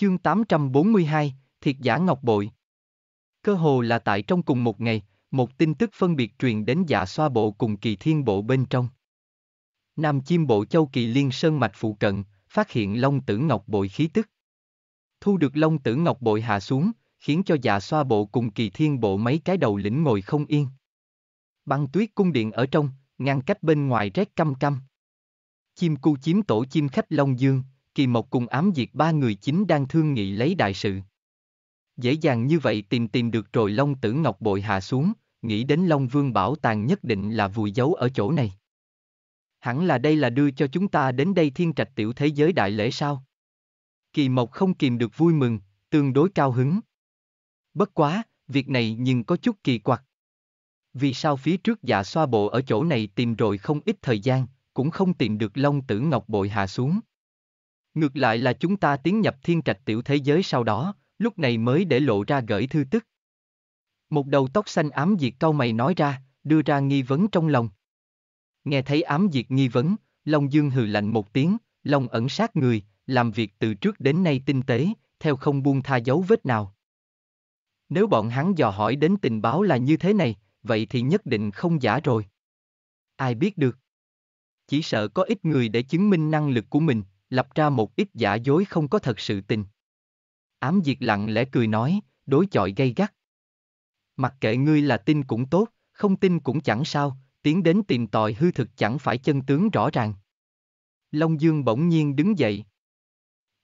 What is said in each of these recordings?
Chương 842, Thiệt giả Ngọc Bội Cơ hồ là tại trong cùng một ngày, một tin tức phân biệt truyền đến giả dạ xoa bộ cùng kỳ thiên bộ bên trong. Nam chim bộ châu kỳ liên sơn mạch phụ cận, phát hiện long tử ngọc bội khí tức. Thu được long tử ngọc bội hạ xuống, khiến cho giả dạ xoa bộ cùng kỳ thiên bộ mấy cái đầu lĩnh ngồi không yên. Băng tuyết cung điện ở trong, ngăn cách bên ngoài rét căm căm. Chim cu chiếm tổ chim khách Long Dương, Kỳ Mộc cùng ám diệt ba người chính đang thương nghị lấy đại sự. Dễ dàng như vậy tìm tìm được rồi Long Tử Ngọc bội hạ xuống, nghĩ đến Long Vương bảo tàng nhất định là vùi giấu ở chỗ này. Hẳn là đây là đưa cho chúng ta đến đây thiên trạch tiểu thế giới đại lễ sao? Kỳ Mộc không kìm được vui mừng, tương đối cao hứng. Bất quá, việc này nhưng có chút kỳ quặc. Vì sao phía trước dạ xoa bộ ở chỗ này tìm rồi không ít thời gian, cũng không tìm được Long Tử Ngọc bội hạ xuống. Ngược lại là chúng ta tiến nhập thiên trạch tiểu thế giới sau đó, lúc này mới để lộ ra gửi thư tức. Một đầu tóc xanh ám diệt cau mày nói ra, đưa ra nghi vấn trong lòng. Nghe thấy ám diệt nghi vấn, Long Dương hừ lạnh một tiếng, Long ẩn sát người, làm việc từ trước đến nay tinh tế, theo không buông tha dấu vết nào. Nếu bọn hắn dò hỏi đến tình báo là như thế này, vậy thì nhất định không giả rồi. Ai biết được. Chỉ sợ có ít người để chứng minh năng lực của mình, lập ra một ít giả dối không có thật sự tình. Ám diệt lặng lẽ cười nói, đối chọi gay gắt. Mặc kệ ngươi là tin cũng tốt, không tin cũng chẳng sao, tiến đến tìm tòi hư thực chẳng phải chân tướng rõ ràng. Long Dương bỗng nhiên đứng dậy.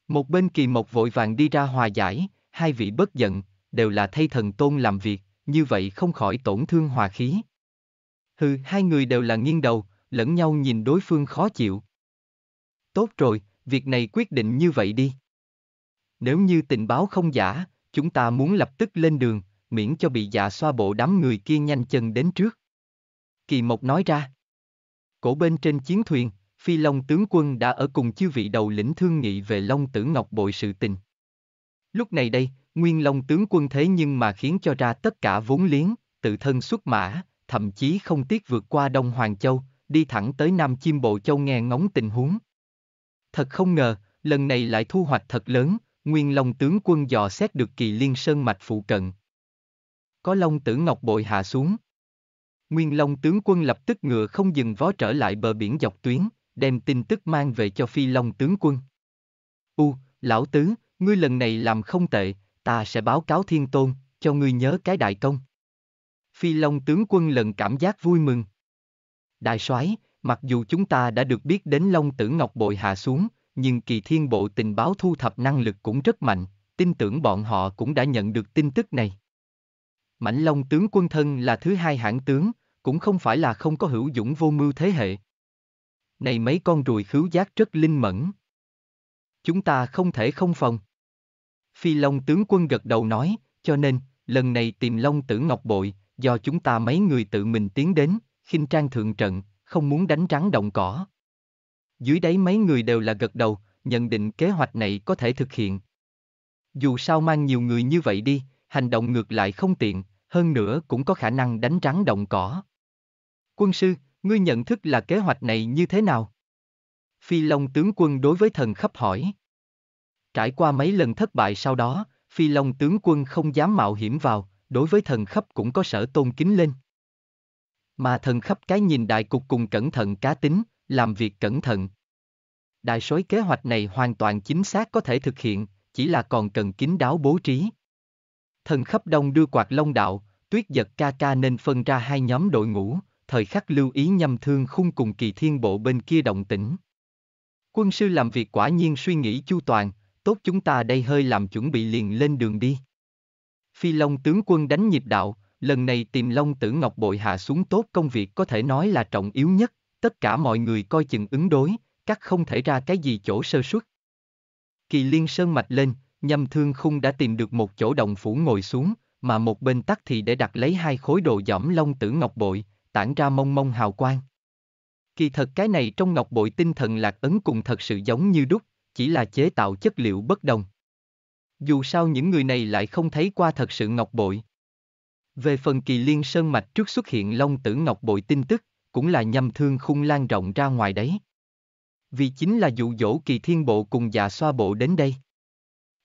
Một bên kỳ mộc vội vàng đi ra hòa giải, hai vị bất giận, đều là thay thần tôn làm việc, như vậy không khỏi tổn thương hòa khí. Hừ, hai người đều là nghiêng đầu, lẫn nhau nhìn đối phương khó chịu. Tốt rồi, việc này quyết định như vậy đi. Nếu như tình báo không giả, chúng ta muốn lập tức lên đường, miễn cho bị dạ xoa bộ đám người kia nhanh chân đến trước. Kỳ Mộc nói ra. Cổ bên trên chiến thuyền, Phi Long tướng quân đã ở cùng chư vị đầu lĩnh thương nghị về Long Tử Ngọc bội sự tình. Lúc này đây, Nguyên Long tướng quân thế nhưng mà khiến cho ra tất cả vốn liếng, tự thân xuất mã, thậm chí không tiếc vượt qua Đông Hoàng Châu, đi thẳng tới Nam Chim Bộ Châu nghe ngóng tình huống. Thật không ngờ, lần này lại thu hoạch thật lớn, nguyên long tướng quân dò xét được kỳ liên sơn mạch phụ cận. Có long tử ngọc bội hạ xuống. Nguyên long tướng quân lập tức ngựa không dừng vó trở lại bờ biển dọc tuyến, đem tin tức mang về cho phi long tướng quân. U, lão tứ, ngươi lần này làm không tệ, ta sẽ báo cáo thiên tôn, cho ngươi nhớ cái đại công. Phi long tướng quân lần cảm giác vui mừng. Đại soái, Mặc dù chúng ta đã được biết đến Long Tử Ngọc Bội hạ xuống, nhưng kỳ thiên bộ tình báo thu thập năng lực cũng rất mạnh, tin tưởng bọn họ cũng đã nhận được tin tức này. Mãnh Long tướng quân thân là thứ hai hãng tướng, cũng không phải là không có hữu dũng vô mưu thế hệ. Này mấy con ruồi khứu giác rất linh mẫn. Chúng ta không thể không phòng. Phi Long tướng quân gật đầu nói, cho nên, lần này tìm Long tử Ngọc Bội, do chúng ta mấy người tự mình tiến đến, khinh trang thượng trận, không muốn đánh trắng động cỏ. Dưới đấy mấy người đều là gật đầu, nhận định kế hoạch này có thể thực hiện. Dù sao mang nhiều người như vậy đi, hành động ngược lại không tiện, hơn nữa cũng có khả năng đánh trắng động cỏ. Quân sư, ngươi nhận thức là kế hoạch này như thế nào? Phi Long tướng quân đối với thần khắp hỏi. Trải qua mấy lần thất bại sau đó, Phi Long tướng quân không dám mạo hiểm vào, đối với thần khắp cũng có sở tôn kính lên. Mà thần khắp cái nhìn đại cục cùng cẩn thận cá tính, làm việc cẩn thận. Đại sói kế hoạch này hoàn toàn chính xác có thể thực hiện, chỉ là còn cần kín đáo bố trí. Thần khắp đông đưa quạt long đạo, tuyết giật ca ca nên phân ra hai nhóm đội ngũ, thời khắc lưu ý nhâm thương khung cùng kỳ thiên bộ bên kia động tĩnh. Quân sư làm việc quả nhiên suy nghĩ chu toàn, tốt chúng ta đây hơi làm chuẩn bị liền lên đường đi. Phi Long tướng quân đánh nhịp đạo, lần này tìm Long Tử Ngọc bội hạ xuống tốt công việc có thể nói là trọng yếu nhất, tất cả mọi người coi chừng ứng đối, các không thể ra cái gì chỗ sơ suất. Kỳ liên sơn mạch lên, nhâm thương khung đã tìm được một chỗ đồng phủ ngồi xuống, mà một bên tắc thì để đặt lấy hai khối đồ dõm Long Tử Ngọc bội, tản ra mông mông hào quang. Kỳ thật cái này trong ngọc bội tinh thần lạc ấn cùng thật sự giống như đúc, chỉ là chế tạo chất liệu bất đồng. Dù sao những người này lại không thấy qua thật sự ngọc bội. Về phần kỳ liên sơn mạch trước xuất hiện Long Tử Ngọc Bội tin tức, cũng là nhằm thương khung lan rộng ra ngoài đấy. Vì chính là dụ dỗ kỳ thiên bộ cùng dạ xoa bộ đến đây.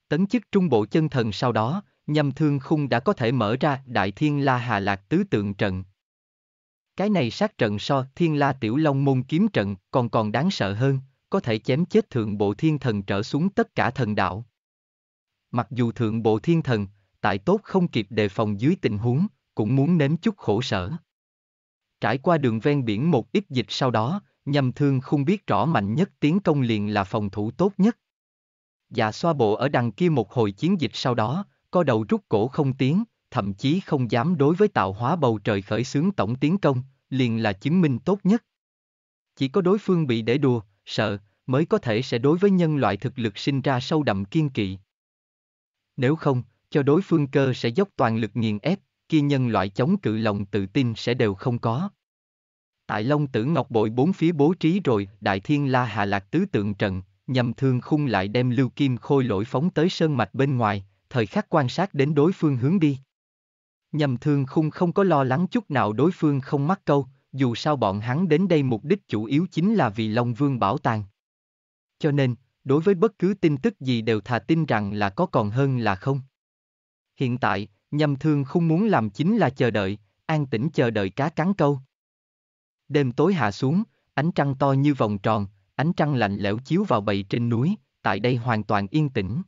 Tấn chức trung bộ chân thần sau đó, nhằm thương khung đã có thể mở ra đại thiên la hà lạc tứ tượng trận. Cái này sát trận so thiên la tiểu long môn kiếm trận còn còn đáng sợ hơn, có thể chém chết thượng bộ thiên thần trở xuống tất cả thần đạo. Mặc dù thượng bộ thiên thần, tại tốt không kịp đề phòng dưới tình huống, cũng muốn nếm chút khổ sở. Trải qua đường ven biển một ít dịch sau đó, nhầm thương không biết rõ mạnh nhất tiến công liền là phòng thủ tốt nhất. Dạ xoa bộ ở đằng kia một hồi chiến dịch sau đó, co đầu rút cổ không tiến, thậm chí không dám đối với tạo hóa bầu trời khởi xướng tổng tiến công, liền là chứng minh tốt nhất. Chỉ có đối phương bị để đùa, sợ, mới có thể sẽ đối với nhân loại thực lực sinh ra sâu đậm kiên kỵ. Nếu không, cho đối phương cơ sẽ dốc toàn lực nghiền ép, kia nhân loại chống cự lòng tự tin sẽ đều không có. Tại Long Tử Ngọc bội bốn phía bố trí rồi, Đại Thiên La Hà Lạc tứ tượng trận, nhằm thương khung lại đem Lưu Kim Khôi lỗi phóng tới sơn mạch bên ngoài, thời khắc quan sát đến đối phương hướng đi. Nhằm thương khung không có lo lắng chút nào đối phương không mắc câu, dù sao bọn hắn đến đây mục đích chủ yếu chính là vì Long Vương bảo tàng. Cho nên, đối với bất cứ tin tức gì đều thà tin rằng là có còn hơn là không. Hiện tại, nhâm thương không muốn làm chính là chờ đợi, an tĩnh chờ đợi cá cắn câu. Đêm tối hạ xuống, ánh trăng to như vòng tròn, ánh trăng lạnh lẽo chiếu vào bầy trên núi, tại đây hoàn toàn yên tĩnh.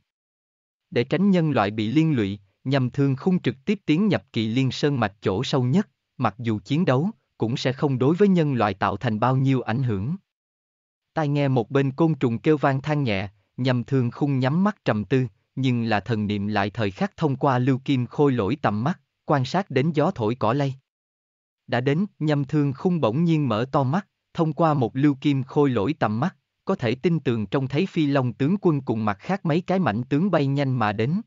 Để tránh nhân loại bị liên lụy, Nhâm thương không trực tiếp tiến nhập kỳ liên sơn mạch chỗ sâu nhất, mặc dù chiến đấu, cũng sẽ không đối với nhân loại tạo thành bao nhiêu ảnh hưởng. Tai nghe một bên côn trùng kêu vang than nhẹ, nhằm thương khung nhắm mắt trầm tư, nhưng là thần niệm lại thời khắc thông qua lưu kim khôi lỗi tầm mắt, quan sát đến gió thổi cỏ lay. Đã đến, nhâm thương khung bỗng nhiên mở to mắt, thông qua một lưu kim khôi lỗi tầm mắt, có thể tin tường trông thấy phi long tướng quân cùng mặt khác mấy cái mảnh tướng bay nhanh mà đến.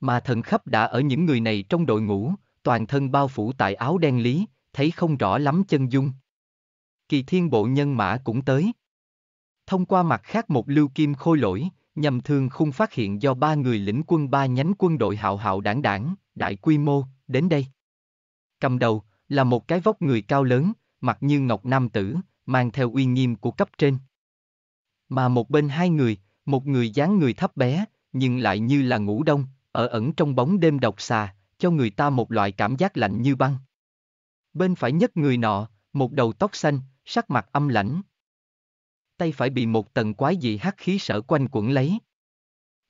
Mà thần khắp đã ở những người này trong đội ngũ, toàn thân bao phủ tại áo đen lý, thấy không rõ lắm chân dung. Kỳ thiên bộ nhân mã cũng tới. Thông qua mặt khác một lưu kim khôi lỗi, nhằm thường khung phát hiện do ba người lĩnh quân ba nhánh quân đội hạo hạo đảng đảng, đại quy mô, đến đây. Cầm đầu là một cái vóc người cao lớn, mặc như ngọc nam tử, mang theo uy nghiêm của cấp trên. Mà một bên hai người, một người dáng người thấp bé, nhưng lại như là ngủ đông, ở ẩn trong bóng đêm độc xà, cho người ta một loại cảm giác lạnh như băng. Bên phải nhất người nọ, một đầu tóc xanh, sắc mặt âm lãnh, tay phải bị một tầng quái dị hắc khí sở quanh quẩn lấy.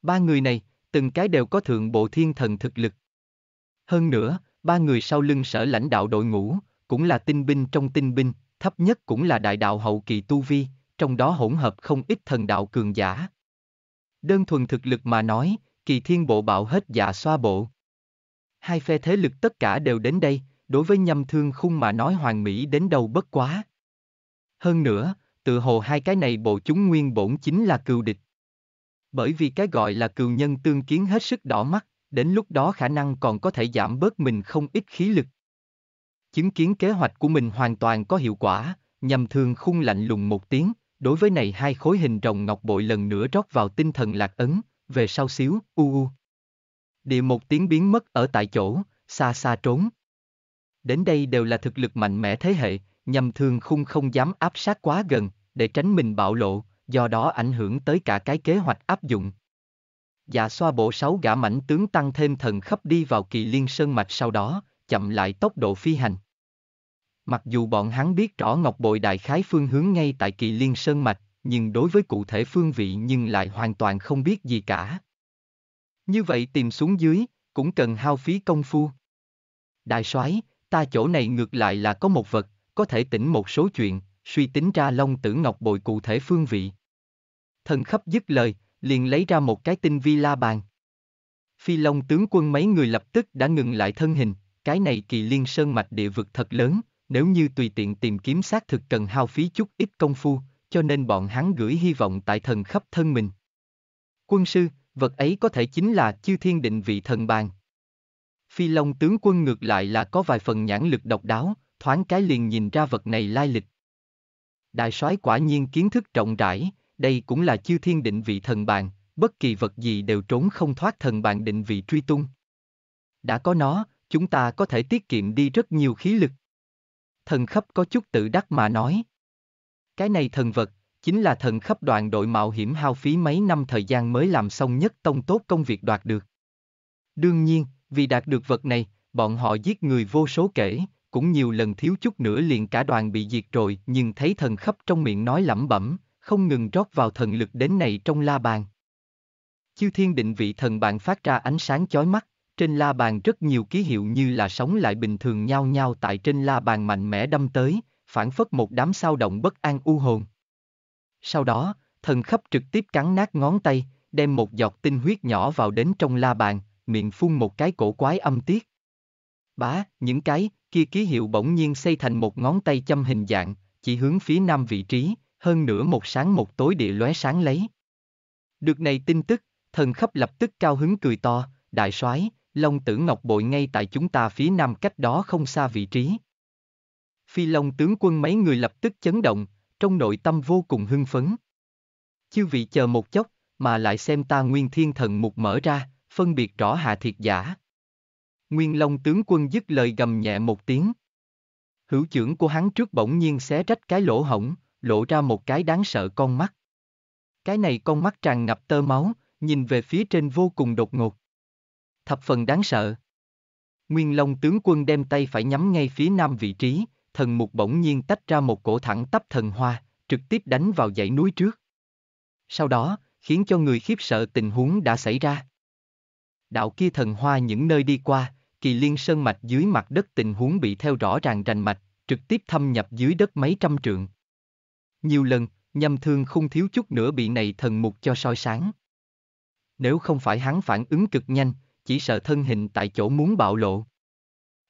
Ba người này, từng cái đều có thượng bộ thiên thần thực lực. Hơn nữa, ba người sau lưng sở lãnh đạo đội ngũ, cũng là tinh binh trong tinh binh, thấp nhất cũng là đại đạo hậu kỳ tu vi, trong đó hỗn hợp không ít thần đạo cường giả. Đơn thuần thực lực mà nói, kỳ thiên bộ bạo hết dạ xoa bộ. Hai phe thế lực tất cả đều đến đây, đối với nhâm thương khung mà nói hoàng mỹ đến đâu bất quá. Hơn nữa, tự hồ hai cái này bộ chúng nguyên bổn chính là cừu địch. Bởi vì cái gọi là cừu nhân tương kiến hết sức đỏ mắt, đến lúc đó khả năng còn có thể giảm bớt mình không ít khí lực. Chứng kiến kế hoạch của mình hoàn toàn có hiệu quả, nhằm thường khung lạnh lùng một tiếng, đối với này hai khối hình rồng ngọc bội lần nữa rót vào tinh thần lạc ấn, về sau xíu, u u. Địa một tiếng biến mất ở tại chỗ, xa xa trốn. Đến đây đều là thực lực mạnh mẽ thế hệ, nhằm thường khung không dám áp sát quá gần, để tránh mình bạo lộ, do đó ảnh hưởng tới cả cái kế hoạch áp dụng. Dạ xoa bộ sáu gã mảnh tướng tăng thêm thần khắp đi vào kỳ liên sơn mạch sau đó, chậm lại tốc độ phi hành. Mặc dù bọn hắn biết rõ Ngọc Bội Đại Khái phương hướng ngay tại kỳ liên sơn mạch, nhưng đối với cụ thể phương vị nhưng lại hoàn toàn không biết gì cả. Như vậy tìm xuống dưới, cũng cần hao phí công phu. Đại soái, ta chỗ này ngược lại là có một vật, có thể tỉnh một số chuyện, suy tính ra Long Tử Ngọc bồi cụ thể phương vị. Thần khắp dứt lời, liền lấy ra một cái tinh vi la bàn. Phi Long tướng quân mấy người lập tức đã ngừng lại thân hình, cái này kỳ liên sơn mạch địa vực thật lớn, nếu như tùy tiện tìm kiếm xác thực cần hao phí chút ít công phu, cho nên bọn hắn gửi hy vọng tại thần khắp thân mình. Quân sư, vật ấy có thể chính là chư thiên định vị thần bàn. Phi Long tướng quân ngược lại là có vài phần nhãn lực độc đáo, thoáng cái liền nhìn ra vật này lai lịch. Đại soái quả nhiên kiến thức rộng rãi, đây cũng là chư thiên định vị thần bàn, bất kỳ vật gì đều trốn không thoát thần bàn định vị truy tung. Đã có nó, chúng ta có thể tiết kiệm đi rất nhiều khí lực. Thần khắp có chút tự đắc mà nói. Cái này thần vật, chính là thần khắp đoàn đội mạo hiểm hao phí mấy năm thời gian mới làm xong nhất tông tốt công việc đoạt được. Đương nhiên, vì đạt được vật này, bọn họ giết người vô số kể, cũng nhiều lần thiếu chút nữa liền cả đoàn bị diệt rồi, nhưng thấy thần khắp trong miệng nói lẩm bẩm, không ngừng rót vào thần lực đến này trong la bàn. Chiêu thiên định vị thần bạn phát ra ánh sáng chói mắt, trên la bàn rất nhiều ký hiệu như là sống lại bình thường nhau nhau tại trên la bàn mạnh mẽ đâm tới, phản phất một đám sao động bất an u hồn. Sau đó, thần khắp trực tiếp cắn nát ngón tay, đem một giọt tinh huyết nhỏ vào đến trong la bàn, miệng phun một cái cổ quái âm tiết. Bá, những cái, kia ký hiệu bỗng nhiên xây thành một ngón tay châm hình dạng, chỉ hướng phía nam vị trí, hơn nửa một sáng một tối địa lóe sáng lấy. Được này tin tức, thần khắp lập tức cao hứng cười to, đại soái, Long tử ngọc bội ngay tại chúng ta phía nam cách đó không xa vị trí. Phi Long tướng quân mấy người lập tức chấn động, trong nội tâm vô cùng hưng phấn. Chư vị chờ một chốc, mà lại xem ta nguyên thiên thần mục mở ra, phân biệt rõ hạ thiệt giả. Nguyên Long tướng quân dứt lời gầm nhẹ một tiếng. Hữu trưởng của hắn trước bỗng nhiên xé rách cái lỗ hổng, lộ ra một cái đáng sợ con mắt. Cái này con mắt tràn ngập tơ máu, nhìn về phía trên vô cùng đột ngột. Thập phần đáng sợ. Nguyên Long tướng quân đem tay phải nhắm ngay phía nam vị trí, thần mục bỗng nhiên tách ra một cổ thẳng tắp thần hoa, trực tiếp đánh vào dãy núi trước. Sau đó, khiến cho người khiếp sợ tình huống đã xảy ra. Đạo kia thần hoa những nơi đi qua, kỳ liên sơn mạch dưới mặt đất tình huống bị theo rõ ràng rành mạch, trực tiếp thâm nhập dưới đất mấy trăm trượng. Nhiều lần, nhâm thương không thiếu chút nữa bị này thần mục cho soi sáng. Nếu không phải hắn phản ứng cực nhanh, chỉ sợ thân hình tại chỗ muốn bạo lộ.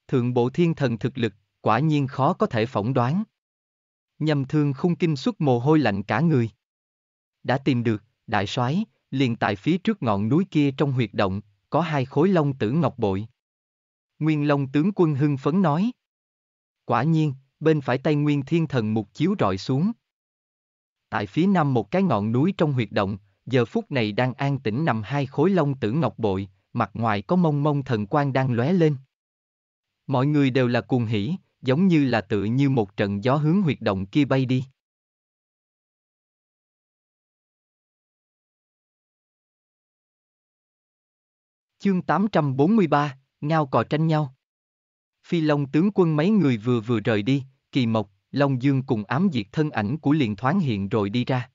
Thượng bộ thiên thần thực lực, quả nhiên khó có thể phỏng đoán. Nhâm thương khung kinh xuất mồ hôi lạnh cả người. Đã tìm được, đại soái liền tại phía trước ngọn núi kia trong huyệt động, có hai khối long tử ngọc bội. Nguyên Long tướng quân hưng phấn nói. Quả nhiên, bên phải tay Nguyên Thiên Thần một chiếu rọi xuống. Tại phía nam một cái ngọn núi trong huyệt động, giờ phút này đang an tĩnh nằm hai khối long tử ngọc bội, mặt ngoài có mông mông thần quang đang lóe lên. Mọi người đều là cuồng hỉ, giống như là tự như một trận gió hướng huyệt động kia bay đi. Chương 843 ngao cò tranh nhau. Phi Long tướng quân mấy người vừa vừa rời đi, kỳ mộc, Long Dương cùng ám diệt thân ảnh của liền thoáng hiện rồi đi ra.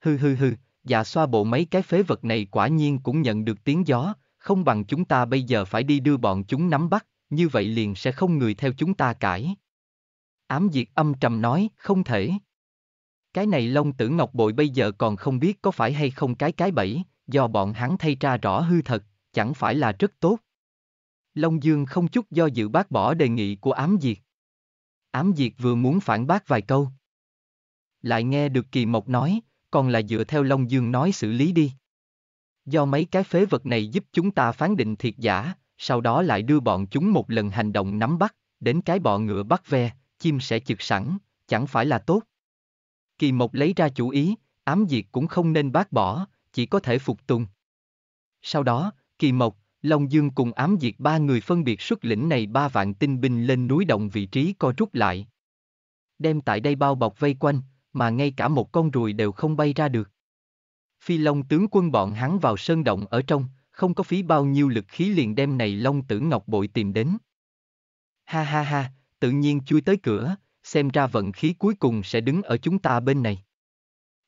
Hừ hừ hừ, dạ xoa bộ mấy cái phế vật này quả nhiên cũng nhận được tiếng gió, không bằng chúng ta bây giờ phải đi đưa bọn chúng nắm bắt, như vậy liền sẽ không người theo chúng ta cãi. Ám diệt âm trầm nói, không thể. Cái này Long tử ngọc bội bây giờ còn không biết có phải hay không cái cái bẫy, do bọn hắn thay ra rõ hư thật, chẳng phải là rất tốt. Long Dương không chút do dự bác bỏ đề nghị của ám diệt. Ám diệt vừa muốn phản bác vài câu. Lại nghe được kỳ mộc nói, còn là dựa theo Long Dương nói xử lý đi. Do mấy cái phế vật này giúp chúng ta phán định thiệt giả, sau đó lại đưa bọn chúng một lần hành động nắm bắt, đến cái bọ ngựa bắt ve, chim sẽ chực sẵn, chẳng phải là tốt. Kỳ Mộc lấy ra chủ ý, ám diệt cũng không nên bác bỏ, chỉ có thể phục tùng. Sau đó, Kỳ Mộc, Long Dương cùng ám diệt ba người phân biệt xuất lĩnh này ba vạn tinh binh lên núi động vị trí co rút lại. Đem tại đây bao bọc vây quanh, mà ngay cả một con ruồi đều không bay ra được. Phi Long tướng quân bọn hắn vào sơn động ở trong, không có phí bao nhiêu lực khí liền đem này Long Tử Ngọc bội tìm đến. Ha ha ha, tự nhiên chui tới cửa, xem ra vận khí cuối cùng sẽ đứng ở chúng ta bên này.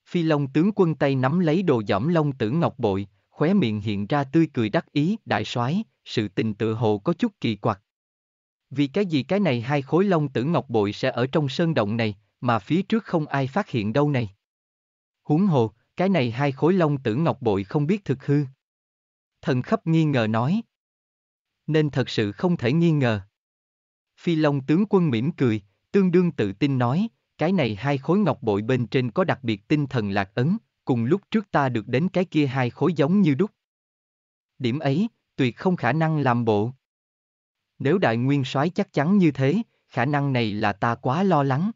Phi Long tướng quân tay nắm lấy đồ giỏm Long Tử Ngọc bội, khóe miệng hiện ra tươi cười đắc ý, đại soái, sự tình tự hồ có chút kỳ quặc. Vì cái gì cái này hai khối long tử ngọc bội sẽ ở trong sơn động này, mà phía trước không ai phát hiện đâu này. Huống hồ, cái này hai khối long tử ngọc bội không biết thực hư. Thần khắp nghi ngờ nói. Nên thật sự không thể nghi ngờ. Phi Long tướng quân mỉm cười, tương đương tự tin nói, cái này hai khối ngọc bội bên trên có đặc biệt tinh thần lạc ấn, cùng lúc trước ta được đến cái kia hai khối giống như đúc. Điểm ấy, tuyệt không khả năng làm bộ. Nếu đại nguyên soái chắc chắn như thế, khả năng này là ta quá lo lắng.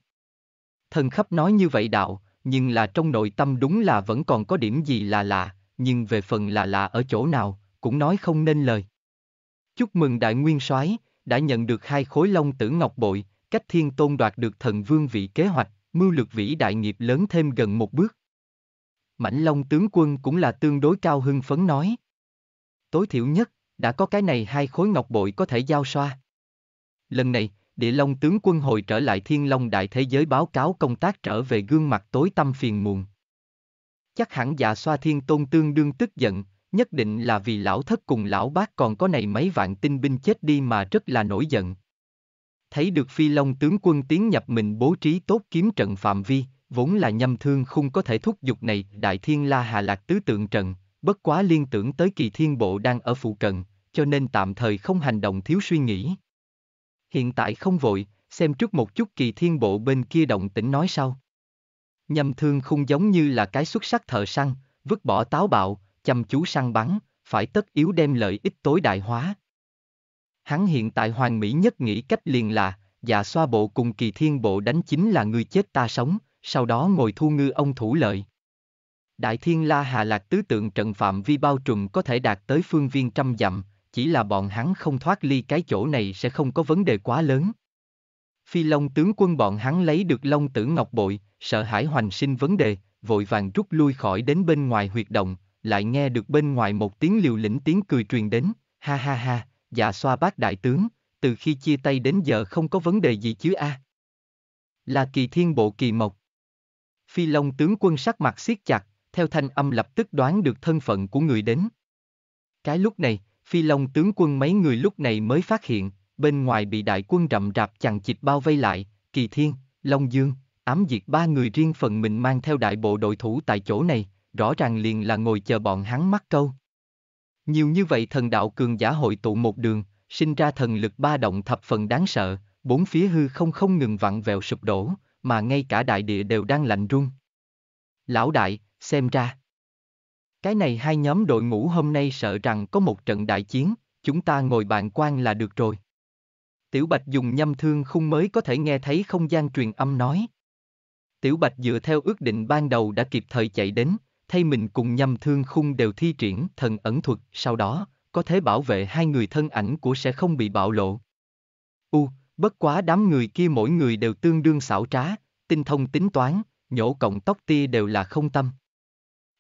Thần khắp nói như vậy đạo, nhưng là trong nội tâm đúng là vẫn còn có điểm gì là lạ, nhưng về phần là lạ ở chỗ nào, cũng nói không nên lời. Chúc mừng đại nguyên soái đã nhận được hai khối long tử ngọc bội, cách thiên tôn đoạt được thần vương vị kế hoạch, mưu lược vĩ đại nghiệp lớn thêm gần một bước. Mãnh Long tướng quân cũng là tương đối cao hưng phấn nói. Tối thiểu nhất, đã có cái này hai khối ngọc bội có thể giao xoa. Lần này, địa long tướng quân hồi trở lại thiên long đại thế giới báo cáo công tác trở về gương mặt tối tâm phiền muộn. Chắc hẳn dạ xoa thiên tôn tương đương tức giận, nhất định là vì lão thất cùng lão bác còn có này mấy vạn tinh binh chết đi mà rất là nổi giận. Thấy được phi long tướng quân tiến nhập mình bố trí tốt kiếm trận phạm vi, vốn là nhâm thương khung có thể thúc giục này đại thiên la hà lạc tứ tượng trận, bất quá liên tưởng tới kỳ thiên bộ đang ở phụ cận, cho nên tạm thời không hành động thiếu suy nghĩ. Hiện tại không vội, xem trước một chút kỳ thiên bộ bên kia động tĩnh nói sau. Nhâm thương khung giống như là cái xuất sắc thợ săn, vứt bỏ táo bạo, chăm chú săn bắn, phải tất yếu đem lợi ích tối đại hóa. Hắn hiện tại hoàn mỹ nhất nghĩ cách liền là, dạ xoa bộ cùng kỳ thiên bộ đánh chính là người chết ta sống, sau đó ngồi thu ngư ông thủ lợi. Đại Thiên La Hà Lạc tứ tượng trận phạm vi bao trùm có thể đạt tới phương viên trăm dặm, chỉ là bọn hắn không thoát ly cái chỗ này sẽ không có vấn đề quá lớn. Phi Long tướng quân bọn hắn lấy được Long tử ngọc bội, sợ hãi hoành sinh vấn đề, vội vàng rút lui khỏi đến bên ngoài huyệt động, lại nghe được bên ngoài một tiếng liều lĩnh tiếng cười truyền đến, ha ha ha, dạ xoa bác đại tướng, từ khi chia tay đến giờ không có vấn đề gì chứ a. À. Là kỳ thiên bộ kỳ mộc, Phi Long tướng quân sắc mặt siết chặt, theo thanh âm lập tức đoán được thân phận của người đến. Cái lúc này, Phi Long tướng quân mấy người lúc này mới phát hiện, bên ngoài bị đại quân rậm rạp chằng chịt bao vây lại, Kỳ Thiên, Long Dương, ám diệt ba người riêng phần mình mang theo đại bộ đội thủ tại chỗ này, rõ ràng liền là ngồi chờ bọn hắn mắc câu. Nhiều như vậy thần đạo cường giả hội tụ một đường, sinh ra thần lực ba động thập phần đáng sợ, bốn phía hư không không ngừng vặn vẹo sụp đổ, mà ngay cả đại địa đều đang lạnh run. Lão đại, xem ra. Cái này hai nhóm đội ngũ hôm nay sợ rằng có một trận đại chiến, chúng ta ngồi bàn quan là được rồi. Tiểu Bạch dùng nhâm thương khung mới có thể nghe thấy không gian truyền âm nói. Tiểu Bạch dựa theo ước định ban đầu đã kịp thời chạy đến, thay mình cùng nhâm thương khung đều thi triển thần ẩn thuật, sau đó, có thể bảo vệ hai người thân ảnh của sẽ không bị bạo lộ. U, Bất quá đám người kia mỗi người đều tương đương xảo trá, tinh thông tính toán, nhổ cộng tóc tia đều là không tâm.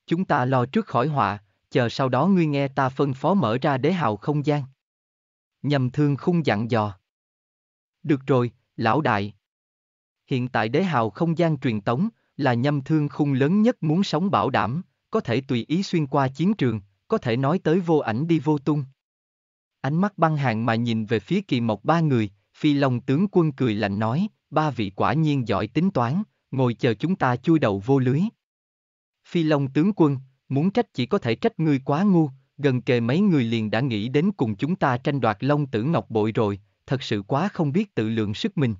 Chúng ta lo trước khỏi họa, chờ sau đó ngươi nghe ta phân phó mở ra đế hào không gian. Nhầm thương khung dặn dò. Được rồi, lão đại. Hiện tại đế hào không gian truyền tống là nhâm thương khung lớn nhất muốn sống bảo đảm, có thể tùy ý xuyên qua chiến trường, có thể nói tới vô ảnh đi vô tung. Ánh mắt băng hàng mà nhìn về phía kỳ mộc ba người, Phi Long tướng quân cười lạnh nói, ba vị quả nhiên giỏi tính toán, ngồi chờ chúng ta chui đầu vô lưới. Phi Long tướng quân, muốn trách chỉ có thể trách ngươi quá ngu, gần kề mấy người liền đã nghĩ đến cùng chúng ta tranh đoạt Long tử ngọc bội rồi, thật sự quá không biết tự lượng sức mình.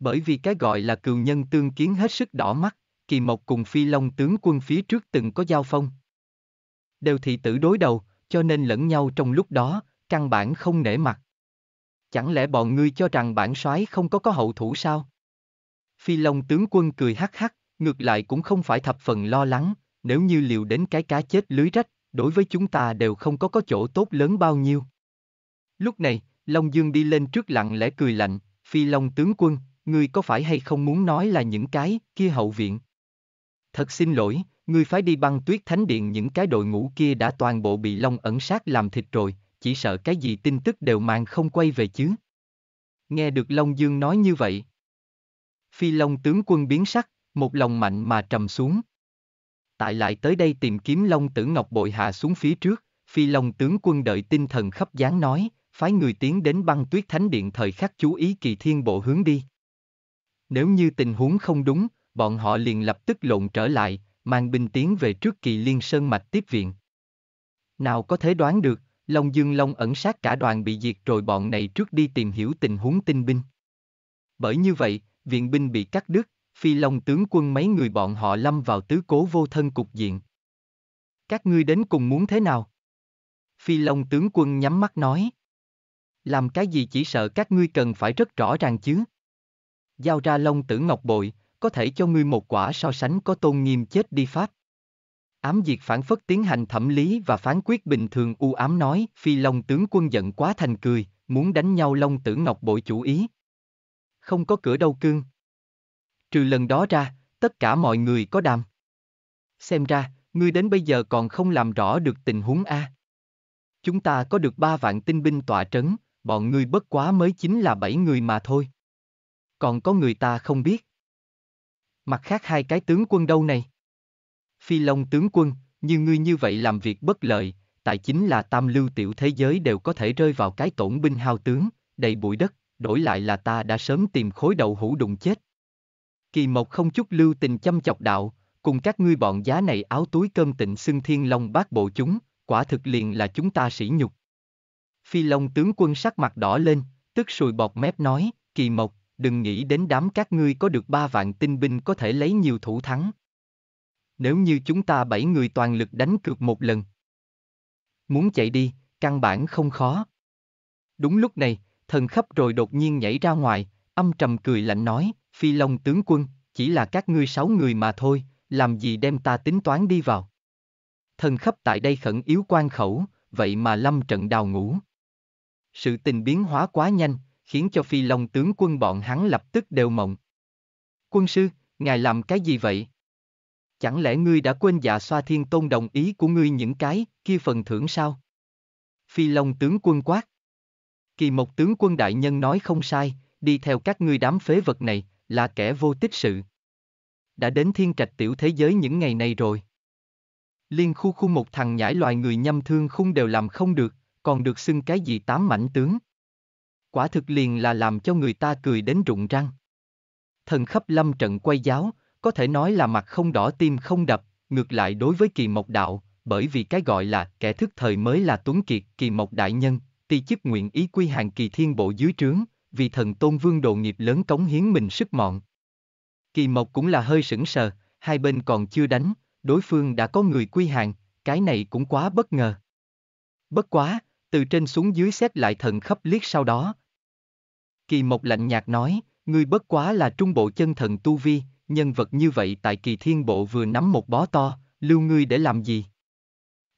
Bởi vì cái gọi là cừu nhân tương kiến hết sức đỏ mắt, kỳ mộc cùng Phi Long tướng quân phía trước từng có giao phong. Đều thị tử đối đầu, cho nên lẫn nhau trong lúc đó, căn bản không nể mặt. Chẳng lẽ bọn ngươi cho rằng bản soái không có có hậu thủ sao? Phi Long tướng quân cười hắc hắc, ngược lại cũng không phải thập phần lo lắng, nếu như liều đến cái cá chết lưới rách, đối với chúng ta đều không có có chỗ tốt lớn bao nhiêu. Lúc này, Long Dương đi lên trước lặng lẽ cười lạnh, Phi Long tướng quân, ngươi có phải hay không muốn nói là những cái kia hậu viện? Thật xin lỗi, ngươi phải đi băng tuyết thánh điện những cái đội ngũ kia đã toàn bộ bị Long ẩn sát làm thịt rồi, chỉ sợ cái gì tin tức đều mang không quay về chứ. Nghe được Long Dương nói như vậy. Phi Long tướng quân biến sắc, một lòng mạnh mà trầm xuống. Tại lại tới đây tìm kiếm Long Tử Ngọc bội hạ xuống phía trước, Phi Long tướng quân đợi tinh thần khắp dáng nói, phái người tiến đến băng tuyết thánh điện thời khắc chú ý kỳ thiên bộ hướng đi. Nếu như tình huống không đúng, bọn họ liền lập tức lộn trở lại, mang binh tiến về trước kỳ liên sơn mạch tiếp viện. Nào có thể đoán được, Long Dương Long ẩn sát cả đoàn bị diệt rồi bọn này trước đi tìm hiểu tình huống tinh binh. Bởi như vậy, viện binh bị cắt đứt, phi long tướng quân mấy người bọn họ lâm vào tứ cố vô thân cục diện. Các ngươi đến cùng muốn thế nào? Phi long tướng quân nhắm mắt nói. Làm cái gì chỉ sợ các ngươi cần phải rất rõ ràng chứ. Giao ra long tử ngọc bội, có thể cho ngươi một quả so sánh có tôn nghiêm chết đi pháp. Ám diệt phản phất tiến hành thẩm lý và phán quyết bình thường u ám nói, phi long tướng quân giận quá thành cười, muốn đánh nhau long tử ngọc bội chủ ý. Không có cửa đâu cương. Trừ lần đó ra, tất cả mọi người có đàm. Xem ra, ngươi đến bây giờ còn không làm rõ được tình huống A. Chúng ta có được ba vạn tinh binh tọa trấn, bọn ngươi bất quá mới chính là bảy người mà thôi. Còn có người ta không biết. Mặt khác hai cái tướng quân đâu này? Phi Long tướng quân, như ngươi như vậy làm việc bất lợi, tại chính là tam lưu tiểu thế giới đều có thể rơi vào cái tổn binh hao tướng, đầy bụi đất, đổi lại là ta đã sớm tìm khối đầu hũ đụng chết. Kỳ Mộc không chút lưu tình chăm chọc đạo, cùng các ngươi bọn giá này áo túi cơm tịnh xưng thiên long bát bộ chúng, quả thực liền là chúng ta sỉ nhục. Phi Long tướng quân sắc mặt đỏ lên, tức sùi bọt mép nói, Kỳ Mộc, đừng nghĩ đến đám các ngươi có được ba vạn tinh binh có thể lấy nhiều thủ thắng. Nếu như chúng ta bảy người toàn lực đánh cược một lần. Muốn chạy đi, căn bản không khó. Đúng lúc này, thần khắp rồi đột nhiên nhảy ra ngoài, âm trầm cười lạnh nói, phi long tướng quân, chỉ là các ngươi sáu người mà thôi, làm gì đem ta tính toán đi vào. Thần khắp tại đây khẩn yếu quan khẩu, vậy mà lâm trận đào ngủ. Sự tình biến hóa quá nhanh, khiến cho phi long tướng quân bọn hắn lập tức đều mộng. Quân sư, ngài làm cái gì vậy? Chẳng lẽ ngươi đã quên dạ xoa thiên tôn đồng ý của ngươi những cái, kia phần thưởng sao? Phi Long tướng quân quát. Kỳ Mộc tướng quân đại nhân nói không sai, đi theo các ngươi đám phế vật này, là kẻ vô tích sự. Đã đến thiên trạch tiểu thế giới những ngày này rồi. Liên khu khu một thằng nhãi loài người nhâm thương khung đều làm không được, còn được xưng cái gì tám mảnh tướng. Quả thực liền là làm cho người ta cười đến rụng răng. Thần khắp lâm trận quay giáo, có thể nói là mặt không đỏ tim không đập, ngược lại đối với kỳ mộc đạo, bởi vì cái gọi là kẻ thức thời mới là tuấn kiệt, kỳ mộc đại nhân, ti chức nguyện ý quy hàng kỳ thiên bộ dưới trướng, vì thần tôn vương đồ nghiệp lớn cống hiến mình sức mọn. Kỳ mộc cũng là hơi sững sờ, hai bên còn chưa đánh, đối phương đã có người quy hàng, cái này cũng quá bất ngờ. Bất quá, từ trên xuống dưới xét lại thần khắp liếc sau đó. Kỳ mộc lạnh nhạt nói, ngươi bất quá là trung bộ chân thần tu vi, nhân vật như vậy tại kỳ thiên bộ vừa nắm một bó to, lưu ngươi để làm gì?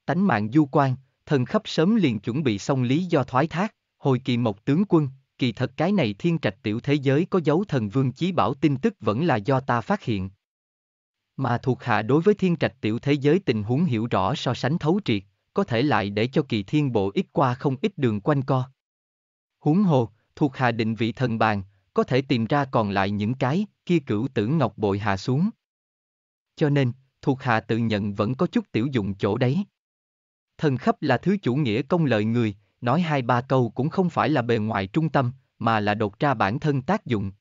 Tánh mạng du quan, thần khắp sớm liền chuẩn bị xong lý do thoái thác, hồi kỳ mộc tướng quân, kỳ thật cái này thiên trạch tiểu thế giới có dấu thần vương chí bảo tin tức vẫn là do ta phát hiện. Mà thuộc hạ đối với thiên trạch tiểu thế giới tình huống hiểu rõ so sánh thấu triệt, có thể lại để cho kỳ thiên bộ ít qua không ít đường quanh co. Húng hồ, thuộc hạ định vị thần bàn, có thể tìm ra còn lại những cái, kia cửu tử ngọc bội hạ xuống. Cho nên, thuộc hạ tự nhận vẫn có chút tiểu dụng chỗ đấy. Thần khắp là thứ chủ nghĩa công lợi người, nói hai ba câu cũng không phải là bề ngoài trung tâm, mà là đột ra bản thân tác dụng.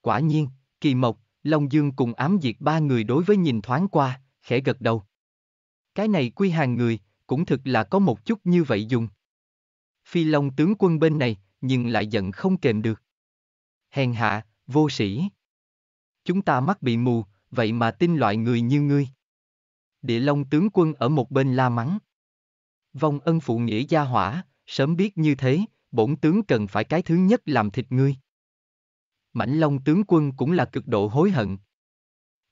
Quả nhiên, kỳ mộc, Long Dương cùng ám diệt ba người đối với nhìn thoáng qua, khẽ gật đầu. Cái này quy hàng người, cũng thực là có một chút như vậy dùng. Phi Long tướng quân bên này, nhưng lại giận không kềm được. Hèn hạ, vô sĩ chúng ta mắt bị mù, vậy mà tin loại người như ngươi. Địa Long tướng quân ở một bên la mắng. Vong ân phụ nghĩa gia hỏa, sớm biết như thế, bổn tướng cần phải cái thứ nhất làm thịt ngươi. Mãnh Long tướng quân cũng là cực độ hối hận.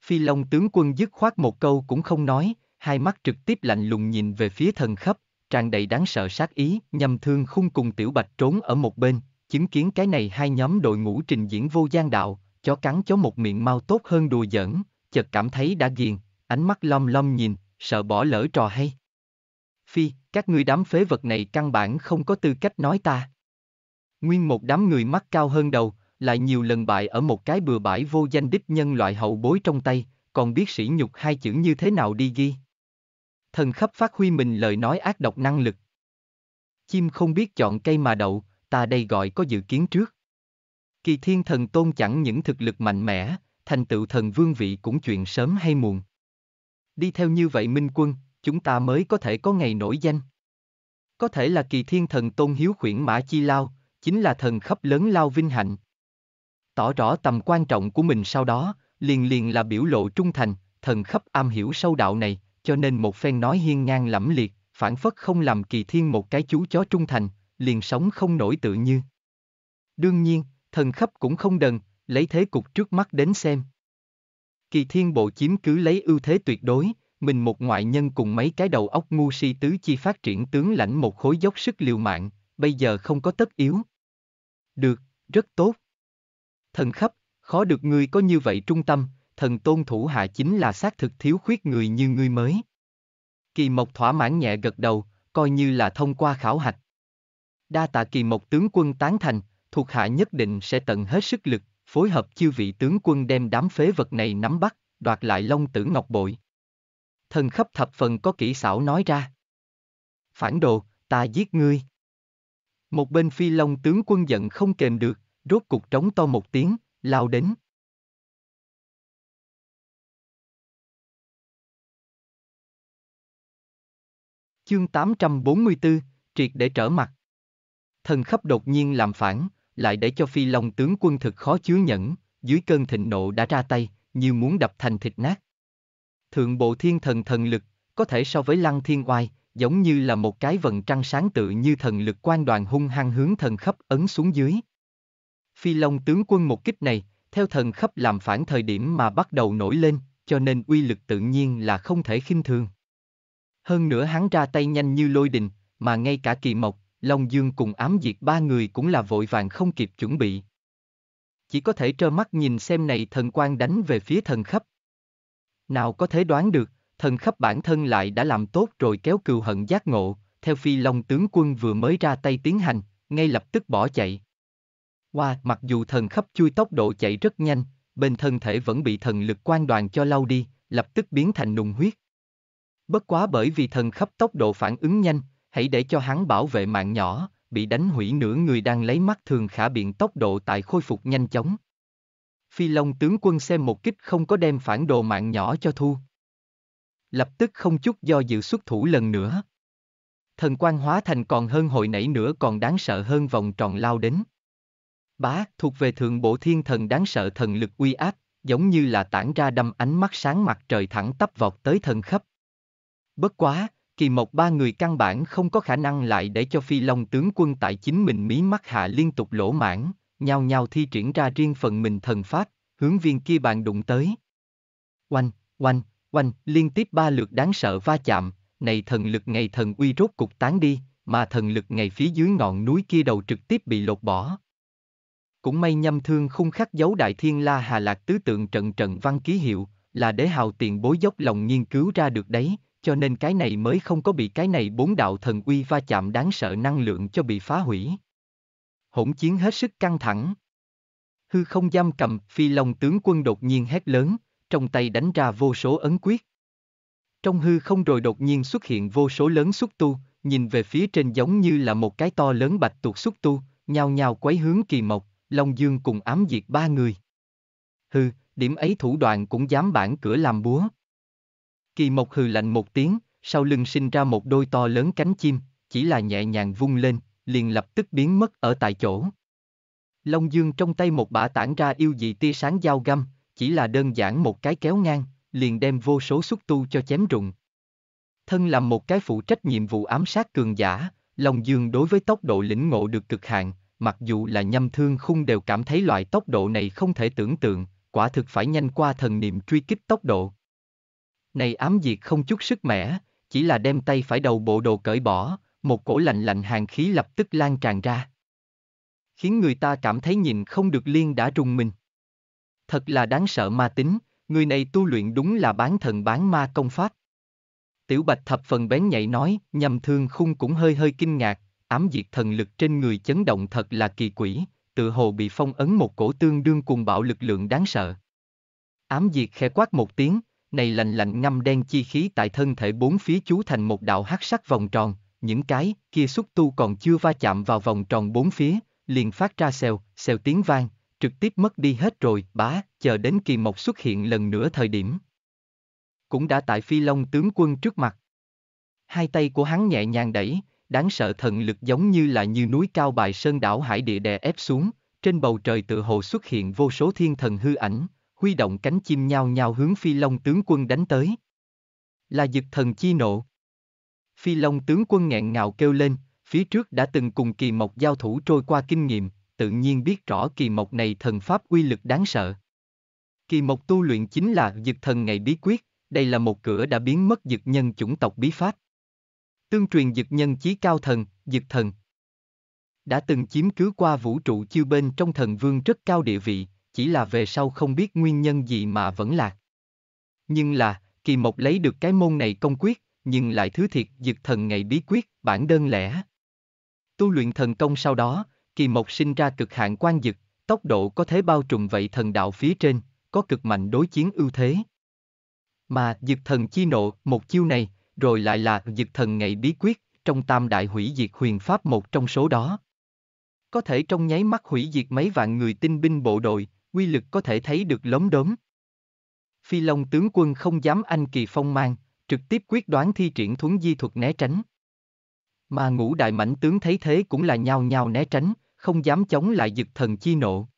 Phi Long tướng quân dứt khoát một câu cũng không nói, hai mắt trực tiếp lạnh lùng nhìn về phía thần khắp, tràn đầy đáng sợ sát ý, nhầm thương khung cùng tiểu bạch trốn ở một bên, chứng kiến cái này hai nhóm đội ngũ trình diễn vô gian đạo, chó cắn chó một miệng mau tốt hơn đùa giỡn, chợt cảm thấy đã ghiền, ánh mắt lom lom nhìn, sợ bỏ lỡ trò hay. Phi, các ngươi đám phế vật này căn bản không có tư cách nói ta. Nguyên một đám người mắt cao hơn đầu, lại nhiều lần bại ở một cái bừa bãi vô danh đích nhân loại hậu bối trong tay, còn biết sỉ nhục hai chữ như thế nào đi ghi. Thần khắp phát huy mình lời nói ác độc năng lực. Chim không biết chọn cây mà đậu, ta đây gọi có dự kiến trước. Kỳ thiên thần tôn chẳng những thực lực mạnh mẽ, thành tựu thần vương vị cũng chuyện sớm hay muộn. Đi theo như vậy minh quân, chúng ta mới có thể có ngày nổi danh. Có thể là kỳ thiên thần tôn hiếu khuyển mã chi lao, chính là thần khắp lớn lao vinh hạnh. Tỏ rõ tầm quan trọng của mình sau đó, liền liền là biểu lộ trung thành, thần khắp am hiểu sâu đạo này, cho nên một phen nói hiên ngang lẫm liệt, phản phất không làm kỳ thiên một cái chú chó trung thành, liền sống không nổi tự như. Đương nhiên, thần khắp cũng không đần, lấy thế cục trước mắt đến xem. Kỳ thiên bộ chiếm cứ lấy ưu thế tuyệt đối, mình một ngoại nhân cùng mấy cái đầu óc ngu si tứ chi phát triển tướng lãnh một khối dốc sức liều mạng, bây giờ không có tất yếu. Được, rất tốt. Thần khắp, khó được ngươi có như vậy trung tâm, thần tôn thủ hạ chính là xác thực thiếu khuyết người như ngươi mới. Kỳ mộc thỏa mãn nhẹ gật đầu, coi như là thông qua khảo hạch. Đa tạ kỳ mộc tướng quân tán thành, thuộc hạ nhất định sẽ tận hết sức lực, phối hợp chư vị tướng quân đem đám phế vật này nắm bắt, đoạt lại long tử ngọc bội. Thần khắp thập phần có kỹ xảo nói ra. Phản đồ, ta giết ngươi. Một bên phi long tướng quân giận không kềm được, rốt cục trống to một tiếng, lao đến. Chương 844, triệt để trở mặt. Thần khắp đột nhiên làm phản, lại để cho phi long tướng quân thực khó chứa nhẫn, dưới cơn thịnh nộ đã ra tay, như muốn đập thành thịt nát. Thượng bộ thiên thần thần lực, có thể so với lăng thiên oai, giống như là một cái vần trăng sáng tự như thần lực quan đoàn hung hăng hướng thần khắp ấn xuống dưới. Phi Long tướng quân một kích này, theo thần khắp làm phản thời điểm mà bắt đầu nổi lên, cho nên uy lực tự nhiên là không thể khinh thường. Hơn nữa hắn ra tay nhanh như lôi đình, mà ngay cả kỳ mộc, Long Dương cùng ám diệt ba người cũng là vội vàng không kịp chuẩn bị. Chỉ có thể trơ mắt nhìn xem này thần quan đánh về phía thần khắp. Nào có thể đoán được, thần khắp bản thân lại đã làm tốt rồi kéo cừu hận giác ngộ, theo phi long tướng quân vừa mới ra tay tiến hành, ngay lập tức bỏ chạy. Qua, wow, mặc dù thần khắp chui tốc độ chạy rất nhanh, bên thân thể vẫn bị thần lực quan đoàn cho lau đi, lập tức biến thành nùng huyết. Bất quá bởi vì thần khắp tốc độ phản ứng nhanh, hãy để cho hắn bảo vệ mạng nhỏ, bị đánh hủy nửa người đang lấy mắt thường khả biện tốc độ tại khôi phục nhanh chóng. Phi Long tướng quân xem một kích không có đem phản đồ mạng nhỏ cho thu. Lập tức không chút do dự xuất thủ lần nữa. Thần quan hóa thành còn hơn hồi nãy nữa còn đáng sợ hơn vòng tròn lao đến. Bá thuộc về thượng bộ thiên thần đáng sợ thần lực uy áp, giống như là tản ra đâm ánh mắt sáng mặt trời thẳng tắp vọt tới thần khắp. Bất quá, kỳ mộc ba người căn bản không có khả năng lại để cho phi long tướng quân tại chính mình mí mắt hạ liên tục lỗ mãn, nhao nhao thi triển ra riêng phần mình thần pháp, hướng viên kia bàn đụng tới. Oanh, oanh, oanh, liên tiếp ba lượt đáng sợ va chạm, này thần lực ngày thần uy rốt cục tán đi, mà thần lực ngày phía dưới ngọn núi kia đầu trực tiếp bị lột bỏ. Cũng may nhâm thương khung khắc dấu đại thiên la hà lạc tứ tượng trận trận văn ký hiệu, là để hào tiền bối dốc lòng nghiên cứu ra được đấy, cho nên cái này mới không có bị cái này bốn đạo thần uy va chạm đáng sợ năng lượng cho bị phá hủy. Hỗn chiến hết sức căng thẳng. Hư không giam cầm, phi long tướng quân đột nhiên hét lớn, trong tay đánh ra vô số ấn quyết. Trong hư không rồi đột nhiên xuất hiện vô số lớn xúc tu, nhìn về phía trên giống như là một cái to lớn bạch tuộc xúc tu, nhao nhao quấy hướng kỳ mộc, Long Dương cùng ám diệt ba người. hư điểm ấy thủ đoạn cũng dám bản cửa làm búa. Kỳ Mộc hừ lạnh một tiếng, sau lưng sinh ra một đôi to lớn cánh chim, chỉ là nhẹ nhàng vung lên, liền lập tức biến mất ở tại chỗ. Long Dương trong tay một bả tản ra yêu dị tia sáng dao găm, chỉ là đơn giản một cái kéo ngang, liền đem vô số xúc tu cho chém rụng. Thân làm một cái phụ trách nhiệm vụ ám sát cường giả, Long Dương đối với tốc độ lĩnh ngộ được cực hạn, mặc dù là nhâm thương khung đều cảm thấy loại tốc độ này không thể tưởng tượng, quả thực phải nhanh qua thần niệm truy kích tốc độ. Này ám diệt không chút sức mẻ, chỉ là đem tay phải đầu bộ đồ cởi bỏ, một cổ lạnh lạnh hàng khí lập tức lan tràn ra. Khiến người ta cảm thấy nhìn không được liên đã rùng mình. Thật là đáng sợ ma tính, người này tu luyện đúng là bán thần bán ma công pháp. Tiểu Bạch thập phần bén nhạy nói, nhầm thương khung cũng hơi hơi kinh ngạc, ám diệt thần lực trên người chấn động thật là kỳ quỷ, tự hồ bị phong ấn một cổ tương đương cùng bạo lực lượng đáng sợ. Ám diệt khẽ quát một tiếng, này lành lạnh ngâm đen chi khí tại thân thể bốn phía chú thành một đạo hắc sắc vòng tròn, những cái kia xúc tu còn chưa va chạm vào vòng tròn bốn phía, liền phát ra xèo, xèo tiếng vang, trực tiếp mất đi hết rồi, bá, chờ đến kỳ mộc xuất hiện lần nữa thời điểm. Cũng đã tại phi long tướng quân trước mặt. Hai tay của hắn nhẹ nhàng đẩy, đáng sợ thần lực giống như là như núi cao bài sơn đảo hải địa đè ép xuống, trên bầu trời tự hồ xuất hiện vô số thiên thần hư ảnh, huy động cánh chim nhao nhao hướng phi long tướng quân đánh tới. Là dực thần chi nộ. Phi long tướng quân nghẹn ngào kêu lên, phía trước đã từng cùng kỳ mộc giao thủ trôi qua kinh nghiệm, tự nhiên biết rõ kỳ mộc này thần pháp uy lực đáng sợ. Kỳ mộc tu luyện chính là dực thần ngày bí quyết, đây là một cửa đã biến mất dực nhân chủng tộc bí pháp. Tương truyền dực nhân chí cao thần, dực thần. Đã từng chiếm cứ qua vũ trụ chư bên trong thần vương rất cao địa vị, chỉ là về sau không biết nguyên nhân gì mà vẫn lạc. Nhưng là, kỳ mộc lấy được cái môn này công quyết, nhưng lại thứ thiệt dực thần ngày bí quyết, bản đơn lẻ. Tu luyện thần công sau đó, kỳ mộc sinh ra cực hạn quan dực, tốc độ có thể bao trùm vậy thần đạo phía trên, có cực mạnh đối chiến ưu thế. Mà dực thần chi nộ, một chiêu này, rồi lại là dực thần ngày bí quyết, trong tam đại hủy diệt huyền pháp một trong số đó. Có thể trong nháy mắt hủy diệt mấy vạn người tinh binh bộ đội, quy lực có thể thấy được lóm đốm. Phi Long tướng quân không dám anh kỳ phong mang, trực tiếp quyết đoán thi triển thuấn di thuật né tránh. Mà ngũ đại mãnh tướng thấy thế cũng là nhao nhao né tránh, không dám chống lại dực thần chi nộ.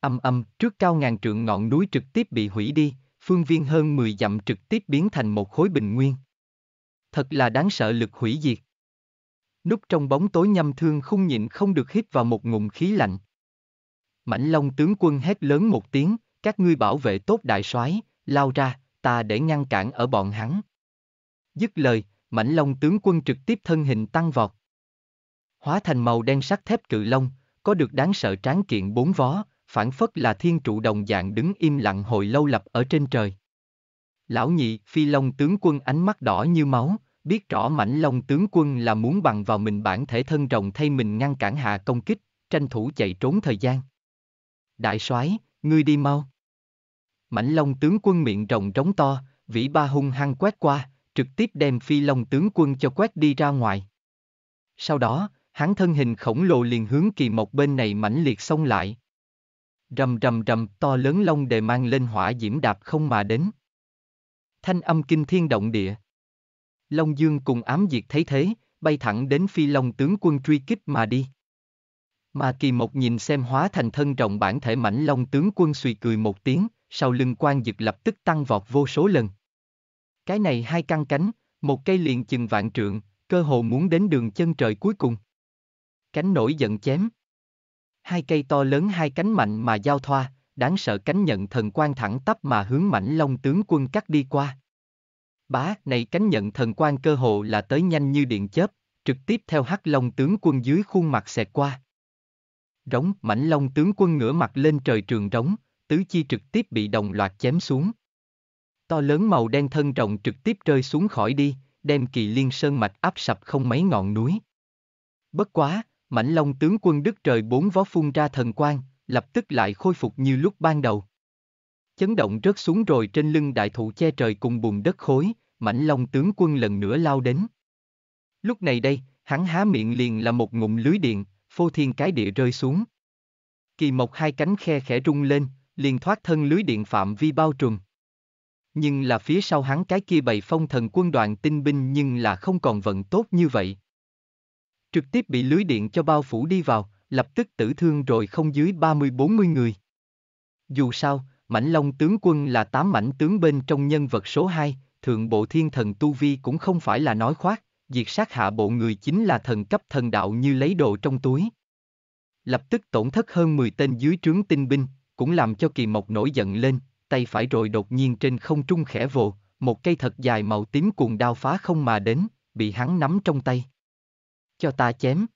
Âm âm, trước cao ngàn trượng ngọn núi trực tiếp bị hủy đi, phương viên hơn 10 dặm trực tiếp biến thành một khối bình nguyên. Thật là đáng sợ lực hủy diệt. Núp trong bóng tối nhâm thương không nhịn không được hít vào một ngụm khí lạnh. Mãnh Long tướng quân hét lớn một tiếng, các ngươi bảo vệ tốt đại soái, lao ra, ta để ngăn cản ở bọn hắn. Dứt lời, Mãnh Long tướng quân trực tiếp thân hình tăng vọt. Hóa thành màu đen sắt thép cự long, có được đáng sợ tráng kiện bốn vó, phản phất là thiên trụ đồng dạng đứng im lặng hồi lâu lập ở trên trời. Lão nhị, phi long tướng quân ánh mắt đỏ như máu, biết rõ mãnh long tướng quân là muốn bằng vào mình bản thể thân rồng thay mình ngăn cản hạ công kích, tranh thủ chạy trốn thời gian. Đại soái, ngươi đi mau. Mãnh Long tướng quân miệng rộng trống to, vĩ ba hung hăng quét qua, trực tiếp đem Phi Long tướng quân cho quét đi ra ngoài. Sau đó, hắn thân hình khổng lồ liền hướng kỳ mộc bên này mãnh liệt xông lại. Rầm rầm rầm, to lớn Long đề mang lên hỏa diễm đạp không mà đến. Thanh âm kinh thiên động địa. Long Dương cùng ám diệt thấy thế, bay thẳng đến Phi Long tướng quân truy kích mà đi. Mà kỳ một nhìn xem hóa thành thân rộng bản thể mảnh long tướng quân suy cười một tiếng, sau lưng quan dực lập tức tăng vọt vô số lần. Cái này hai căn cánh, một cây liền chừng vạn trượng, cơ hồ muốn đến đường chân trời cuối cùng. Cánh nổi giận chém. Hai cây to lớn hai cánh mạnh mà giao thoa, đáng sợ cánh nhận thần quan thẳng tắp mà hướng mảnh long tướng quân cắt đi qua. Bá, này cánh nhận thần quan cơ hồ là tới nhanh như điện chớp, trực tiếp theo hắc long tướng quân dưới khuôn mặt xẹt qua. Rống, mảnh long tướng quân ngửa mặt lên trời trường rống, tứ chi trực tiếp bị đồng loạt chém xuống. To lớn màu đen thân rộng trực tiếp rơi xuống khỏi đi, đem kỳ liên sơn mạch áp sập không mấy ngọn núi. Bất quá, mảnh long tướng quân đức trời bốn vó phun ra thần quang, lập tức lại khôi phục như lúc ban đầu. Chấn động rớt xuống rồi trên lưng đại thụ che trời cùng bùn đất khối, mảnh long tướng quân lần nữa lao đến. Lúc này đây, hắn há miệng liền là một ngụm lưới điện, phô thiên cái địa rơi xuống. Kỳ mộc hai cánh khe khẽ rung lên, liền thoát thân lưới điện phạm vi bao trùm. Nhưng là phía sau hắn cái kia bầy phong thần quân đoàn tinh binh nhưng là không còn vận tốt như vậy. Trực tiếp bị lưới điện cho bao phủ đi vào, lập tức tử thương rồi không dưới 30-40 người. Dù sao, Mãnh Long tướng quân là tám mãnh tướng bên trong nhân vật số 2, thượng bộ thiên thần Tu Vi cũng không phải là nói khoác, diệt sát hạ bộ người chính là thần cấp thần đạo như lấy đồ trong túi. Lập tức tổn thất hơn 10 tên dưới trướng tinh binh, cũng làm cho kỳ mộc nổi giận lên, tay phải rồi đột nhiên trên không trung khẽ vồ, một cây thật dài màu tím cuồng đao phá không mà đến, bị hắn nắm trong tay. Cho ta chém.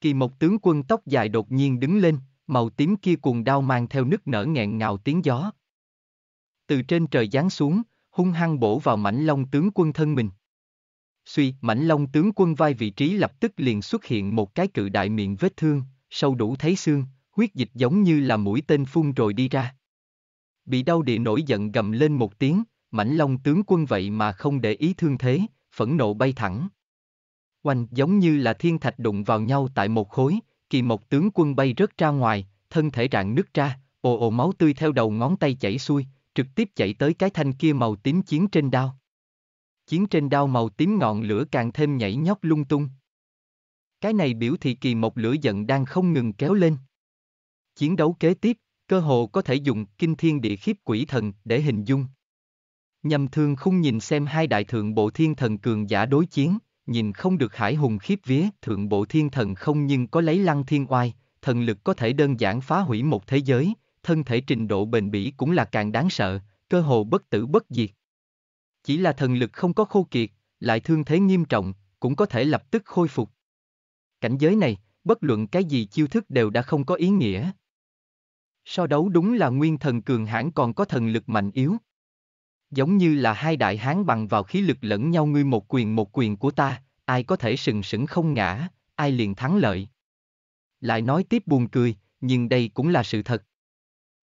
Kỳ mộc tướng quân tóc dài đột nhiên đứng lên, màu tím kia cuồng đao mang theo nức nở nghẹn ngào tiếng gió. Từ trên trời giáng xuống, hung hăng bổ vào mảnh long tướng quân thân mình. Suy, mãnh long tướng quân vai vị trí lập tức liền xuất hiện một cái cự đại miệng vết thương, sâu đủ thấy xương, huyết dịch giống như là mũi tên phun rồi đi ra. Bị đau địa nổi giận gầm lên một tiếng, mãnh long tướng quân vậy mà không để ý thương thế, phẫn nộ bay thẳng. Oanh giống như là thiên thạch đụng vào nhau tại một khối, kỳ một tướng quân bay rớt ra ngoài, thân thể rạn nứt ra, ồ ồ máu tươi theo đầu ngón tay chảy xuôi, trực tiếp chảy tới cái thanh kia màu tím chiến trên đao chiến trên đao màu tím ngọn lửa càng thêm nhảy nhót lung tung. Cái này biểu thị kỳ một lửa giận đang không ngừng kéo lên. Chiến đấu kế tiếp, cơ hồ có thể dùng kinh thiên địa khiếp quỷ thần để hình dung. Nhầm thương không nhìn xem hai đại thượng bộ thiên thần cường giả đối chiến, nhìn không được hải hùng khiếp vía, thượng bộ thiên thần không nhưng có lấy lăng thiên oai, thần lực có thể đơn giản phá hủy một thế giới, thân thể trình độ bền bỉ cũng là càng đáng sợ, cơ hồ bất tử bất diệt. Chỉ là thần lực không có khô kiệt, lại thương thế nghiêm trọng, cũng có thể lập tức khôi phục. Cảnh giới này, bất luận cái gì chiêu thức đều đã không có ý nghĩa. So đấu đúng là nguyên thần cường hãn còn có thần lực mạnh yếu. Giống như là hai đại hán bằng vào khí lực lẫn nhau ngươi một quyền một quyền của ta, ai có thể sừng sững không ngã, ai liền thắng lợi. Lại nói tiếp buồn cười, nhưng đây cũng là sự thật.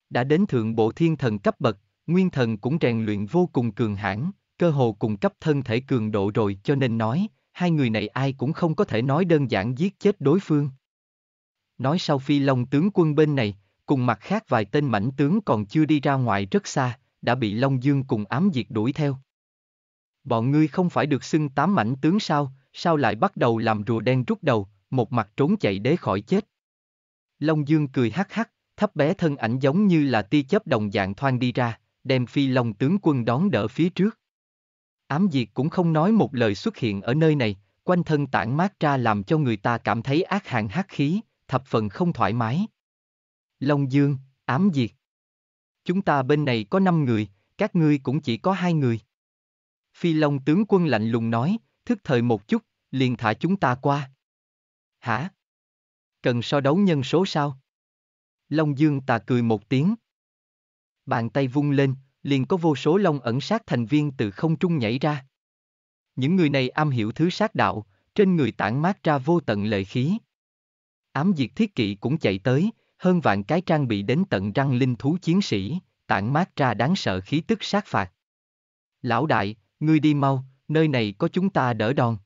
Đã đến thượng bộ thiên thần cấp bậc, nguyên thần cũng rèn luyện vô cùng cường hãn cơ hồ cùng cấp thân thể cường độ rồi cho nên nói, hai người này ai cũng không có thể nói đơn giản giết chết đối phương. Nói sau phi long tướng quân bên này, cùng mặt khác vài tên mảnh tướng còn chưa đi ra ngoài rất xa, đã bị Long Dương cùng ám diệt đuổi theo. Bọn ngươi không phải được xưng tám mảnh tướng sao, sao lại bắt đầu làm rùa đen rút đầu, một mặt trốn chạy đế khỏi chết. Long Dương cười hắc hắc, thấp bé thân ảnh giống như là tia chớp đồng dạng thoang đi ra, đem phi long tướng quân đón đỡ phía trước. Ám diệt cũng không nói một lời xuất hiện ở nơi này, quanh thân tản mát ra làm cho người ta cảm thấy ác hạn hắc khí, thập phần không thoải mái. Long Dương, ám diệt. Chúng ta bên này có 5 người, các ngươi cũng chỉ có hai người. Phi Long tướng quân lạnh lùng nói, thức thời một chút, liền thả chúng ta qua. Hả? Cần so đấu nhân số sao? Long Dương tà cười một tiếng. Bàn tay vung lên, liền có vô số long ẩn sát thành viên từ không trung nhảy ra. Những người này am hiểu thứ sát đạo, trên người tản mát ra vô tận lợi khí. Ám diệt thiết kỵ cũng chạy tới, hơn vạn cái trang bị đến tận răng linh thú chiến sĩ, tản mát ra đáng sợ khí tức sát phạt. Lão đại, ngươi đi mau, nơi này có chúng ta đỡ đòn.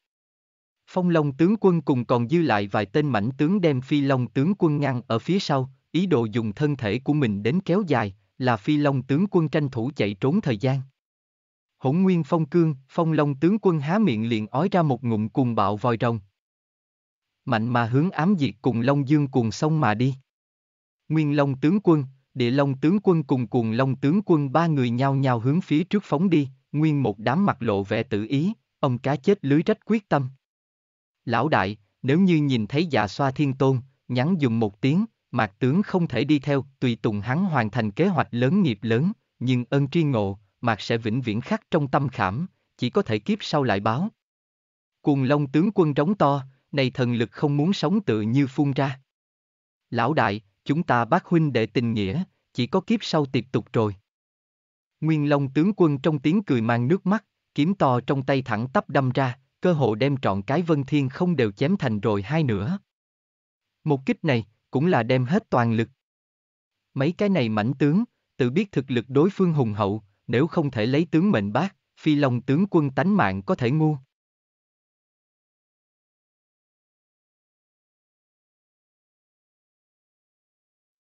Phong Long tướng quân cùng còn dư lại vài tên mảnh tướng đem Phi Long tướng quân ngăn ở phía sau, ý đồ dùng thân thể của mình đến kéo dài, là phi long tướng quân tranh thủ chạy trốn thời gian. Hỗn nguyên phong cương, phong long tướng quân há miệng liền ói ra một ngụm cùng bạo vòi rồng. Mạnh mà hướng ám diệt cùng long dương cùng sông mà đi. Nguyên long tướng quân, địa long tướng quân cùng cùng long tướng quân ba người nhau nhao hướng phía trước phóng đi, nguyên một đám mặt lộ vẻ tự ý, ông cá chết lưới rách quyết tâm. Lão đại, nếu như nhìn thấy dạ xoa thiên tôn, nhắn dùng một tiếng, Mạc Tướng không thể đi theo, tùy tùng hắn hoàn thành kế hoạch lớn nghiệp lớn, nhưng ân tri ngộ, Mạc sẽ vĩnh viễn khắc trong tâm khảm, chỉ có thể kiếp sau lại báo. Cuồng Long tướng quân trống to, này thần lực không muốn sống tự như phun ra. Lão đại, chúng ta bác huynh đệ tình nghĩa, chỉ có kiếp sau tiếp tục rồi. Nguyên Long tướng quân trong tiếng cười mang nước mắt, kiếm to trong tay thẳng tắp đâm ra, cơ hội đem trọn cái vân thiên không đều chém thành rồi hai nữa. Một kích này, cũng là đem hết toàn lực. Mấy cái này mảnh tướng, tự biết thực lực đối phương hùng hậu, nếu không thể lấy tướng mệnh bác, phi long tướng quân tánh mạng có thể ngu.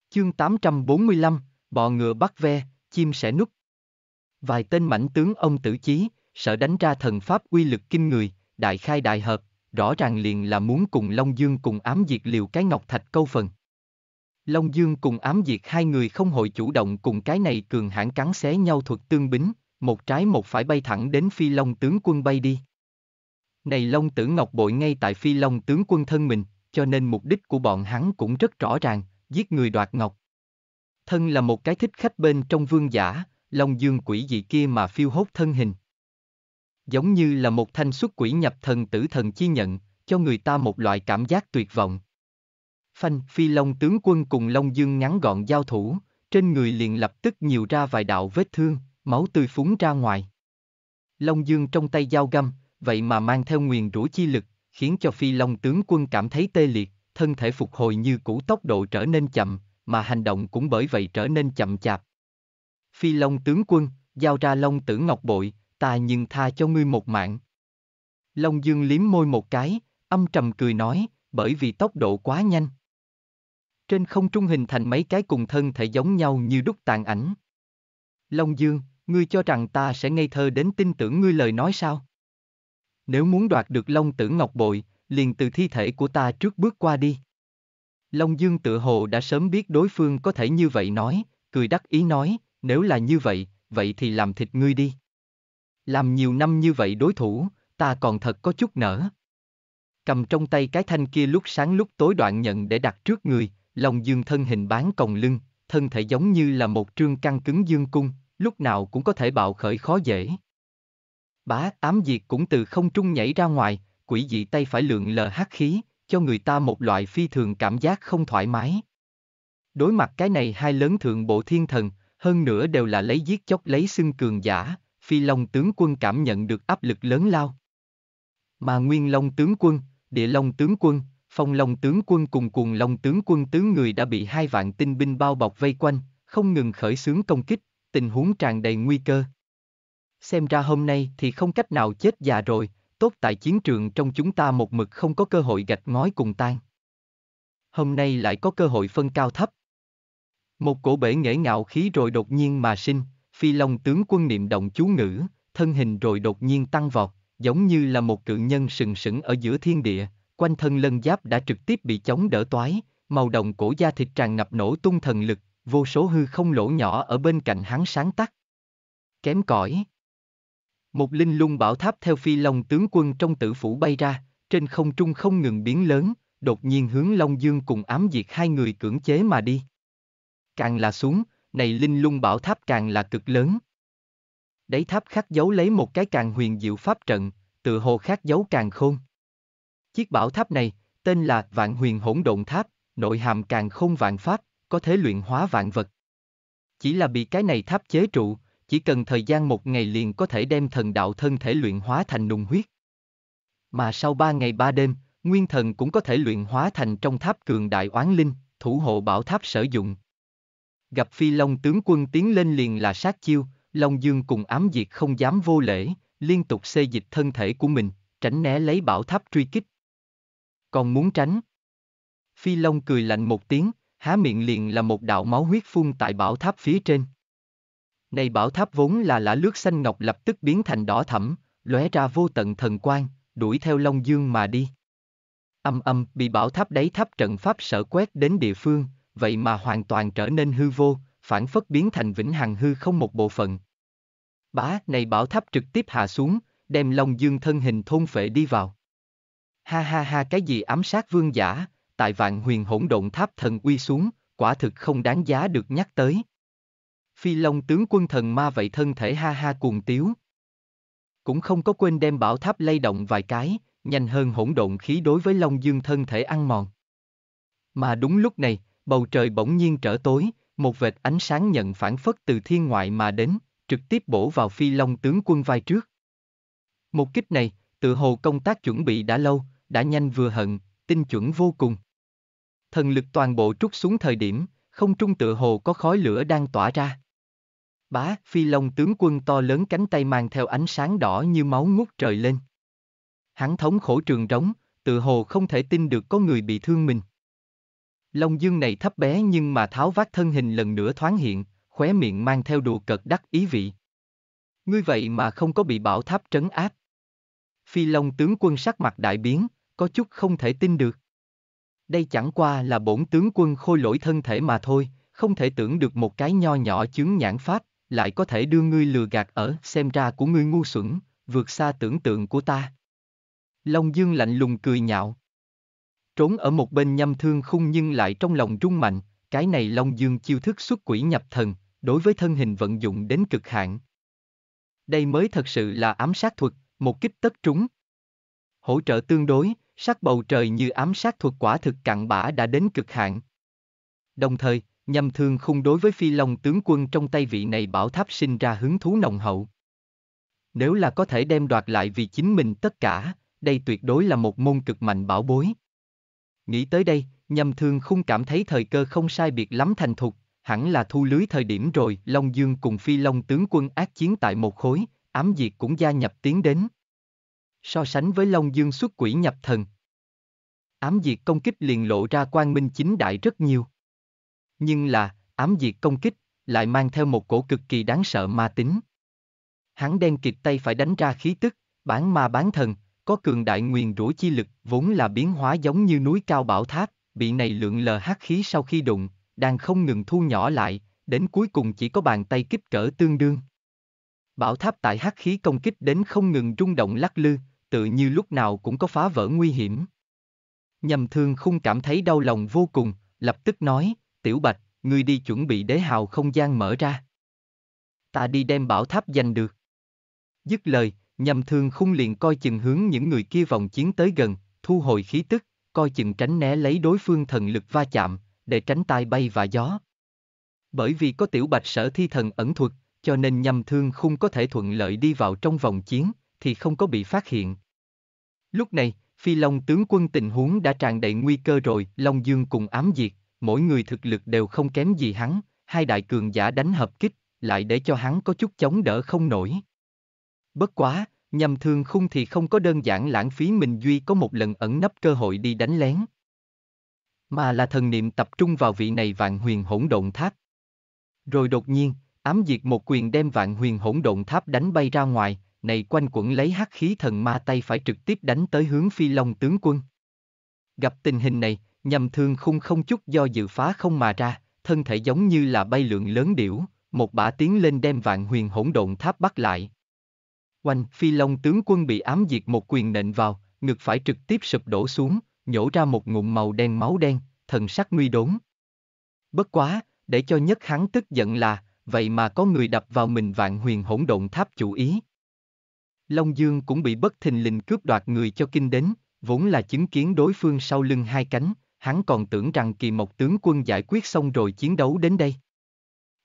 Chương 845, bò ngựa bắt ve, chim sẽ nút. Vài tên mảnh tướng ông tử chí, sợ đánh ra thần pháp uy lực kinh người, đại khai đại hợp, rõ ràng liền là muốn cùng Long Dương cùng ám diệt liều cái ngọc thạch câu phần. Long Dương cùng ám diệt hai người không hội chủ động cùng cái này cường hãn cắn xé nhau thuật tương bính, một trái một phải bay thẳng đến phi long tướng quân bay đi. Này long tử ngọc bội ngay tại phi long tướng quân thân mình, cho nên mục đích của bọn hắn cũng rất rõ ràng, giết người đoạt ngọc. Thân là một cái thích khách bên trong vương giả, long dương quỷ dị kia mà phiêu hốt thân hình. Giống như là một thanh xuất quỷ nhập thần tử thần chi nhận, cho người ta một loại cảm giác tuyệt vọng. Phanh, phi long tướng quân cùng long dương ngắn gọn giao thủ, trên người liền lập tức nhiều ra vài đạo vết thương, máu tươi phúng ra ngoài. Long dương trong tay dao găm, vậy mà mang theo nguyền rủa chi lực, khiến cho phi long tướng quân cảm thấy tê liệt, thân thể phục hồi như cũ tốc độ trở nên chậm, mà hành động cũng bởi vậy trở nên chậm chạp. Phi long tướng quân, giao ra long tử ngọc bội, ta nhưng tha cho ngươi một mạng. Long dương liếm môi một cái, âm trầm cười nói, bởi vì tốc độ quá nhanh. Trên không trung hình thành mấy cái cùng thân thể giống nhau như đúc tàn ảnh. Long Dương, ngươi cho rằng ta sẽ ngây thơ đến tin tưởng ngươi lời nói sao? Nếu muốn đoạt được Long Tử Ngọc Bội, liền từ thi thể của ta trước bước qua đi. Long Dương tự hồ đã sớm biết đối phương có thể như vậy nói, cười đắc ý nói, nếu là như vậy, vậy thì làm thịt ngươi đi. Làm nhiều năm như vậy đối thủ, ta còn thật có chút nở. Cầm trong tay cái thanh kia lúc sáng lúc tối đoạn nhận để đặt trước người, lòng dương thân hình bán còng lưng, thân thể giống như là một trương căng cứng dương cung, lúc nào cũng có thể bạo khởi khó dễ. Bá ám diệt cũng từ không trung nhảy ra ngoài, quỷ dị tay phải lượng lờ hắc khí, cho người ta một loại phi thường cảm giác không thoải mái. Đối mặt cái này hai lớn thượng bộ thiên thần, hơn nữa đều là lấy giết chóc lấy xưng cường giả, phi long tướng quân cảm nhận được áp lực lớn lao. Mà nguyên long tướng quân, địa long tướng quân, Phong Long tướng quân cùng cuồng Long tướng quân tướng người đã bị hai vạn tinh binh bao bọc vây quanh, không ngừng khởi xướng công kích, tình huống tràn đầy nguy cơ. Xem ra hôm nay thì không cách nào chết già rồi, tốt tại chiến trường trong chúng ta một mực không có cơ hội gạch ngói cùng tan. Hôm nay lại có cơ hội phân cao thấp. Một cổ bể nghệ ngạo khí rồi đột nhiên mà sinh, phi long tướng quân niệm động chú ngữ, thân hình rồi đột nhiên tăng vọt, giống như là một cự nhân sừng sững ở giữa thiên địa, quanh thân lân giáp đã trực tiếp bị chống đỡ toái, màu đồng cổ da thịt tràn ngập nổ tung thần lực, vô số hư không lỗ nhỏ ở bên cạnh hắn sáng tắt. Kém cỏi. Một linh lung bảo tháp theo phi long tướng quân trong tử phủ bay ra, trên không trung không ngừng biến lớn, đột nhiên hướng Long Dương cùng ám diệt hai người cưỡng chế mà đi. Càng là xuống, này linh lung bảo tháp càng là cực lớn. Đấy tháp khắc giấu lấy một cái càng huyền diệu pháp trận, tự hồ khắc giấu càng khôn. Chiếc bảo tháp này, tên là Vạn Huyền Hỗn Độn Tháp, nội hàm càng không vạn pháp, có thể luyện hóa vạn vật. Chỉ là bị cái này tháp chế trụ, chỉ cần thời gian một ngày liền có thể đem thần đạo thân thể luyện hóa thành nùng huyết. Mà sau ba ngày ba đêm, nguyên thần cũng có thể luyện hóa thành trong tháp cường đại oán linh, thủ hộ bảo tháp sử dụng. Gặp phi long tướng quân tiến lên liền là sát chiêu, long dương cùng ám diệt không dám vô lễ, liên tục xê dịch thân thể của mình, tránh né lấy bảo tháp truy kích còn muốn tránh. Phi Long cười lạnh một tiếng, há miệng liền là một đạo máu huyết phun tại bảo tháp phía trên. Này bảo tháp vốn là lã lướt xanh ngọc lập tức biến thành đỏ thẫm, lóe ra vô tận thần quang, đuổi theo Long Dương mà đi. Âm âm bị bảo tháp đáy tháp trận pháp sở quét đến địa phương, vậy mà hoàn toàn trở nên hư vô, phản phất biến thành vĩnh hằng hư không một bộ phận. Bá này bảo tháp trực tiếp hạ xuống, đem Long Dương thân hình thôn phệ đi vào. Ha ha ha cái gì ám sát vương giả, tại vạn huyền hỗn độn tháp thần uy xuống, quả thực không đáng giá được nhắc tới. Phi Long tướng quân thần ma vậy thân thể ha ha cuồng tiếu. Cũng không có quên đem bảo tháp lay động vài cái, nhanh hơn hỗn độn khí đối với Long Dương thân thể ăn mòn. Mà đúng lúc này, bầu trời bỗng nhiên trở tối, một vệt ánh sáng nhận phản phất từ thiên ngoại mà đến, trực tiếp bổ vào Phi Long tướng quân vai trước. Một kích này, tự hồ công tác chuẩn bị đã lâu, đã nhanh vừa hận, tinh chuẩn vô cùng. Thần lực toàn bộ trút xuống thời điểm, không trung tựa hồ có khói lửa đang tỏa ra. Bá, phi long tướng quân to lớn cánh tay mang theo ánh sáng đỏ như máu ngút trời lên. Hắn thống khổ trường rống, tự hồ không thể tin được có người bị thương mình. Long dương này thấp bé nhưng mà tháo vát thân hình lần nữa thoáng hiện, khóe miệng mang theo đùa cợt đắc ý vị. Ngươi vậy mà không có bị bảo tháp trấn áp. Phi Long tướng quân sắc mặt đại biến, có chút không thể tin được. Đây chẳng qua là bổn tướng quân khôi lỗi thân thể mà thôi, không thể tưởng được một cái nho nhỏ chướng nhãn pháp, lại có thể đưa ngươi lừa gạt ở xem ra của ngươi ngu xuẩn, vượt xa tưởng tượng của ta. Long Dương lạnh lùng cười nhạo. Trốn ở một bên nhâm thương khung nhưng lại trong lòng rung mạnh, cái này Long Dương chiêu thức xuất quỷ nhập thần, đối với thân hình vận dụng đến cực hạn. Đây mới thật sự là ám sát thuật, một kích tất trúng. Hỗ trợ tương đối, sát bầu trời như ám sát thuật quả thực cặn bã đã đến cực hạn. Đồng thời, nhằm thương khung đối với phi long tướng quân trong tay vị này bảo tháp sinh ra hứng thú nồng hậu. Nếu là có thể đem đoạt lại vì chính mình tất cả, đây tuyệt đối là một môn cực mạnh bảo bối. Nghĩ tới đây, nhằm thương khung cảm thấy thời cơ không sai biệt lắm thành thục, hẳn là thu lưới thời điểm rồi, Long Dương cùng Phi Long tướng quân ác chiến tại một khối, ám diệt cũng gia nhập tiến đến. So sánh với Long Dương xuất quỷ nhập thần. Ám diệt công kích liền lộ ra quang minh chính đại rất nhiều. Nhưng là, ám diệt công kích, lại mang theo một cổ cực kỳ đáng sợ ma tính. Hắn đen kịch tay phải đánh ra khí tức, bán ma bán thần, có cường đại nguyền rủa chi lực, vốn là biến hóa giống như núi cao bảo tháp, bị này lượng lờ hắc khí sau khi đụng, đang không ngừng thu nhỏ lại, đến cuối cùng chỉ có bàn tay kích cỡ tương đương. Bảo tháp tại hắc khí công kích đến không ngừng rung động lắc lư, tự như lúc nào cũng có phá vỡ nguy hiểm. Nhầm thương Khung cảm thấy đau lòng vô cùng, lập tức nói, tiểu bạch, ngươi đi chuẩn bị đế hào không gian mở ra. Ta đi đem bảo tháp giành được. Dứt lời, nhầm thương Khung liền coi chừng hướng những người kia vòng chiến tới gần, thu hồi khí tức, coi chừng tránh né lấy đối phương thần lực va chạm, để tránh tai bay và gió. Bởi vì có tiểu bạch sở thi thần ẩn thuật, cho nên nhầm thương Khung có thể thuận lợi đi vào trong vòng chiến, thì không có bị phát hiện. Lúc này, Phi Long tướng quân tình huống đã tràn đầy nguy cơ rồi, Long Dương cùng ám diệt, mỗi người thực lực đều không kém gì hắn, hai đại cường giả đánh hợp kích, lại để cho hắn có chút chống đỡ không nổi. Bất quá, nhầm thương khung thì không có đơn giản lãng phí mình duy có một lần ẩn nấp cơ hội đi đánh lén. Mà là thần niệm tập trung vào vị này vạn huyền hỗn độn tháp. Rồi đột nhiên, ám diệt một quyền đem vạn huyền hỗn độn tháp đánh bay ra ngoài, này quanh quẩn lấy hắc khí thần ma tay phải trực tiếp đánh tới hướng phi long tướng quân. Gặp tình hình này, nhầm thương khung không chút do dự phá không mà ra, thân thể giống như là bay lượng lớn điểu, một bả tiến lên đem vạn huyền hỗn độn tháp bắt lại. quanh phi long tướng quân bị ám diệt một quyền nện vào, ngực phải trực tiếp sụp đổ xuống, nhổ ra một ngụm màu đen máu đen, thần sắc nguy đốn. Bất quá, để cho nhất hắn tức giận là, vậy mà có người đập vào mình vạn huyền hỗn độn tháp chủ ý. Long Dương cũng bị bất thình lình cướp đoạt người cho kinh đến, vốn là chứng kiến đối phương sau lưng hai cánh, hắn còn tưởng rằng kỳ mộc tướng quân giải quyết xong rồi chiến đấu đến đây.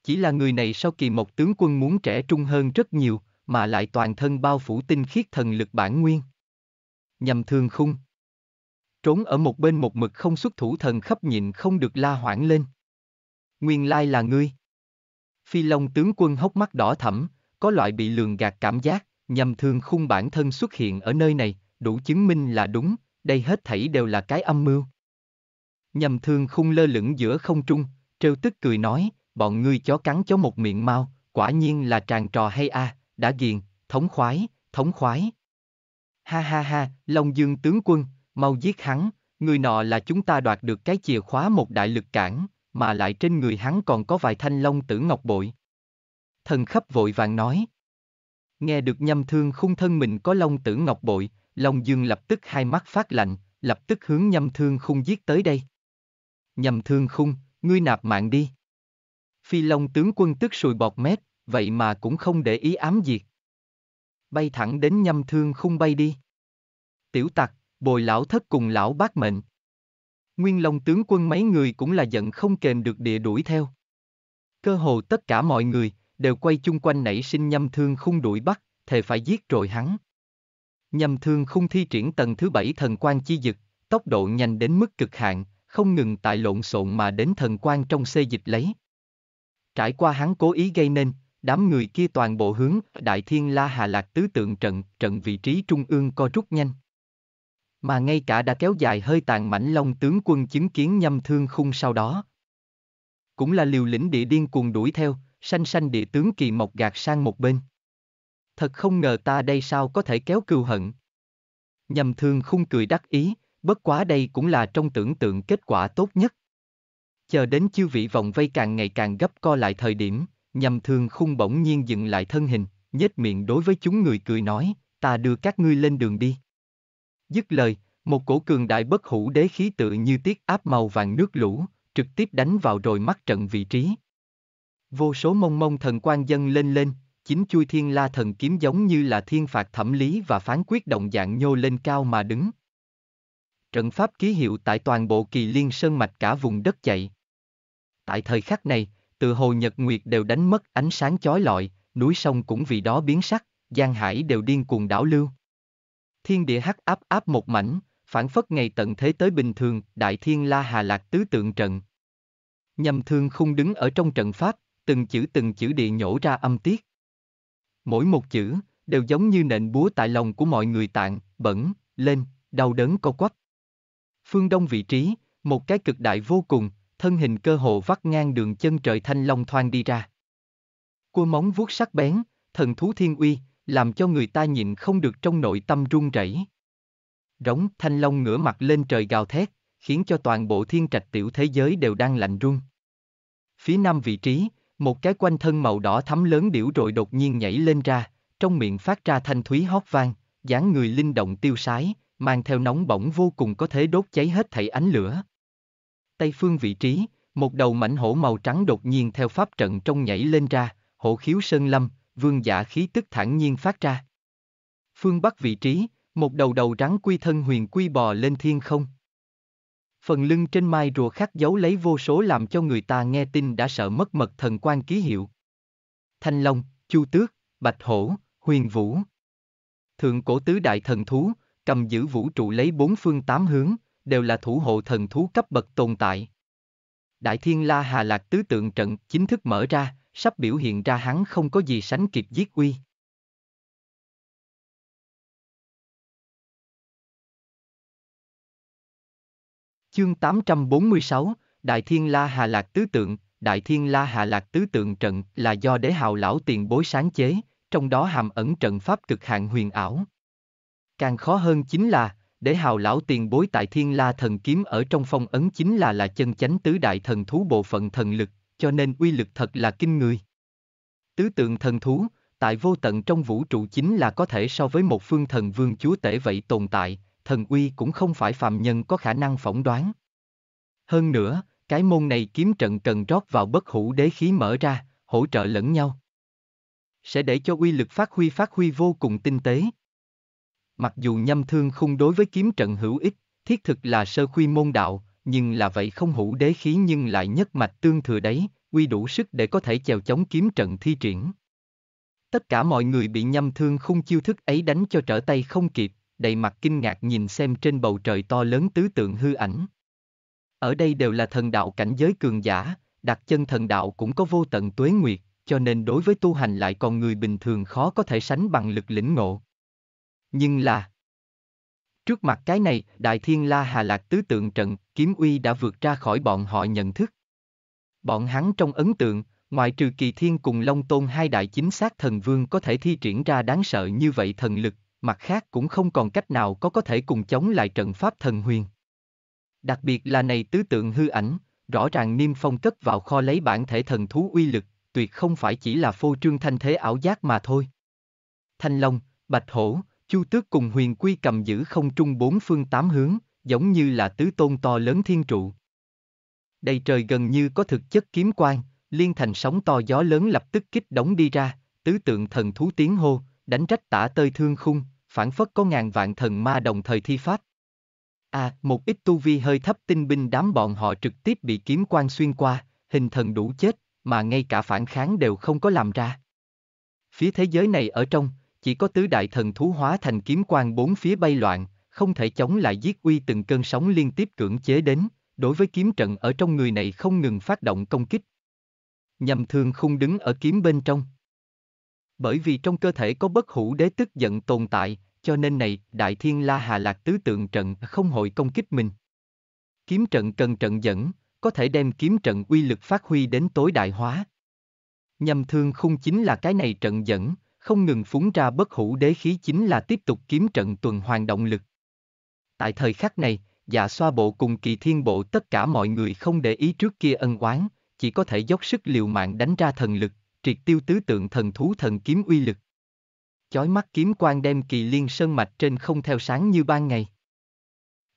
Chỉ là người này sau kỳ mộc tướng quân muốn trẻ trung hơn rất nhiều, mà lại toàn thân bao phủ tinh khiết thần lực bản nguyên. Nhằm thương khung. Trốn ở một bên một mực không xuất thủ thần khắp nhịn không được la hoảng lên. Nguyên lai là ngươi. Phi Long tướng quân hốc mắt đỏ thẳm, có loại bị lường gạt cảm giác nhằm thương khung bản thân xuất hiện ở nơi này, đủ chứng minh là đúng, đây hết thảy đều là cái âm mưu. Nhằm thương khung lơ lửng giữa không trung, trêu tức cười nói, bọn ngươi chó cắn chó một miệng mau, quả nhiên là tràn trò hay a, à, đã ghiền, thống khoái, thống khoái. Ha ha ha, Long Dương tướng quân, mau giết hắn, người nọ là chúng ta đoạt được cái chìa khóa một đại lực cản, mà lại trên người hắn còn có vài thanh long tử ngọc bội. Thần khắp vội vàng nói. Nghe được nhâm thương khung thân mình có long tử ngọc bội, Long Dương lập tức hai mắt phát lạnh, lập tức hướng nhâm thương khung giết tới đây. Nhâm thương khung, ngươi nạp mạng đi. Phi Long tướng quân tức sùi bọt mép, vậy mà cũng không để ý ám diệt. Bay thẳng đến nhâm thương khung bay đi. Tiểu tặc, bồi lão thất cùng lão bác mệnh. Nguyên Long tướng quân mấy người cũng là giận không kềm được địa đuổi theo. Cơ hồ tất cả mọi người, đều quay chung quanh nảy sinh nhâm thương khung đuổi bắt, thề phải giết rồi hắn. Nhâm thương khung thi triển tầng thứ bảy thần quan chi dực, tốc độ nhanh đến mức cực hạn, không ngừng tại lộn xộn mà đến thần quan trong xê dịch lấy. Trải qua hắn cố ý gây nên, đám người kia toàn bộ hướng Đại Thiên La Hà Lạc tứ tượng trận, trận vị trí trung ương co rút nhanh. Mà ngay cả đã kéo dài hơi tàn mảnh long tướng quân chứng kiến nhâm thương khung sau đó. Cũng là liều lĩnh địa điên cuồng đuổi theo, xanh xanh địa tướng kỳ mộc gạt sang một bên. Thật không ngờ ta đây sao có thể kéo cừu hận. Nhầm thương khung cười đắc ý, bất quá đây cũng là trong tưởng tượng kết quả tốt nhất. Chờ đến chiêu vị vòng vây càng ngày càng gấp co lại thời điểm, nhầm thương khung bỗng nhiên dựng lại thân hình, nhếch miệng đối với chúng người cười nói, ta đưa các ngươi lên đường đi. Dứt lời, một cổ cường đại bất hủ đế khí tự như tiết áp màu vàng nước lũ, trực tiếp đánh vào rồi mắt trận vị trí. Vô số mông mông thần quan dân lên lên, chính chui thiên la thần kiếm giống như là thiên phạt thẩm lý và phán quyết động dạng nhô lên cao mà đứng. Trận pháp ký hiệu tại toàn bộ kỳ liên sơn mạch cả vùng đất chạy. Tại thời khắc này, từ hồ nhật nguyệt đều đánh mất ánh sáng chói lọi, núi sông cũng vì đó biến sắc, giang hải đều điên cuồng đảo lưu. Thiên địa hắc áp áp một mảnh, phản phất ngày tận thế tới bình thường, đại thiên la hà lạc tứ tượng trận. Nhầm thương không đứng ở trong trận pháp, từng chữ từng chữ địa nhổ ra âm tiết. Mỗi một chữ, đều giống như nện búa tại lòng của mọi người tạng, bẩn, lên, đau đớn co quắp. Phương Đông vị trí, một cái cực đại vô cùng, thân hình cơ hồ vắt ngang đường chân trời thanh long thoang đi ra. Cua móng vuốt sắc bén, thần thú thiên uy, làm cho người ta nhìn không được trong nội tâm run rẩy. Rống thanh long ngửa mặt lên trời gào thét, khiến cho toàn bộ thiên trạch tiểu thế giới đều đang lạnh run. Phía nam vị trí, một cái quanh thân màu đỏ thắm lớn điểu rồi đột nhiên nhảy lên ra, trong miệng phát ra thanh thúy hót vang, dáng người linh động tiêu sái, mang theo nóng bỏng vô cùng có thể đốt cháy hết thảy ánh lửa. Tây phương vị trí, một đầu mảnh hổ màu trắng đột nhiên theo pháp trận trong nhảy lên ra, hổ khiếu sơn lâm, vương giả khí tức thản nhiên phát ra. Phương Bắc vị trí, một đầu đầu rắn quy thân huyền quy bò lên thiên không phần lưng trên mai rùa khắc dấu lấy vô số làm cho người ta nghe tin đã sợ mất mật thần quan ký hiệu. Thanh Long, Chu Tước, Bạch Hổ, Huyền Vũ. Thượng cổ tứ đại thần thú, cầm giữ vũ trụ lấy bốn phương tám hướng, đều là thủ hộ thần thú cấp bậc tồn tại. Đại Thiên La Hà Lạc tứ tượng trận chính thức mở ra, sắp biểu hiện ra hắn không có gì sánh kịp giết uy. Chương 846, Đại Thiên La Hà Lạc Tứ Tượng, Đại Thiên La Hà Lạc Tứ Tượng trận là do đế hào lão tiền bối sáng chế, trong đó hàm ẩn trận pháp cực hạn huyền ảo. Càng khó hơn chính là, đế hào lão tiền bối tại Thiên La Thần Kiếm ở trong phong ấn chính là là chân chánh tứ đại thần thú bộ phận thần lực, cho nên uy lực thật là kinh người. Tứ tượng thần thú, tại vô tận trong vũ trụ chính là có thể so với một phương thần vương chúa tể vậy tồn tại, thần uy cũng không phải phàm nhân có khả năng phỏng đoán. Hơn nữa, cái môn này kiếm trận cần rót vào bất hủ đế khí mở ra, hỗ trợ lẫn nhau. Sẽ để cho uy lực phát huy phát huy vô cùng tinh tế. Mặc dù nhâm thương khung đối với kiếm trận hữu ích, thiết thực là sơ khuy môn đạo, nhưng là vậy không hữu đế khí nhưng lại nhất mạch tương thừa đấy, uy đủ sức để có thể chèo chống kiếm trận thi triển. Tất cả mọi người bị nhâm thương khung chiêu thức ấy đánh cho trở tay không kịp, đầy mặt kinh ngạc nhìn xem trên bầu trời to lớn tứ tượng hư ảnh. Ở đây đều là thần đạo cảnh giới cường giả, đặt chân thần đạo cũng có vô tận tuế nguyệt, cho nên đối với tu hành lại còn người bình thường khó có thể sánh bằng lực lĩnh ngộ. Nhưng là Trước mặt cái này, Đại Thiên La Hà Lạc tứ tượng trận, kiếm uy đã vượt ra khỏi bọn họ nhận thức. Bọn hắn trong ấn tượng, ngoại trừ kỳ thiên cùng Long Tôn hai đại chính xác thần vương có thể thi triển ra đáng sợ như vậy thần lực, mặt khác cũng không còn cách nào có có thể cùng chống lại trận pháp thần huyền. Đặc biệt là này tứ tượng hư ảnh, rõ ràng niêm phong cất vào kho lấy bản thể thần thú uy lực, tuyệt không phải chỉ là phô trương thanh thế ảo giác mà thôi. Thanh Long, Bạch Hổ, Chu Tước cùng huyền quy cầm giữ không trung bốn phương tám hướng, giống như là tứ tôn to lớn thiên trụ. Đầy trời gần như có thực chất kiếm quan, liên thành sóng to gió lớn lập tức kích đóng đi ra, tứ tượng thần thú tiếng hô, đánh trách tả tơi thương khung, phản phất có ngàn vạn thần ma đồng thời thi pháp. À, một ít tu vi hơi thấp tinh binh đám bọn họ trực tiếp bị kiếm quan xuyên qua, hình thần đủ chết, mà ngay cả phản kháng đều không có làm ra. Phía thế giới này ở trong, chỉ có tứ đại thần thú hóa thành kiếm quan bốn phía bay loạn, không thể chống lại giết uy từng cơn sóng liên tiếp cưỡng chế đến, đối với kiếm trận ở trong người này không ngừng phát động công kích. nhầm thương khung đứng ở kiếm bên trong. Bởi vì trong cơ thể có bất hủ đế tức giận tồn tại, cho nên này, Đại Thiên La Hà Lạc Tứ Tượng Trận không hội công kích mình. Kiếm trận cần trận dẫn, có thể đem kiếm trận uy lực phát huy đến tối đại hóa. Nhầm thương khung chính là cái này trận dẫn, không ngừng phúng ra bất hủ đế khí chính là tiếp tục kiếm trận tuần hoàn động lực. Tại thời khắc này, dạ xoa bộ cùng kỳ thiên bộ tất cả mọi người không để ý trước kia ân oán, chỉ có thể dốc sức liều mạng đánh ra thần lực triệt tiêu tứ tượng thần thú thần kiếm uy lực. Chói mắt kiếm quan đem kỳ liên sơn mạch trên không theo sáng như ban ngày.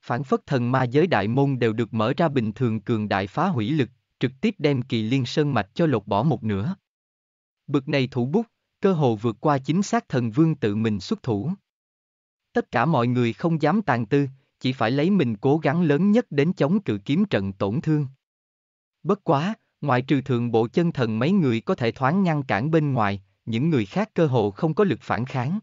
Phản phất thần ma giới đại môn đều được mở ra bình thường cường đại phá hủy lực, trực tiếp đem kỳ liên sơn mạch cho lột bỏ một nửa. Bực này thủ bút, cơ hồ vượt qua chính xác thần vương tự mình xuất thủ. Tất cả mọi người không dám tàn tư, chỉ phải lấy mình cố gắng lớn nhất đến chống cự kiếm trận tổn thương. Bất quá, Ngoại trừ thượng bộ chân thần mấy người có thể thoáng ngăn cản bên ngoài, những người khác cơ hộ không có lực phản kháng.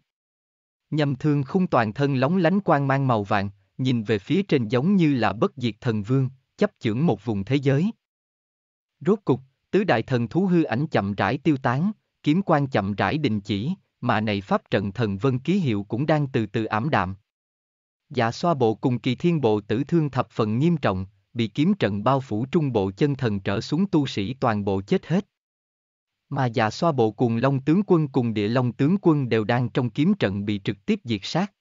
Nhầm thương khung toàn thân lóng lánh quang mang màu vàng, nhìn về phía trên giống như là bất diệt thần vương, chấp chưởng một vùng thế giới. Rốt cục, tứ đại thần thú hư ảnh chậm rãi tiêu tán, kiếm quan chậm rãi đình chỉ, mà này pháp trận thần vân ký hiệu cũng đang từ từ ảm đạm. Dạ xoa bộ cùng kỳ thiên bộ tử thương thập phần nghiêm trọng, bị kiếm trận bao phủ trung bộ chân thần trở xuống tu sĩ toàn bộ chết hết. Mà già xoa bộ cùng Long tướng quân cùng địa Long tướng quân đều đang trong kiếm trận bị trực tiếp diệt sát.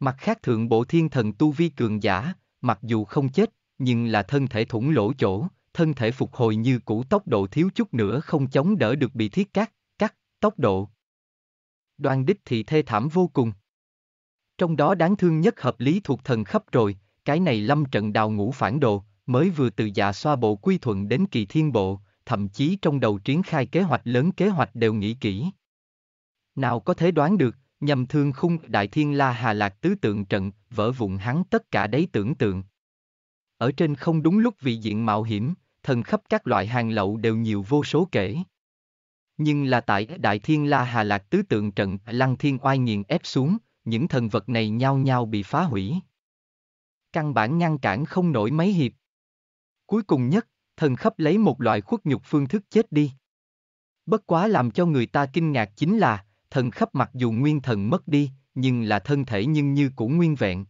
Mặt khác thượng bộ thiên thần tu vi cường giả, mặc dù không chết, nhưng là thân thể thủng lỗ chỗ, thân thể phục hồi như cũ tốc độ thiếu chút nữa không chống đỡ được bị thiết cắt, cắt, tốc độ. Đoan đích thì thê thảm vô cùng. Trong đó đáng thương nhất hợp lý thuộc thần khắp rồi, cái này lâm trận đào ngũ phản đồ, mới vừa từ dạ xoa bộ quy thuận đến kỳ thiên bộ, thậm chí trong đầu triển khai kế hoạch lớn kế hoạch đều nghĩ kỹ. Nào có thể đoán được, nhầm thương khung đại thiên la hà lạc tứ tượng trận, vỡ vụn hắn tất cả đấy tưởng tượng. Ở trên không đúng lúc vì diện mạo hiểm, thần khắp các loại hàng lậu đều nhiều vô số kể. Nhưng là tại đại thiên la hà lạc tứ tượng trận lăng thiên oai nghiền ép xuống, những thần vật này nhao nhao bị phá hủy căn bản ngăn cản không nổi mấy hiệp. Cuối cùng nhất, thần khắp lấy một loại khuất nhục phương thức chết đi. Bất quá làm cho người ta kinh ngạc chính là, thần khắp mặc dù nguyên thần mất đi, nhưng là thân thể nhưng như cũ nguyên vẹn.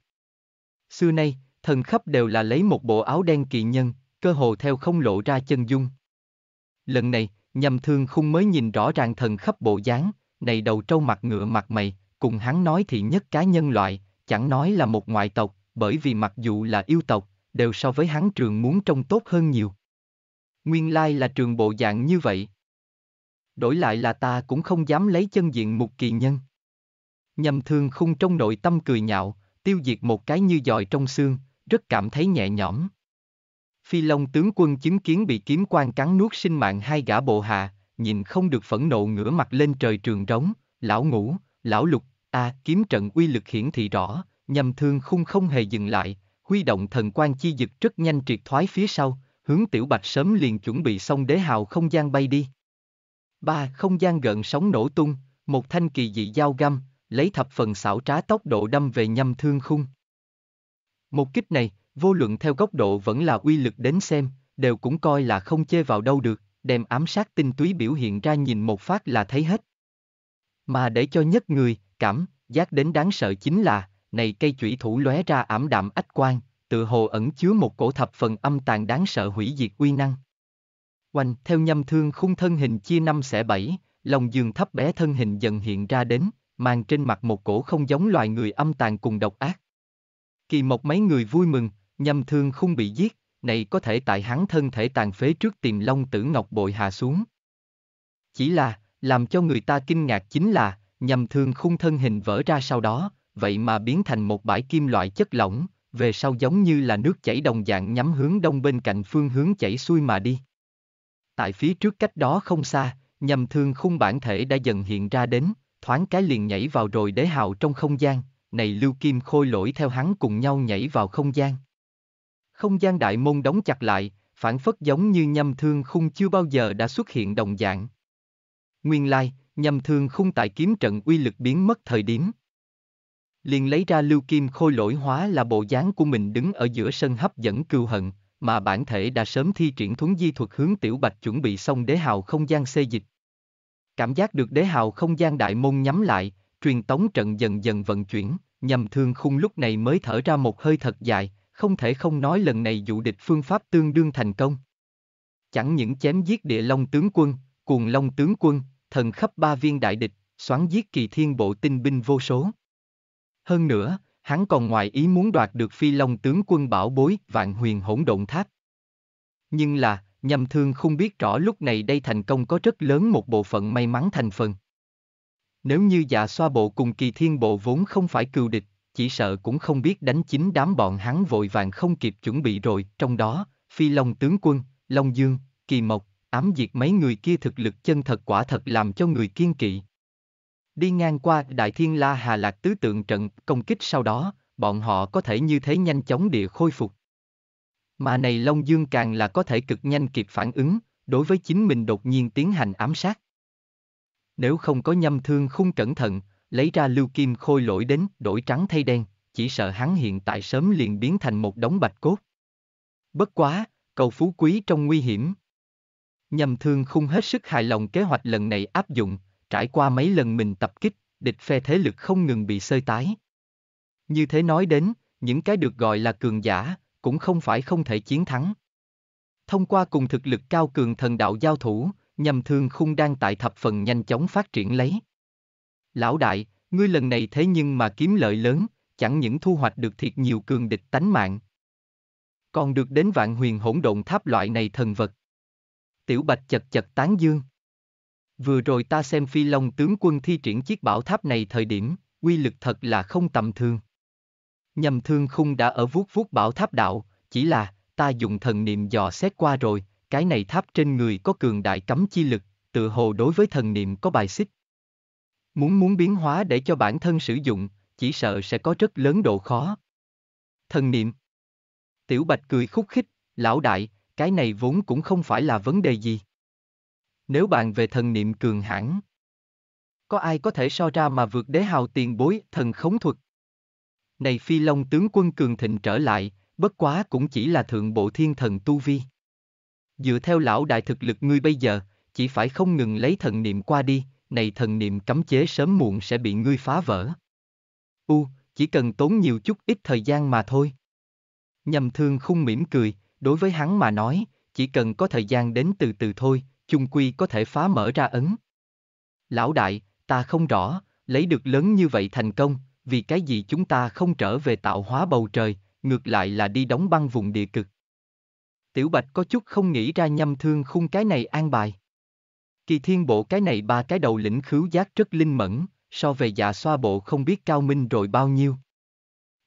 Xưa nay, thần khắp đều là lấy một bộ áo đen kỳ nhân, cơ hồ theo không lộ ra chân dung. Lần này, nhầm thương khung mới nhìn rõ ràng thần khắp bộ dáng, này đầu trâu mặt ngựa mặt mày, cùng hắn nói thì nhất cá nhân loại, chẳng nói là một ngoại tộc, bởi vì mặc dù là yêu tộc, đều so với hắn trường muốn trông tốt hơn nhiều. Nguyên lai là trường bộ dạng như vậy. Đổi lại là ta cũng không dám lấy chân diện một kỳ nhân. Nhầm thương khung trong nội tâm cười nhạo, tiêu diệt một cái như dòi trong xương, rất cảm thấy nhẹ nhõm. Phi Long tướng quân chứng kiến bị kiếm quan cắn nuốt sinh mạng hai gã bộ hạ, nhìn không được phẫn nộ ngửa mặt lên trời trường rống, lão ngủ, lão lục, a à, kiếm trận uy lực hiển thị rõ, nhằm thương khung không hề dừng lại, huy động thần quan chi dực rất nhanh triệt thoái phía sau, hướng tiểu bạch sớm liền chuẩn bị xong đế hào không gian bay đi. Ba không gian gợn sóng nổ tung, một thanh kỳ dị dao găm, lấy thập phần xảo trá tốc độ đâm về nhâm thương khung. Một kích này, vô luận theo góc độ vẫn là uy lực đến xem, đều cũng coi là không chê vào đâu được, đem ám sát tinh túy biểu hiện ra nhìn một phát là thấy hết. Mà để cho nhất người, cảm, giác đến đáng sợ chính là, này cây chủy thủ lóe ra ảm đạm ách quan, tự hồ ẩn chứa một cổ thập phần âm tàn đáng sợ hủy diệt uy năng. Oanh, theo nhâm thương khung thân hình chia năm xẻ bảy, lòng giường thấp bé thân hình dần hiện ra đến, mang trên mặt một cổ không giống loài người âm tàn cùng độc ác. Kỳ một mấy người vui mừng, nhâm thương không bị giết, này có thể tại hắn thân thể tàn phế trước tìm long tử ngọc bội hạ xuống. Chỉ là, làm cho người ta kinh ngạc chính là, nhầm thương khung thân hình vỡ ra sau đó, vậy mà biến thành một bãi kim loại chất lỏng, về sau giống như là nước chảy đồng dạng nhắm hướng đông bên cạnh phương hướng chảy xuôi mà đi. Tại phía trước cách đó không xa, nhầm thương khung bản thể đã dần hiện ra đến, thoáng cái liền nhảy vào rồi đế hào trong không gian, này lưu kim khôi lỗi theo hắn cùng nhau nhảy vào không gian. Không gian đại môn đóng chặt lại, phản phất giống như nhầm thương khung chưa bao giờ đã xuất hiện đồng dạng. Nguyên lai, like, nhâm thương khung tại kiếm trận uy lực biến mất thời điểm, liền lấy ra lưu kim khôi lỗi hóa là bộ dáng của mình đứng ở giữa sân hấp dẫn cưu hận, mà bản thể đã sớm thi triển thuấn di thuật hướng tiểu bạch chuẩn bị xong đế hào không gian xê dịch. Cảm giác được đế hào không gian đại môn nhắm lại, truyền tống trận dần dần vận chuyển, nhầm thương khung lúc này mới thở ra một hơi thật dài, không thể không nói lần này dụ địch phương pháp tương đương thành công. Chẳng những chém giết địa long tướng quân, cuồng long tướng quân, thần khắp ba viên đại địch, xoắn giết kỳ thiên bộ tinh binh vô số. Hơn nữa, hắn còn ngoài ý muốn đoạt được phi long tướng quân bảo bối vạn huyền hỗn độn tháp. Nhưng là, nhầm thương không biết rõ lúc này đây thành công có rất lớn một bộ phận may mắn thành phần. Nếu như dạ xoa bộ cùng kỳ thiên bộ vốn không phải cừu địch, chỉ sợ cũng không biết đánh chính đám bọn hắn vội vàng không kịp chuẩn bị rồi, trong đó, phi long tướng quân, long dương, kỳ mộc, ám diệt mấy người kia thực lực chân thật quả thật làm cho người kiên kỵ. Đi ngang qua Đại Thiên La Hà Lạc tứ tượng trận công kích sau đó, bọn họ có thể như thế nhanh chóng địa khôi phục. Mà này Long Dương càng là có thể cực nhanh kịp phản ứng, đối với chính mình đột nhiên tiến hành ám sát. Nếu không có nhâm thương khung cẩn thận, lấy ra lưu kim khôi lỗi đến đổi trắng thay đen, chỉ sợ hắn hiện tại sớm liền biến thành một đống bạch cốt. Bất quá, cầu phú quý trong nguy hiểm. Nhâm thương khung hết sức hài lòng kế hoạch lần này áp dụng, trải qua mấy lần mình tập kích, địch phe thế lực không ngừng bị sơi tái. Như thế nói đến, những cái được gọi là cường giả, cũng không phải không thể chiến thắng. Thông qua cùng thực lực cao cường thần đạo giao thủ, nhầm thương khung đang tại thập phần nhanh chóng phát triển lấy. Lão đại, ngươi lần này thế nhưng mà kiếm lợi lớn, chẳng những thu hoạch được thiệt nhiều cường địch tánh mạng. Còn được đến vạn huyền hỗn độn tháp loại này thần vật. Tiểu Bạch chật chật tán dương. Vừa rồi ta xem phi long tướng quân thi triển chiếc bảo tháp này thời điểm, quy lực thật là không tầm thường. Nhầm thương khung đã ở vuốt vuốt bảo tháp đạo, chỉ là, ta dùng thần niệm dò xét qua rồi, cái này tháp trên người có cường đại cấm chi lực, tự hồ đối với thần niệm có bài xích. Muốn muốn biến hóa để cho bản thân sử dụng, chỉ sợ sẽ có rất lớn độ khó. Thần niệm Tiểu Bạch cười khúc khích, lão đại, cái này vốn cũng không phải là vấn đề gì nếu bạn về thần niệm cường hãn. Có ai có thể so ra mà vượt đế hào tiền bối, thần khống thuật. Này phi long tướng quân cường thịnh trở lại, bất quá cũng chỉ là thượng bộ thiên thần tu vi. Dựa theo lão đại thực lực ngươi bây giờ, chỉ phải không ngừng lấy thần niệm qua đi, này thần niệm cấm chế sớm muộn sẽ bị ngươi phá vỡ. U, chỉ cần tốn nhiều chút ít thời gian mà thôi. Nhầm thương khung mỉm cười, đối với hắn mà nói, chỉ cần có thời gian đến từ từ thôi, chung quy có thể phá mở ra ấn. Lão đại, ta không rõ, lấy được lớn như vậy thành công, vì cái gì chúng ta không trở về tạo hóa bầu trời, ngược lại là đi đóng băng vùng địa cực. Tiểu Bạch có chút không nghĩ ra nhâm thương khung cái này an bài. Kỳ thiên bộ cái này ba cái đầu lĩnh khứu giác rất linh mẫn, so về dạ xoa bộ không biết cao minh rồi bao nhiêu.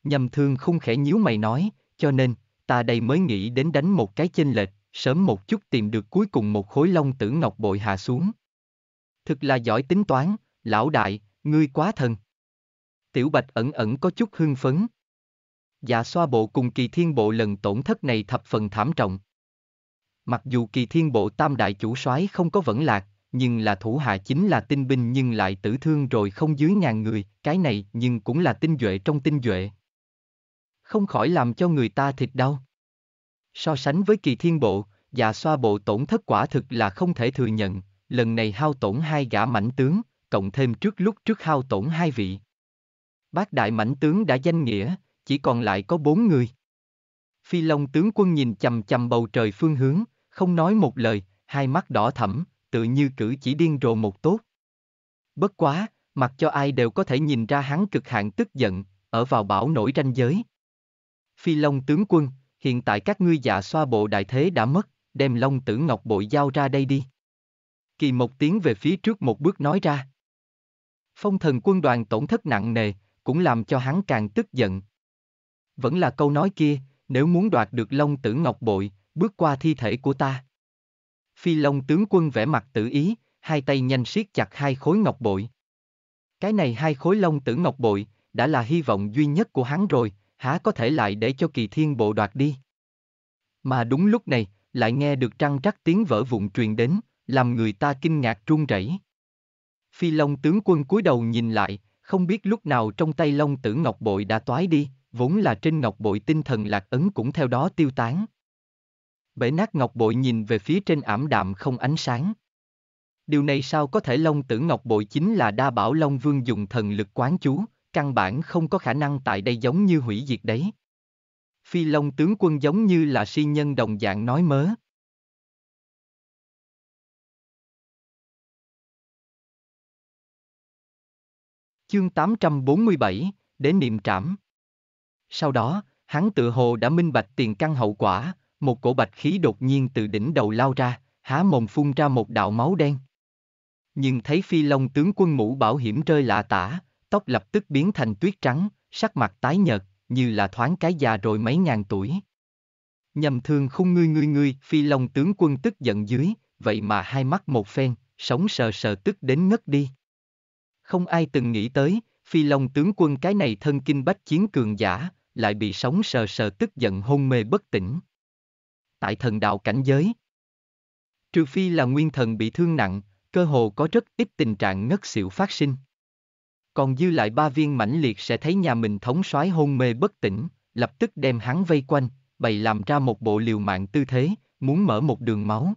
Nhâm thương khung khẽ nhíu mày nói, cho nên, ta đây mới nghĩ đến đánh một cái chênh lệch, sớm một chút tìm được cuối cùng một khối long tử ngọc bội hạ xuống. Thực là giỏi tính toán, lão đại, ngươi quá thần. Tiểu Bạch ẩn ẩn có chút hưng phấn. Dạ xoa bộ cùng kỳ thiên bộ lần tổn thất này thập phần thảm trọng. Mặc dù kỳ thiên bộ tam đại chủ soái không có vẫn lạc, nhưng là thủ hạ chính là tinh binh nhưng lại tử thương rồi không dưới ngàn người, cái này nhưng cũng là tinh duệ trong tinh duệ. Không khỏi làm cho người ta thịt đau. So sánh với kỳ thiên bộ, dạ xoa bộ tổn thất quả thực là không thể thừa nhận, lần này hao tổn hai gã mảnh tướng, cộng thêm trước lúc trước hao tổn hai vị. Bác đại mảnh tướng đã danh nghĩa, chỉ còn lại có bốn người. Phi Long tướng quân nhìn chầm chầm bầu trời phương hướng, không nói một lời, hai mắt đỏ thẫm, tự như cử chỉ điên rồ một tốt. Bất quá, mặc cho ai đều có thể nhìn ra hắn cực hạn tức giận, ở vào bảo nổi ranh giới. Phi Long tướng quân, hiện tại các ngươi dạ xoa bộ đại thế đã mất, đem long tử ngọc bội giao ra đây đi. Kỳ Mộc tiến về phía trước một bước nói ra. Phong thần quân đoàn tổn thất nặng nề, cũng làm cho hắn càng tức giận. Vẫn là câu nói kia, nếu muốn đoạt được Long Tử Ngọc Bội, bước qua thi thể của ta. Phi Long tướng quân vẻ mặt tự ý, hai tay nhanh siết chặt hai khối ngọc bội. Cái này hai khối Long Tử Ngọc Bội, đã là hy vọng duy nhất của hắn rồi, há có thể lại để cho kỳ thiên bộ đoạt đi. Mà đúng lúc này, lại nghe được trăng trắc tiếng vỡ vụn truyền đến, làm người ta kinh ngạc run rẩy. Phi Long tướng quân cúi đầu nhìn lại, không biết lúc nào trong tay Long tử ngọc bội đã toái đi, vốn là trên ngọc bội tinh thần lạc ấn cũng theo đó tiêu tán. Bể nát ngọc bội nhìn về phía trên ảm đạm không ánh sáng. Điều này sao có thể Long tử ngọc bội chính là đa bảo Long vương dùng thần lực quán chú, căn bản không có khả năng tại đây giống như hủy diệt đấy. Phi Long tướng quân giống như là si nhân đồng dạng nói mớ. Chương 847, để niệm trảm. Sau đó, hắn tự hồ đã minh bạch tiền căn hậu quả, một cổ bạch khí đột nhiên từ đỉnh đầu lao ra, há mồm phun ra một đạo máu đen. Nhưng thấy phi long tướng quân mũ bảo hiểm rơi lạ tả, tóc lập tức biến thành tuyết trắng, sắc mặt tái nhợt, như là thoáng cái già rồi mấy ngàn tuổi. Nhầm thương không ngươi ngươi ngươi, phi long tướng quân tức giận dưới, vậy mà hai mắt một phen, sống sờ sờ tức đến ngất đi. Không ai từng nghĩ tới, phi long tướng quân cái này thân kinh bách chiến cường giả, lại bị sống sờ sờ tức giận hôn mê bất tỉnh. Tại thần đạo cảnh giới, trừ phi là nguyên thần bị thương nặng, cơ hồ có rất ít tình trạng ngất xỉu phát sinh còn dư lại ba viên mãnh liệt sẽ thấy nhà mình thống soái hôn mê bất tỉnh, lập tức đem hắn vây quanh, bày làm ra một bộ liều mạng tư thế, muốn mở một đường máu.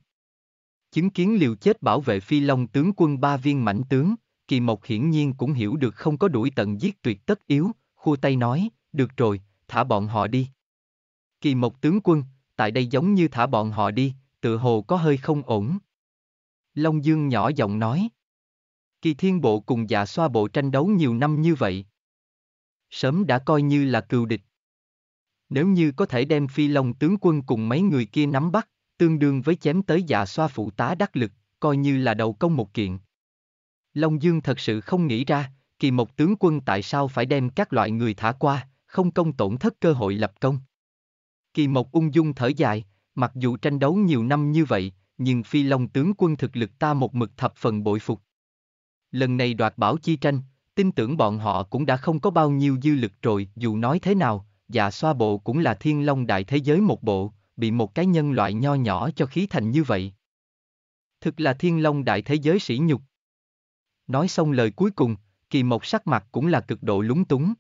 Chứng kiến liều chết bảo vệ phi long tướng quân ba viên mãnh tướng, kỳ mộc hiển nhiên cũng hiểu được không có đuổi tận giết tuyệt tất yếu, khua tay nói, được rồi, thả bọn họ đi. Kỳ mộc tướng quân, tại đây giống như thả bọn họ đi, tự hồ có hơi không ổn. Long Dương nhỏ giọng nói. Kỳ thiên bộ cùng dạ xoa bộ tranh đấu nhiều năm như vậy. Sớm đã coi như là cừu địch. Nếu như có thể đem phi long tướng quân cùng mấy người kia nắm bắt, tương đương với chém tới dạ xoa phụ tá đắc lực, coi như là đầu công một kiện. Long Dương thật sự không nghĩ ra, kỳ một tướng quân tại sao phải đem các loại người thả qua, không công tổn thất cơ hội lập công. Kỳ Mộc ung dung thở dài, mặc dù tranh đấu nhiều năm như vậy, nhưng Phi Long tướng quân thực lực ta một mực thập phần bội phục. Lần này đoạt bảo chi tranh, tin tưởng bọn họ cũng đã không có bao nhiêu dư lực rồi, dù nói thế nào, dạ xoa bộ cũng là thiên long đại thế giới một bộ, bị một cái nhân loại nho nhỏ cho khí thành như vậy. Thực là thiên long đại thế giới sỉ nhục. Nói xong lời cuối cùng, kỳ mộc sắc mặt cũng là cực độ lúng túng.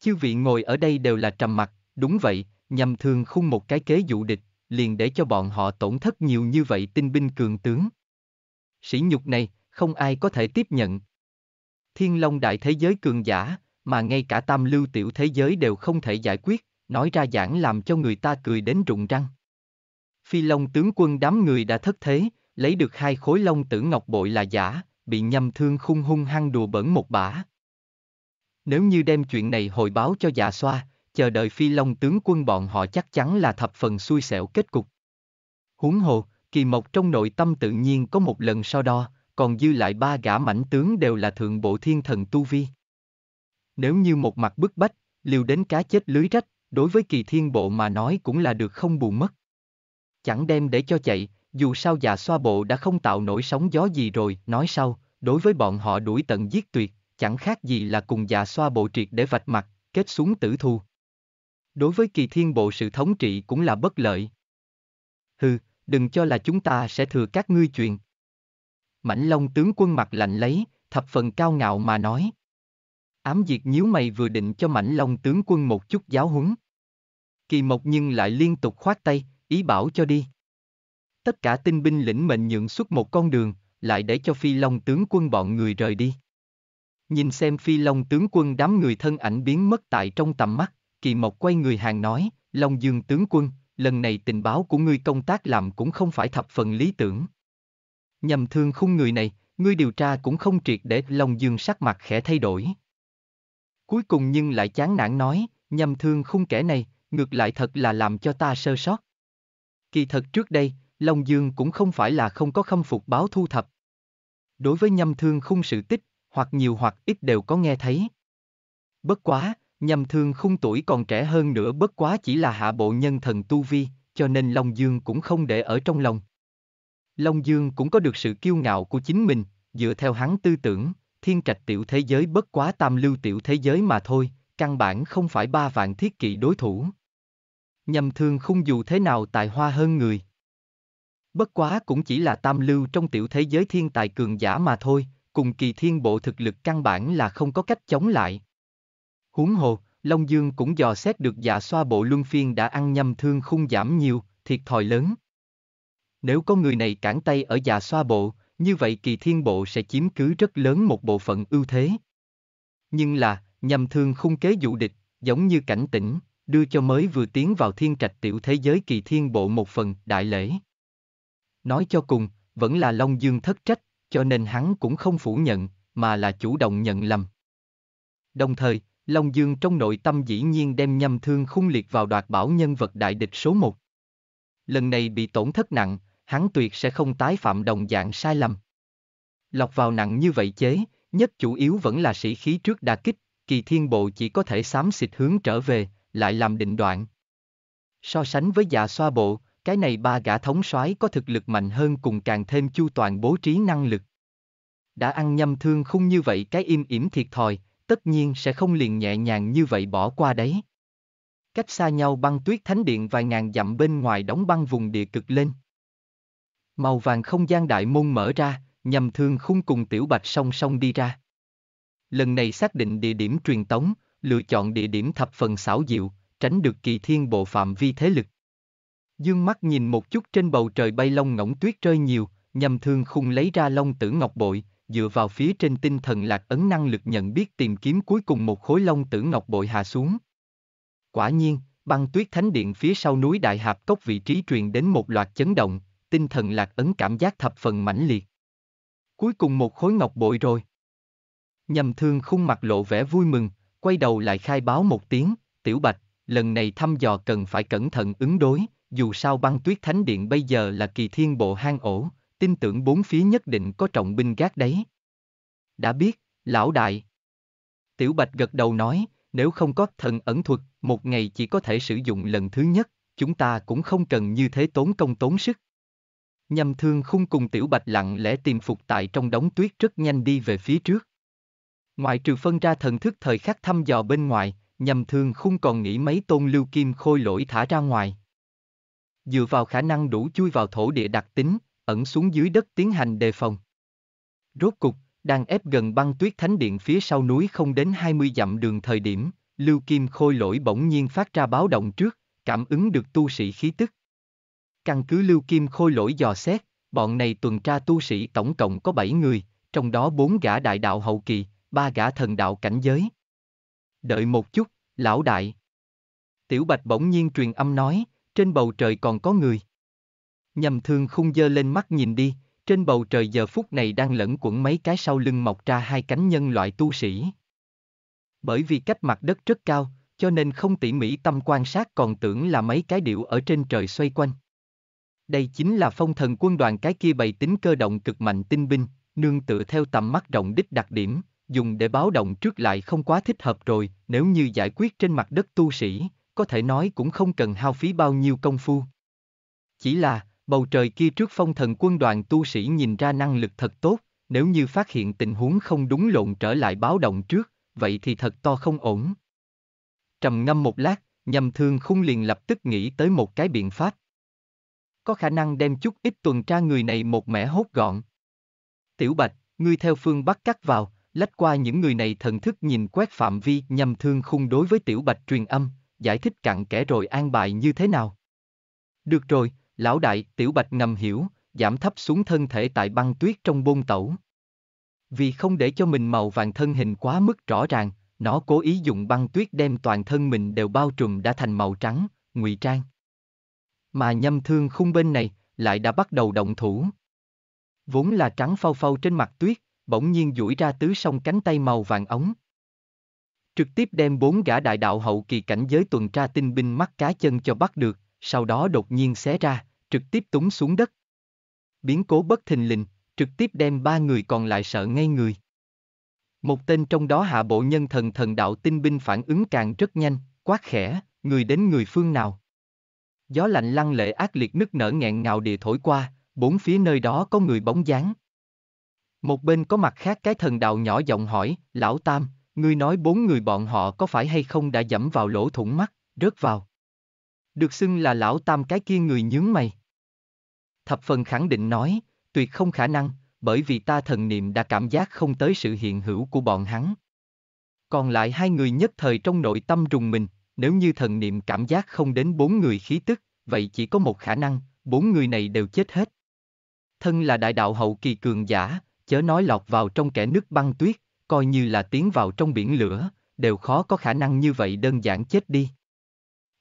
Chư vị ngồi ở đây đều là trầm mặt, đúng vậy, nhằm thường khung một cái kế dụ địch, liền để cho bọn họ tổn thất nhiều như vậy tinh binh cường tướng. Sỉ nhục này, không ai có thể tiếp nhận. Thiên Long đại thế giới cường giả, mà ngay cả tam lưu tiểu thế giới đều không thể giải quyết, nói ra giảng làm cho người ta cười đến rụng răng. Phi Long tướng quân đám người đã thất thế, lấy được hai khối long tử ngọc bội là giả, bị nhầm thương khung hung hăng đùa bẩn một bả. Nếu như đem chuyện này hồi báo cho dạ xoa, chờ đợi phi long tướng quân bọn họ chắc chắn là thập phần xui xẻo kết cục. Huống hồ, kỳ mộc trong nội tâm tự nhiên có một lần so đo, còn dư lại ba gã mảnh tướng đều là thượng bộ thiên thần tu vi. Nếu như một mặt bức bách, liều đến cá chết lưới rách, đối với kỳ thiên bộ mà nói cũng là được không bù mất. Chẳng đem để cho chạy, dù sao già xoa bộ đã không tạo nổi sóng gió gì rồi, nói sau, đối với bọn họ đuổi tận giết tuyệt, chẳng khác gì là cùng già xoa bộ triệt để vạch mặt, kết xuống tử thu. Đối với kỳ thiên bộ sự thống trị cũng là bất lợi. Hừ, đừng cho là chúng ta sẽ thừa các ngươi chuyện. Mãnh Long tướng quân mặt lạnh lấy, thập phần cao ngạo mà nói. Ám diệt nhíu mày vừa định cho Mãnh Long tướng quân một chút giáo huấn. Kỳ Mộc nhưng lại liên tục khoát tay, ý bảo cho đi. Tất cả tinh binh lĩnh mệnh nhượng suốt một con đường, lại để cho Phi Long tướng quân bọn người rời đi. Nhìn xem Phi Long tướng quân đám người thân ảnh biến mất tại trong tầm mắt, Kỳ Mộc quay người hàng nói, Long Dương tướng quân, lần này tình báo của ngươi công tác làm cũng không phải thập phần lý tưởng. Nhằm thương khung người này, ngươi điều tra cũng không triệt để lòng dương sắc mặt khẽ thay đổi. Cuối cùng nhưng lại chán nản nói, nhằm thương khung kẻ này, ngược lại thật là làm cho ta sơ sót. Kỳ thật trước đây, Long Dương cũng không phải là không có khâm phục báo thu thập. Đối với nhâm thương khung sự tích, hoặc nhiều hoặc ít đều có nghe thấy. Bất quá, nhâm thương khung tuổi còn trẻ hơn nữa bất quá chỉ là hạ bộ nhân thần tu vi, cho nên Long Dương cũng không để ở trong lòng. Long Dương cũng có được sự kiêu ngạo của chính mình, dựa theo hắn tư tưởng, thiên trạch tiểu thế giới bất quá tam lưu tiểu thế giới mà thôi, căn bản không phải ba vạn thiết kỵ đối thủ. Nhầm thương không dù thế nào tài hoa hơn người. Bất quá cũng chỉ là tam lưu trong tiểu thế giới thiên tài cường giả mà thôi, cùng kỳ thiên bộ thực lực căn bản là không có cách chống lại. Huống hồ, Long Dương cũng dò xét được dạ xoa bộ luân phiên đã ăn nhầm thương không giảm nhiều, thiệt thòi lớn. Nếu có người này cản tay ở già xoa bộ, như vậy kỳ thiên bộ sẽ chiếm cứ rất lớn một bộ phận ưu thế. Nhưng là, nhằm thương khung kế dụ địch, giống như cảnh tỉnh, đưa cho mới vừa tiến vào thiên trạch tiểu thế giới kỳ thiên bộ một phần đại lễ. Nói cho cùng, vẫn là Long Dương thất trách, cho nên hắn cũng không phủ nhận, mà là chủ động nhận lầm. Đồng thời, Long Dương trong nội tâm dĩ nhiên đem nhâm thương khung liệt vào đoạt bảo nhân vật đại địch số 1. Lần này bị tổn thất nặng, hắn tuyệt sẽ không tái phạm đồng dạng sai lầm. Lọc vào nặng như vậy chế, nhất chủ yếu vẫn là sĩ khí trước đà kích, kỳ thiên bộ chỉ có thể xám xịt hướng trở về, lại làm định đoạn. So sánh với dạ xoa bộ, cái này ba gã thống soái có thực lực mạnh hơn cùng càng thêm chu toàn bố trí năng lực. Đã ăn nhâm thương không như vậy cái im ỉm thiệt thòi, tất nhiên sẽ không liền nhẹ nhàng như vậy bỏ qua đấy. Cách xa nhau băng tuyết thánh điện vài ngàn dặm bên ngoài đóng băng vùng địa cực lên. Màu vàng không gian đại môn mở ra, nhằm thương khung cùng tiểu bạch song song đi ra. Lần này xác định địa điểm truyền tống, lựa chọn địa điểm thập phần xảo diệu, tránh được kỳ thiên bộ phạm vi thế lực. Dương mắt nhìn một chút trên bầu trời bay lông ngỗng tuyết rơi nhiều, nhằm thương khung lấy ra lông tử ngọc bội, dựa vào phía trên tinh thần lạc ấn năng lực nhận biết tìm kiếm cuối cùng một khối lông tử ngọc bội hạ xuống. Quả nhiên, băng tuyết thánh điện phía sau núi Đại Hạp Cốc vị trí truyền đến một loạt chấn động, tinh thần lạc ấn cảm giác thập phần mãnh liệt. Cuối cùng một khối ngọc bội rồi. Nhầm thương khung mặt lộ vẻ vui mừng, quay đầu lại khai báo một tiếng, tiểu bạch, lần này thăm dò cần phải cẩn thận ứng đối, dù sao băng tuyết thánh điện bây giờ là kỳ thiên bộ hang ổ, tin tưởng bốn phía nhất định có trọng binh gác đấy. Đã biết, lão đại. Tiểu bạch gật đầu nói, nếu không có thần ẩn thuật, một ngày chỉ có thể sử dụng lần thứ nhất, chúng ta cũng không cần như thế tốn công tốn sức. Nhâm thương khung cùng tiểu bạch lặng lẽ tìm phục tại trong đống tuyết rất nhanh đi về phía trước. Ngoại trừ phân ra thần thức thời khắc thăm dò bên ngoài, Nhâm thương khung còn nghĩ mấy tôn lưu kim khôi lỗi thả ra ngoài. Dựa vào khả năng đủ chui vào thổ địa đặc tính, ẩn xuống dưới đất tiến hành đề phòng. Rốt cục, đang ép gần băng tuyết thánh điện phía sau núi không đến 20 dặm đường thời điểm, lưu kim khôi lỗi bỗng nhiên phát ra báo động trước, cảm ứng được tu sĩ khí tức. Căn cứ Lưu Kim Khôi lỗi dò xét, bọn này tuần tra tu sĩ tổng cộng có 7 người, trong đó 4 gã đại đạo hậu kỳ, 3 gã thần đạo cảnh giới. Đợi một chút, lão đại. Tiểu Bạch bỗng nhiên truyền âm nói, trên bầu trời còn có người. Nhầm thương không dơ lên mắt nhìn đi, trên bầu trời giờ phút này đang lẫn quẩn mấy cái sau lưng mọc ra hai cánh nhân loại tu sĩ. Bởi vì cách mặt đất rất cao, cho nên không tỉ mỉ tâm quan sát còn tưởng là mấy cái điệu ở trên trời xoay quanh. Đây chính là phong thần quân đoàn cái kia bày tính cơ động cực mạnh tinh binh, nương tựa theo tầm mắt rộng đích đặc điểm, dùng để báo động trước lại không quá thích hợp rồi, nếu như giải quyết trên mặt đất tu sĩ, có thể nói cũng không cần hao phí bao nhiêu công phu. Chỉ là, bầu trời kia trước phong thần quân đoàn tu sĩ nhìn ra năng lực thật tốt, nếu như phát hiện tình huống không đúng lộn trở lại báo động trước, vậy thì thật to không ổn. Trầm ngâm một lát, nhầm thương khung liền lập tức nghĩ tới một cái biện pháp, có khả năng đem chút ít tuần tra người này một mẻ hốt gọn. Tiểu Bạch, ngươi theo phương Bắc cắt vào, lách qua những người này thần thức nhìn quét phạm vi nhằm thương khung đối với Tiểu Bạch truyền âm, giải thích cặn kẽ rồi an bài như thế nào. Được rồi, lão đại, Tiểu Bạch ngầm hiểu, giảm thấp xuống thân thể tại băng tuyết trong bôn tẩu. Vì không để cho mình màu vàng thân hình quá mức rõ ràng, nó cố ý dùng băng tuyết đem toàn thân mình đều bao trùm đã thành màu trắng, ngụy trang. Mà nhâm thương khung bên này, lại đã bắt đầu động thủ. Vốn là trắng phau phau trên mặt tuyết, bỗng nhiên duỗi ra tứ song cánh tay màu vàng ống. Trực tiếp đem bốn gã đại đạo hậu kỳ cảnh giới tuần tra tinh binh mắt cá chân cho bắt được, sau đó đột nhiên xé ra, trực tiếp túng xuống đất. Biến cố bất thình lình, trực tiếp đem ba người còn lại sợ ngay người. Một tên trong đó hạ bộ nhân thần thần đạo tinh binh phản ứng càng rất nhanh, quát khẽ, người đến người phương nào gió lạnh lăng lệ ác liệt nức nở nghẹn ngào địa thổi qua, bốn phía nơi đó có người bóng dáng. Một bên có mặt khác cái thần đạo nhỏ giọng hỏi, lão tam, ngươi nói bốn người bọn họ có phải hay không đã dẫm vào lỗ thủng mắt, rớt vào. Được xưng là lão tam cái kia người nhướng mày. Thập phần khẳng định nói, tuyệt không khả năng, bởi vì ta thần niệm đã cảm giác không tới sự hiện hữu của bọn hắn. Còn lại hai người nhất thời trong nội tâm rùng mình, nếu như thần niệm cảm giác không đến bốn người khí tức, vậy chỉ có một khả năng, bốn người này đều chết hết. Thân là đại đạo hậu kỳ cường giả, chớ nói lọt vào trong kẻ nước băng tuyết, coi như là tiến vào trong biển lửa, đều khó có khả năng như vậy đơn giản chết đi.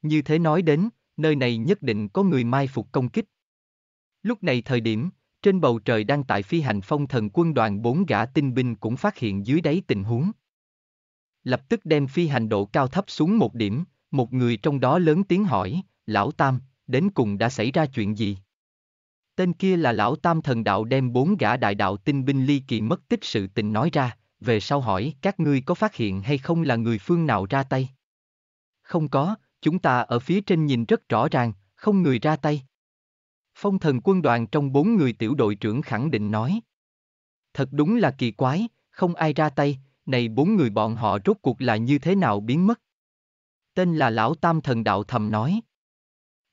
Như thế nói đến, nơi này nhất định có người mai phục công kích. Lúc này thời điểm, trên bầu trời đang tại phi hành phong thần quân đoàn bốn gã tinh binh cũng phát hiện dưới đáy tình huống lập tức đem phi hành độ cao thấp xuống một điểm, một người trong đó lớn tiếng hỏi, Lão Tam, đến cùng đã xảy ra chuyện gì? Tên kia là Lão Tam thần đạo đem bốn gã đại đạo tinh binh ly kỳ mất tích sự tình nói ra, về sau hỏi các ngươi có phát hiện hay không là người phương nào ra tay? Không có, chúng ta ở phía trên nhìn rất rõ ràng, không người ra tay. Phong thần quân đoàn trong bốn người tiểu đội trưởng khẳng định nói. Thật đúng là kỳ quái, không ai ra tay, này bốn người bọn họ rốt cuộc là như thế nào biến mất. Tên là Lão Tam Thần Đạo thầm nói.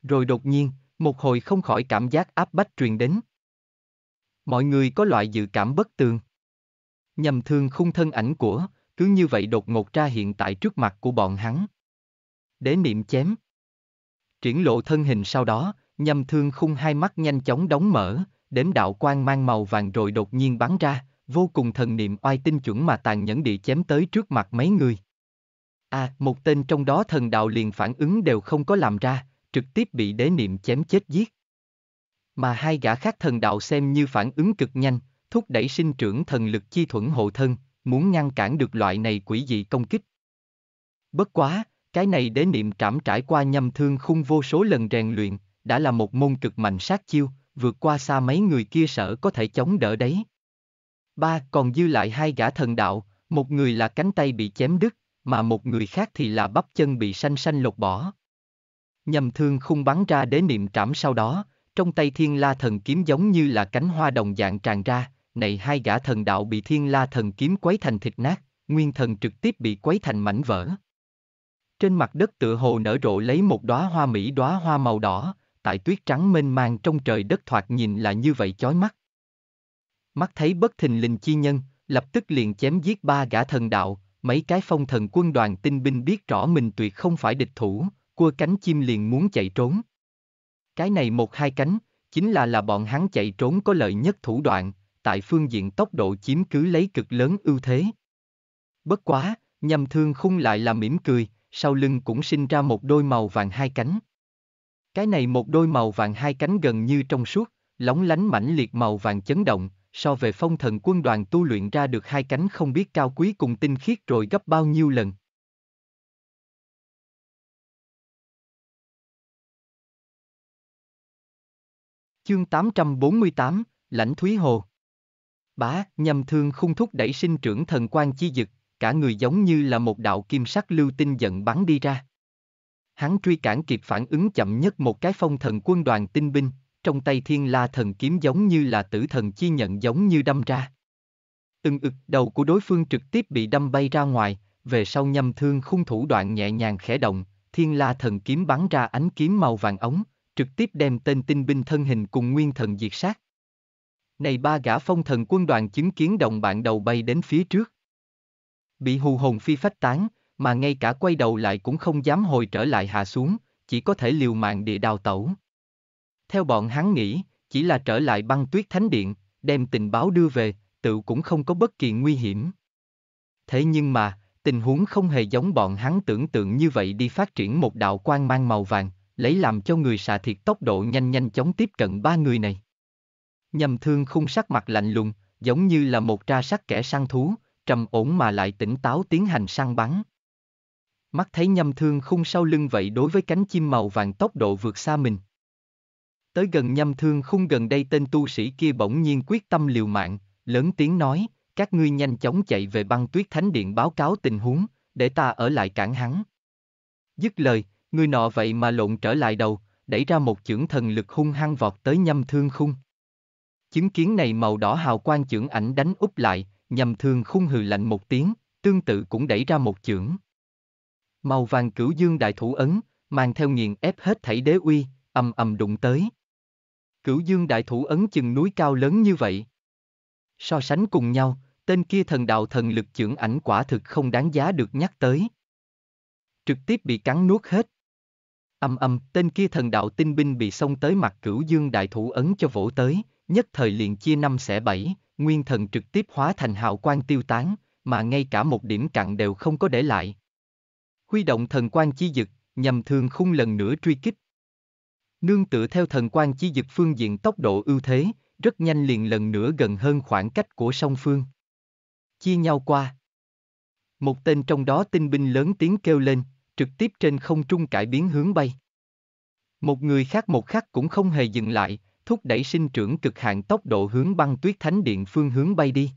Rồi đột nhiên, một hồi không khỏi cảm giác áp bách truyền đến. Mọi người có loại dự cảm bất tường. Nhằm thương khung thân ảnh của, cứ như vậy đột ngột ra hiện tại trước mặt của bọn hắn. Đế niệm chém. Triển lộ thân hình sau đó, nhằm thương khung hai mắt nhanh chóng đóng mở, đếm đạo quang mang màu vàng rồi đột nhiên bắn ra, vô cùng thần niệm oai tinh chuẩn mà tàn nhẫn địa chém tới trước mặt mấy người. À, một tên trong đó thần đạo liền phản ứng đều không có làm ra, trực tiếp bị đế niệm chém chết giết. Mà hai gã khác thần đạo xem như phản ứng cực nhanh, thúc đẩy sinh trưởng thần lực chi thuẫn hộ thân, muốn ngăn cản được loại này quỷ dị công kích. Bất quá, cái này đế niệm trảm trải qua nhâm thương khung vô số lần rèn luyện, đã là một môn cực mạnh sát chiêu, vượt qua xa mấy người kia sở có thể chống đỡ đấy. Ba, còn dư lại hai gã thần đạo, một người là cánh tay bị chém đứt, mà một người khác thì là bắp chân bị xanh xanh lột bỏ. Nhầm thương khung bắn ra đế niệm trảm sau đó, trong tay thiên la thần kiếm giống như là cánh hoa đồng dạng tràn ra, này hai gã thần đạo bị thiên la thần kiếm quấy thành thịt nát, nguyên thần trực tiếp bị quấy thành mảnh vỡ. Trên mặt đất tựa hồ nở rộ lấy một đóa hoa mỹ đóa hoa màu đỏ, tại tuyết trắng mênh mang trong trời đất thoạt nhìn là như vậy chói mắt mắt thấy bất thình lình chi nhân, lập tức liền chém giết ba gã thần đạo, mấy cái phong thần quân đoàn tinh binh biết rõ mình tuyệt không phải địch thủ, cua cánh chim liền muốn chạy trốn. Cái này một hai cánh, chính là là bọn hắn chạy trốn có lợi nhất thủ đoạn, tại phương diện tốc độ chiếm cứ lấy cực lớn ưu thế. Bất quá, nhầm thương khung lại là mỉm cười, sau lưng cũng sinh ra một đôi màu vàng hai cánh. Cái này một đôi màu vàng hai cánh gần như trong suốt, lóng lánh mãnh liệt màu vàng chấn động, so về phong thần quân đoàn tu luyện ra được hai cánh không biết cao quý cùng tinh khiết rồi gấp bao nhiêu lần. Chương 848, Lãnh Thúy Hồ Bá, nhầm thương khung thúc đẩy sinh trưởng thần quan chi dực, cả người giống như là một đạo kim sắc lưu tinh giận bắn đi ra. Hắn truy cản kịp phản ứng chậm nhất một cái phong thần quân đoàn tinh binh, trong tay thiên la thần kiếm giống như là tử thần chi nhận giống như đâm ra. Từng ực đầu của đối phương trực tiếp bị đâm bay ra ngoài, về sau nhâm thương khung thủ đoạn nhẹ nhàng khẽ động, thiên la thần kiếm bắn ra ánh kiếm màu vàng ống, trực tiếp đem tên tinh binh thân hình cùng nguyên thần diệt sát. Này ba gã phong thần quân đoàn chứng kiến đồng bạn đầu bay đến phía trước. Bị hù hồn phi phách tán, mà ngay cả quay đầu lại cũng không dám hồi trở lại hạ xuống, chỉ có thể liều mạng địa đào tẩu theo bọn hắn nghĩ, chỉ là trở lại băng tuyết thánh điện, đem tình báo đưa về, tự cũng không có bất kỳ nguy hiểm. Thế nhưng mà, tình huống không hề giống bọn hắn tưởng tượng như vậy đi phát triển một đạo quan mang màu vàng, lấy làm cho người xạ thiệt tốc độ nhanh nhanh chóng tiếp cận ba người này. Nhầm thương khung sắc mặt lạnh lùng, giống như là một tra sắc kẻ săn thú, trầm ổn mà lại tỉnh táo tiến hành săn bắn. Mắt thấy nhâm thương khung sau lưng vậy đối với cánh chim màu vàng tốc độ vượt xa mình, tới gần nhâm thương khung gần đây tên tu sĩ kia bỗng nhiên quyết tâm liều mạng, lớn tiếng nói, các ngươi nhanh chóng chạy về băng tuyết thánh điện báo cáo tình huống, để ta ở lại cản hắn. Dứt lời, người nọ vậy mà lộn trở lại đầu, đẩy ra một chưởng thần lực hung hăng vọt tới nhâm thương khung. Chứng kiến này màu đỏ hào quang chưởng ảnh đánh úp lại, nhâm thương khung hừ lạnh một tiếng, tương tự cũng đẩy ra một chưởng. Màu vàng cửu dương đại thủ ấn, mang theo nghiền ép hết thảy đế uy, âm ầm đụng tới. Cửu dương đại thủ ấn chừng núi cao lớn như vậy. So sánh cùng nhau, tên kia thần đạo thần lực trưởng ảnh quả thực không đáng giá được nhắc tới. Trực tiếp bị cắn nuốt hết. Âm âm, tên kia thần đạo tinh binh bị xông tới mặt cửu dương đại thủ ấn cho vỗ tới, nhất thời liền chia năm xẻ bảy, nguyên thần trực tiếp hóa thành hào quang tiêu tán, mà ngay cả một điểm cạn đều không có để lại. Huy động thần quan chi dực, nhằm thường khung lần nữa truy kích, Nương tựa theo thần quan chi dực phương diện tốc độ ưu thế, rất nhanh liền lần nữa gần hơn khoảng cách của song phương. Chia nhau qua. Một tên trong đó tinh binh lớn tiếng kêu lên, trực tiếp trên không trung cải biến hướng bay. Một người khác một khắc cũng không hề dừng lại, thúc đẩy sinh trưởng cực hạn tốc độ hướng băng tuyết thánh điện phương hướng bay đi.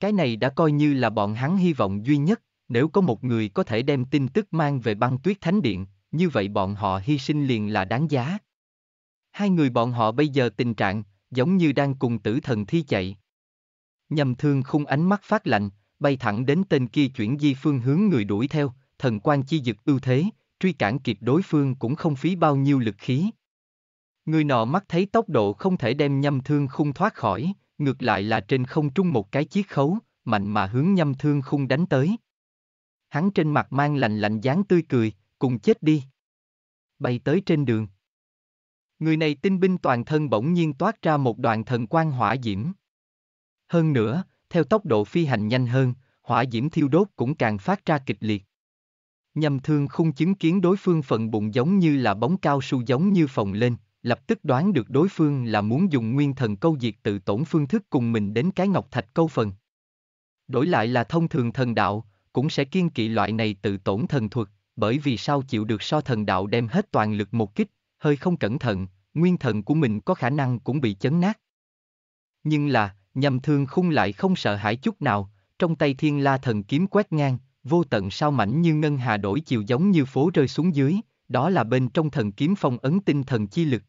Cái này đã coi như là bọn hắn hy vọng duy nhất, nếu có một người có thể đem tin tức mang về băng tuyết thánh điện, như vậy bọn họ hy sinh liền là đáng giá. Hai người bọn họ bây giờ tình trạng, giống như đang cùng tử thần thi chạy. Nhầm thương khung ánh mắt phát lạnh, bay thẳng đến tên kia chuyển di phương hướng người đuổi theo, thần quan chi dực ưu thế, truy cản kịp đối phương cũng không phí bao nhiêu lực khí. Người nọ mắt thấy tốc độ không thể đem nhâm thương khung thoát khỏi, ngược lại là trên không trung một cái chiếc khấu, mạnh mà hướng nhâm thương khung đánh tới. Hắn trên mặt mang lạnh lạnh dáng tươi cười, cùng chết đi. Bay tới trên đường. Người này tinh binh toàn thân bỗng nhiên toát ra một đoạn thần quang hỏa diễm. Hơn nữa, theo tốc độ phi hành nhanh hơn, hỏa diễm thiêu đốt cũng càng phát ra kịch liệt. Nhầm thương khung chứng kiến đối phương phần bụng giống như là bóng cao su giống như phồng lên, lập tức đoán được đối phương là muốn dùng nguyên thần câu diệt tự tổn phương thức cùng mình đến cái ngọc thạch câu phần. Đổi lại là thông thường thần đạo, cũng sẽ kiên kỵ loại này tự tổn thần thuật, bởi vì sao chịu được so thần đạo đem hết toàn lực một kích, hơi không cẩn thận, nguyên thần của mình có khả năng cũng bị chấn nát. Nhưng là, nhầm thương khung lại không sợ hãi chút nào, trong tay thiên la thần kiếm quét ngang, vô tận sao mảnh như ngân hà đổi chiều giống như phố rơi xuống dưới, đó là bên trong thần kiếm phong ấn tinh thần chi lực.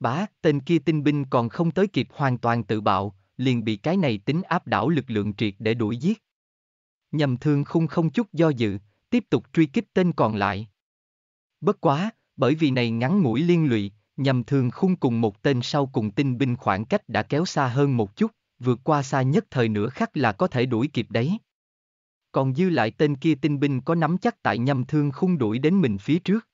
Bá, tên kia tinh binh còn không tới kịp hoàn toàn tự bạo, liền bị cái này tính áp đảo lực lượng triệt để đuổi giết. Nhầm thương khung không chút do dự, tiếp tục truy kích tên còn lại. Bất quá, bởi vì này ngắn ngủi liên lụy, nhằm thường khung cùng một tên sau cùng tinh binh khoảng cách đã kéo xa hơn một chút, vượt qua xa nhất thời nửa khắc là có thể đuổi kịp đấy. Còn dư lại tên kia tinh binh có nắm chắc tại nhằm thương khung đuổi đến mình phía trước.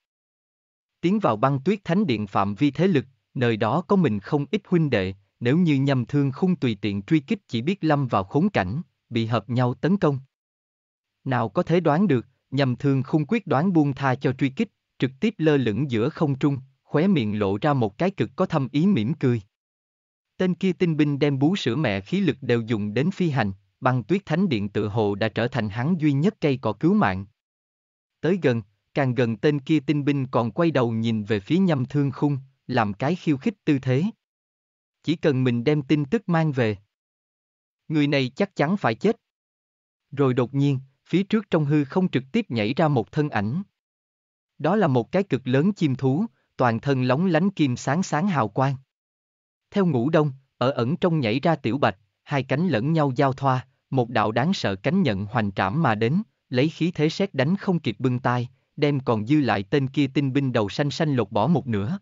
Tiến vào băng tuyết thánh điện phạm vi thế lực, nơi đó có mình không ít huynh đệ, nếu như nhằm thương khung tùy tiện truy kích chỉ biết lâm vào khốn cảnh, bị hợp nhau tấn công. Nào có thể đoán được, nhằm thương khung quyết đoán buông tha cho truy kích, trực tiếp lơ lửng giữa không trung, khóe miệng lộ ra một cái cực có thâm ý mỉm cười. Tên kia tinh binh đem bú sữa mẹ khí lực đều dùng đến phi hành, băng tuyết thánh điện tự hồ đã trở thành hắn duy nhất cây cỏ cứu mạng. Tới gần, càng gần tên kia tinh binh còn quay đầu nhìn về phía nhâm thương khung, làm cái khiêu khích tư thế. Chỉ cần mình đem tin tức mang về. Người này chắc chắn phải chết. Rồi đột nhiên, phía trước trong hư không trực tiếp nhảy ra một thân ảnh. Đó là một cái cực lớn chim thú, toàn thân lóng lánh kim sáng sáng hào quang. Theo ngũ đông, ở ẩn trong nhảy ra tiểu bạch, hai cánh lẫn nhau giao thoa, một đạo đáng sợ cánh nhận hoành trảm mà đến, lấy khí thế xét đánh không kịp bưng tai, đem còn dư lại tên kia tinh binh đầu xanh xanh lột bỏ một nửa.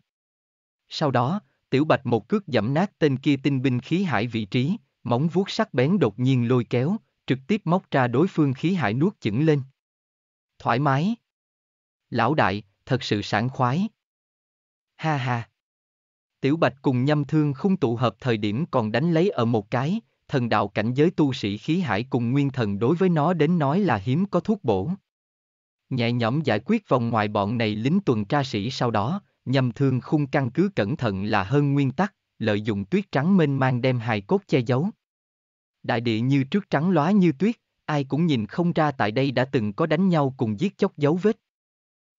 Sau đó, tiểu bạch một cước dẫm nát tên kia tinh binh khí hải vị trí, móng vuốt sắc bén đột nhiên lôi kéo, trực tiếp móc ra đối phương khí hải nuốt chửng lên. Thoải mái. Lão đại, thật sự sảng khoái. Ha ha. Tiểu Bạch cùng nhâm thương không tụ hợp thời điểm còn đánh lấy ở một cái, thần đạo cảnh giới tu sĩ khí hải cùng nguyên thần đối với nó đến nói là hiếm có thuốc bổ. Nhẹ nhõm giải quyết vòng ngoài bọn này lính tuần tra sĩ sau đó, nhâm thương khung căn cứ cẩn thận là hơn nguyên tắc, lợi dụng tuyết trắng mênh mang đem hài cốt che giấu. Đại địa như trước trắng lóa như tuyết, ai cũng nhìn không ra tại đây đã từng có đánh nhau cùng giết chóc dấu vết.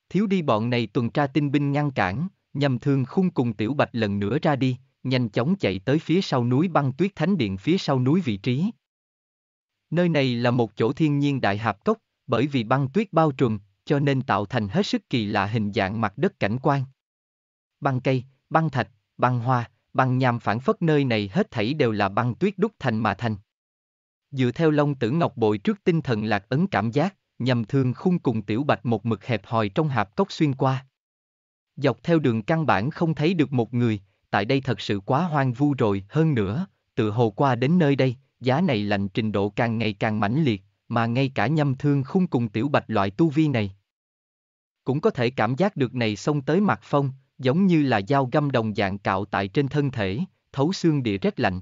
Thiếu đi bọn này tuần tra tinh binh ngăn cản, nhầm thương khung cùng tiểu bạch lần nữa ra đi, nhanh chóng chạy tới phía sau núi băng tuyết thánh điện phía sau núi vị trí. Nơi này là một chỗ thiên nhiên đại hạp cốc, bởi vì băng tuyết bao trùm, cho nên tạo thành hết sức kỳ lạ hình dạng mặt đất cảnh quan. Băng cây, băng thạch, băng hoa, băng nham phản phất nơi này hết thảy đều là băng tuyết đúc thành mà thành. Dựa theo Long Tử Ngọc bội trước tinh thần lạc ấn cảm giác, nhằm thương khung cùng tiểu bạch một mực hẹp hòi trong hạp cốc xuyên qua. Dọc theo đường căn bản không thấy được một người, tại đây thật sự quá hoang vu rồi, hơn nữa, tự hồ qua đến nơi đây, giá này lạnh trình độ càng ngày càng mãnh liệt, mà ngay cả nhâm thương khung cùng tiểu bạch loại tu vi này. Cũng có thể cảm giác được này xông tới mặt phong, giống như là dao găm đồng dạng cạo tại trên thân thể, thấu xương địa rất lạnh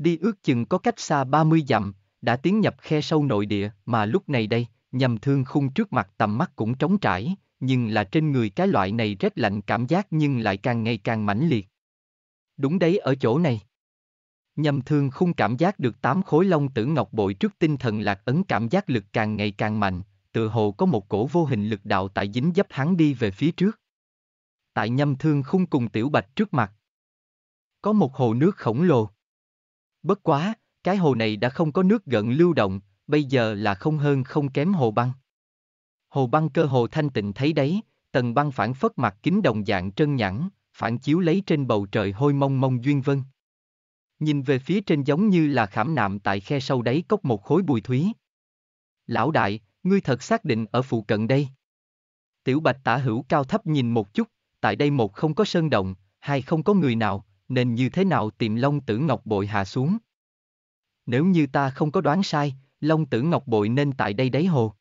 đi ước chừng có cách xa 30 dặm, đã tiến nhập khe sâu nội địa mà lúc này đây, nhằm thương khung trước mặt tầm mắt cũng trống trải, nhưng là trên người cái loại này rét lạnh cảm giác nhưng lại càng ngày càng mãnh liệt. Đúng đấy ở chỗ này. Nhầm thương khung cảm giác được tám khối lông tử ngọc bội trước tinh thần lạc ấn cảm giác lực càng ngày càng mạnh, tự hồ có một cổ vô hình lực đạo tại dính dấp hắn đi về phía trước. Tại nhâm thương khung cùng tiểu bạch trước mặt. Có một hồ nước khổng lồ. Bất quá, cái hồ này đã không có nước gợn lưu động, bây giờ là không hơn không kém hồ băng. Hồ băng cơ hồ thanh tịnh thấy đấy, tầng băng phản phất mặt kính đồng dạng trơn nhẵn, phản chiếu lấy trên bầu trời hôi mông mông duyên vân. Nhìn về phía trên giống như là khảm nạm tại khe sâu đáy cốc một khối bùi thúy. Lão đại, ngươi thật xác định ở phụ cận đây. Tiểu bạch tả hữu cao thấp nhìn một chút, tại đây một không có sơn động, hai không có người nào, nên như thế nào tìm Long Tử Ngọc Bội hạ xuống. Nếu như ta không có đoán sai, Long Tử Ngọc Bội nên tại đây đáy hồ.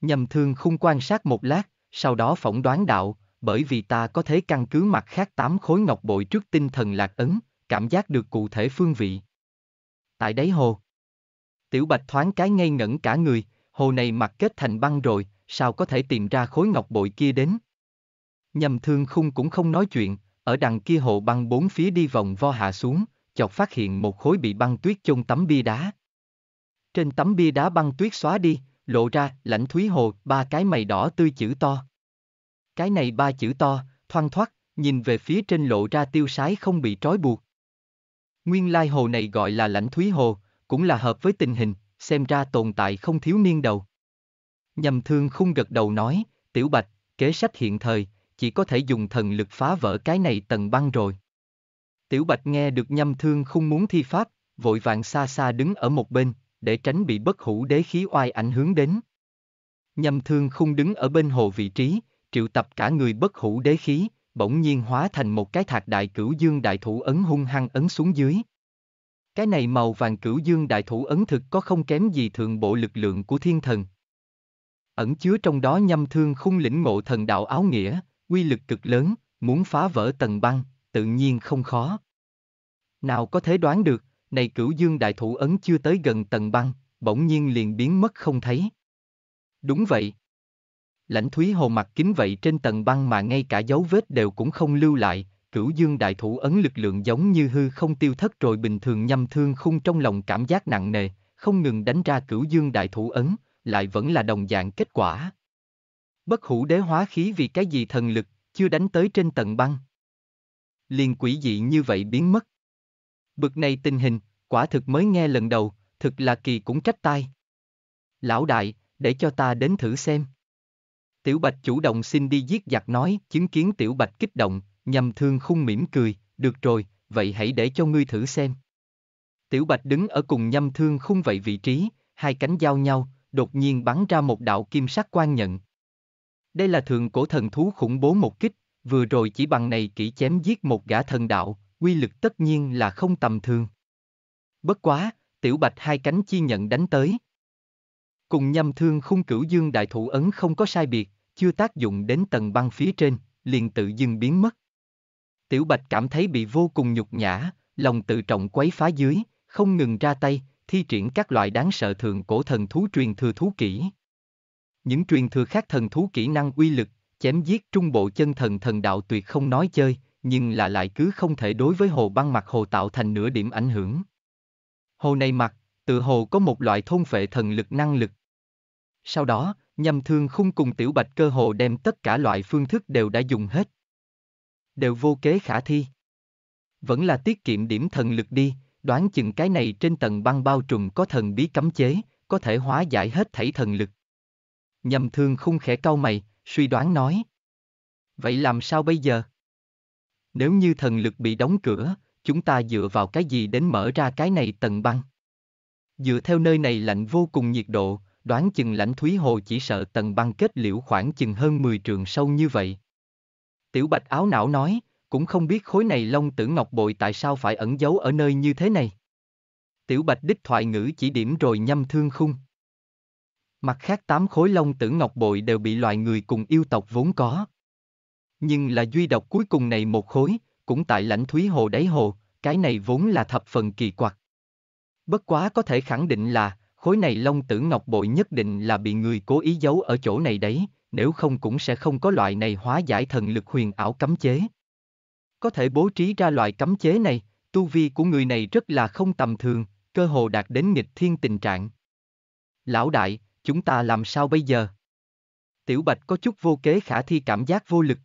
Nhầm thương khung quan sát một lát, sau đó phỏng đoán đạo, bởi vì ta có thể căn cứ mặt khác tám khối ngọc bội trước tinh thần lạc ấn, cảm giác được cụ thể phương vị. Tại đáy hồ. Tiểu Bạch thoáng cái ngây ngẩn cả người, hồ này mặt kết thành băng rồi, sao có thể tìm ra khối ngọc bội kia đến. Nhầm thương khung cũng không nói chuyện, ở đằng kia hồ băng bốn phía đi vòng vo hạ xuống, chọc phát hiện một khối bị băng tuyết chôn tấm bia đá. Trên tấm bia đá băng tuyết xóa đi, lộ ra lãnh thúy hồ ba cái mày đỏ tươi chữ to. Cái này ba chữ to, thoang thoát, nhìn về phía trên lộ ra tiêu sái không bị trói buộc. Nguyên lai hồ này gọi là lãnh thúy hồ, cũng là hợp với tình hình, xem ra tồn tại không thiếu niên đầu. Nhầm thương khung gật đầu nói, tiểu bạch, kế sách hiện thời, chỉ có thể dùng thần lực phá vỡ cái này tầng băng rồi. Tiểu Bạch nghe được nhâm thương không muốn thi pháp, vội vàng xa xa đứng ở một bên, để tránh bị bất hủ đế khí oai ảnh hướng đến. Nhâm thương không đứng ở bên hồ vị trí, triệu tập cả người bất hủ đế khí, bỗng nhiên hóa thành một cái thạc đại cửu dương đại thủ ấn hung hăng ấn xuống dưới. Cái này màu vàng cửu dương đại thủ ấn thực có không kém gì thượng bộ lực lượng của thiên thần. Ẩn chứa trong đó nhâm thương khung lĩnh ngộ thần đạo áo nghĩa, Quy lực cực lớn, muốn phá vỡ tầng băng, tự nhiên không khó. Nào có thể đoán được, này cửu dương đại thủ ấn chưa tới gần tầng băng, bỗng nhiên liền biến mất không thấy. Đúng vậy. Lãnh thúy hồ mặt kính vậy trên tầng băng mà ngay cả dấu vết đều cũng không lưu lại, cửu dương đại thủ ấn lực lượng giống như hư không tiêu thất rồi bình thường nhâm thương khung trong lòng cảm giác nặng nề, không ngừng đánh ra cửu dương đại thủ ấn, lại vẫn là đồng dạng kết quả. Bất hủ đế hóa khí vì cái gì thần lực, chưa đánh tới trên tận băng. Liền quỷ dị như vậy biến mất. Bực này tình hình, quả thực mới nghe lần đầu, thực là kỳ cũng trách tai. Lão đại, để cho ta đến thử xem. Tiểu Bạch chủ động xin đi giết giặc nói, chứng kiến Tiểu Bạch kích động, nhằm thương khung mỉm cười, được rồi, vậy hãy để cho ngươi thử xem. Tiểu Bạch đứng ở cùng nhâm thương khung vậy vị trí, hai cánh giao nhau, đột nhiên bắn ra một đạo kim sắc quan nhận. Đây là thường cổ thần thú khủng bố một kích, vừa rồi chỉ bằng này kỹ chém giết một gã thần đạo, quy lực tất nhiên là không tầm thường. Bất quá, tiểu bạch hai cánh chi nhận đánh tới. Cùng nhâm thương khung cửu dương đại thủ ấn không có sai biệt, chưa tác dụng đến tầng băng phía trên, liền tự dưng biến mất. Tiểu bạch cảm thấy bị vô cùng nhục nhã, lòng tự trọng quấy phá dưới, không ngừng ra tay, thi triển các loại đáng sợ thường cổ thần thú truyền thừa thú kỹ. Những truyền thừa khác thần thú kỹ năng uy lực, chém giết trung bộ chân thần thần đạo tuyệt không nói chơi, nhưng là lại cứ không thể đối với hồ băng mặt hồ tạo thành nửa điểm ảnh hưởng. Hồ này mặt, tự hồ có một loại thôn phệ thần lực năng lực. Sau đó, nhầm thương khung cùng tiểu bạch cơ hồ đem tất cả loại phương thức đều đã dùng hết. Đều vô kế khả thi. Vẫn là tiết kiệm điểm thần lực đi, đoán chừng cái này trên tầng băng bao trùm có thần bí cấm chế, có thể hóa giải hết thảy thần lực. Nhầm thương khung khẽ cau mày, suy đoán nói. Vậy làm sao bây giờ? Nếu như thần lực bị đóng cửa, chúng ta dựa vào cái gì đến mở ra cái này tầng băng? Dựa theo nơi này lạnh vô cùng nhiệt độ, đoán chừng lãnh thúy hồ chỉ sợ tầng băng kết liễu khoảng chừng hơn 10 trường sâu như vậy. Tiểu bạch áo não nói, cũng không biết khối này Long tử ngọc bội tại sao phải ẩn giấu ở nơi như thế này. Tiểu bạch đích thoại ngữ chỉ điểm rồi nhâm thương khung. Mặt khác tám khối long tử ngọc bội đều bị loài người cùng yêu tộc vốn có. Nhưng là duy độc cuối cùng này một khối, cũng tại lãnh thúy hồ đáy hồ, cái này vốn là thập phần kỳ quặc. Bất quá có thể khẳng định là, khối này long tử ngọc bội nhất định là bị người cố ý giấu ở chỗ này đấy, nếu không cũng sẽ không có loại này hóa giải thần lực huyền ảo cấm chế. Có thể bố trí ra loại cấm chế này, tu vi của người này rất là không tầm thường, cơ hồ đạt đến nghịch thiên tình trạng. Lão đại, chúng ta làm sao bây giờ? Tiểu Bạch có chút vô kế khả thi cảm giác vô lực.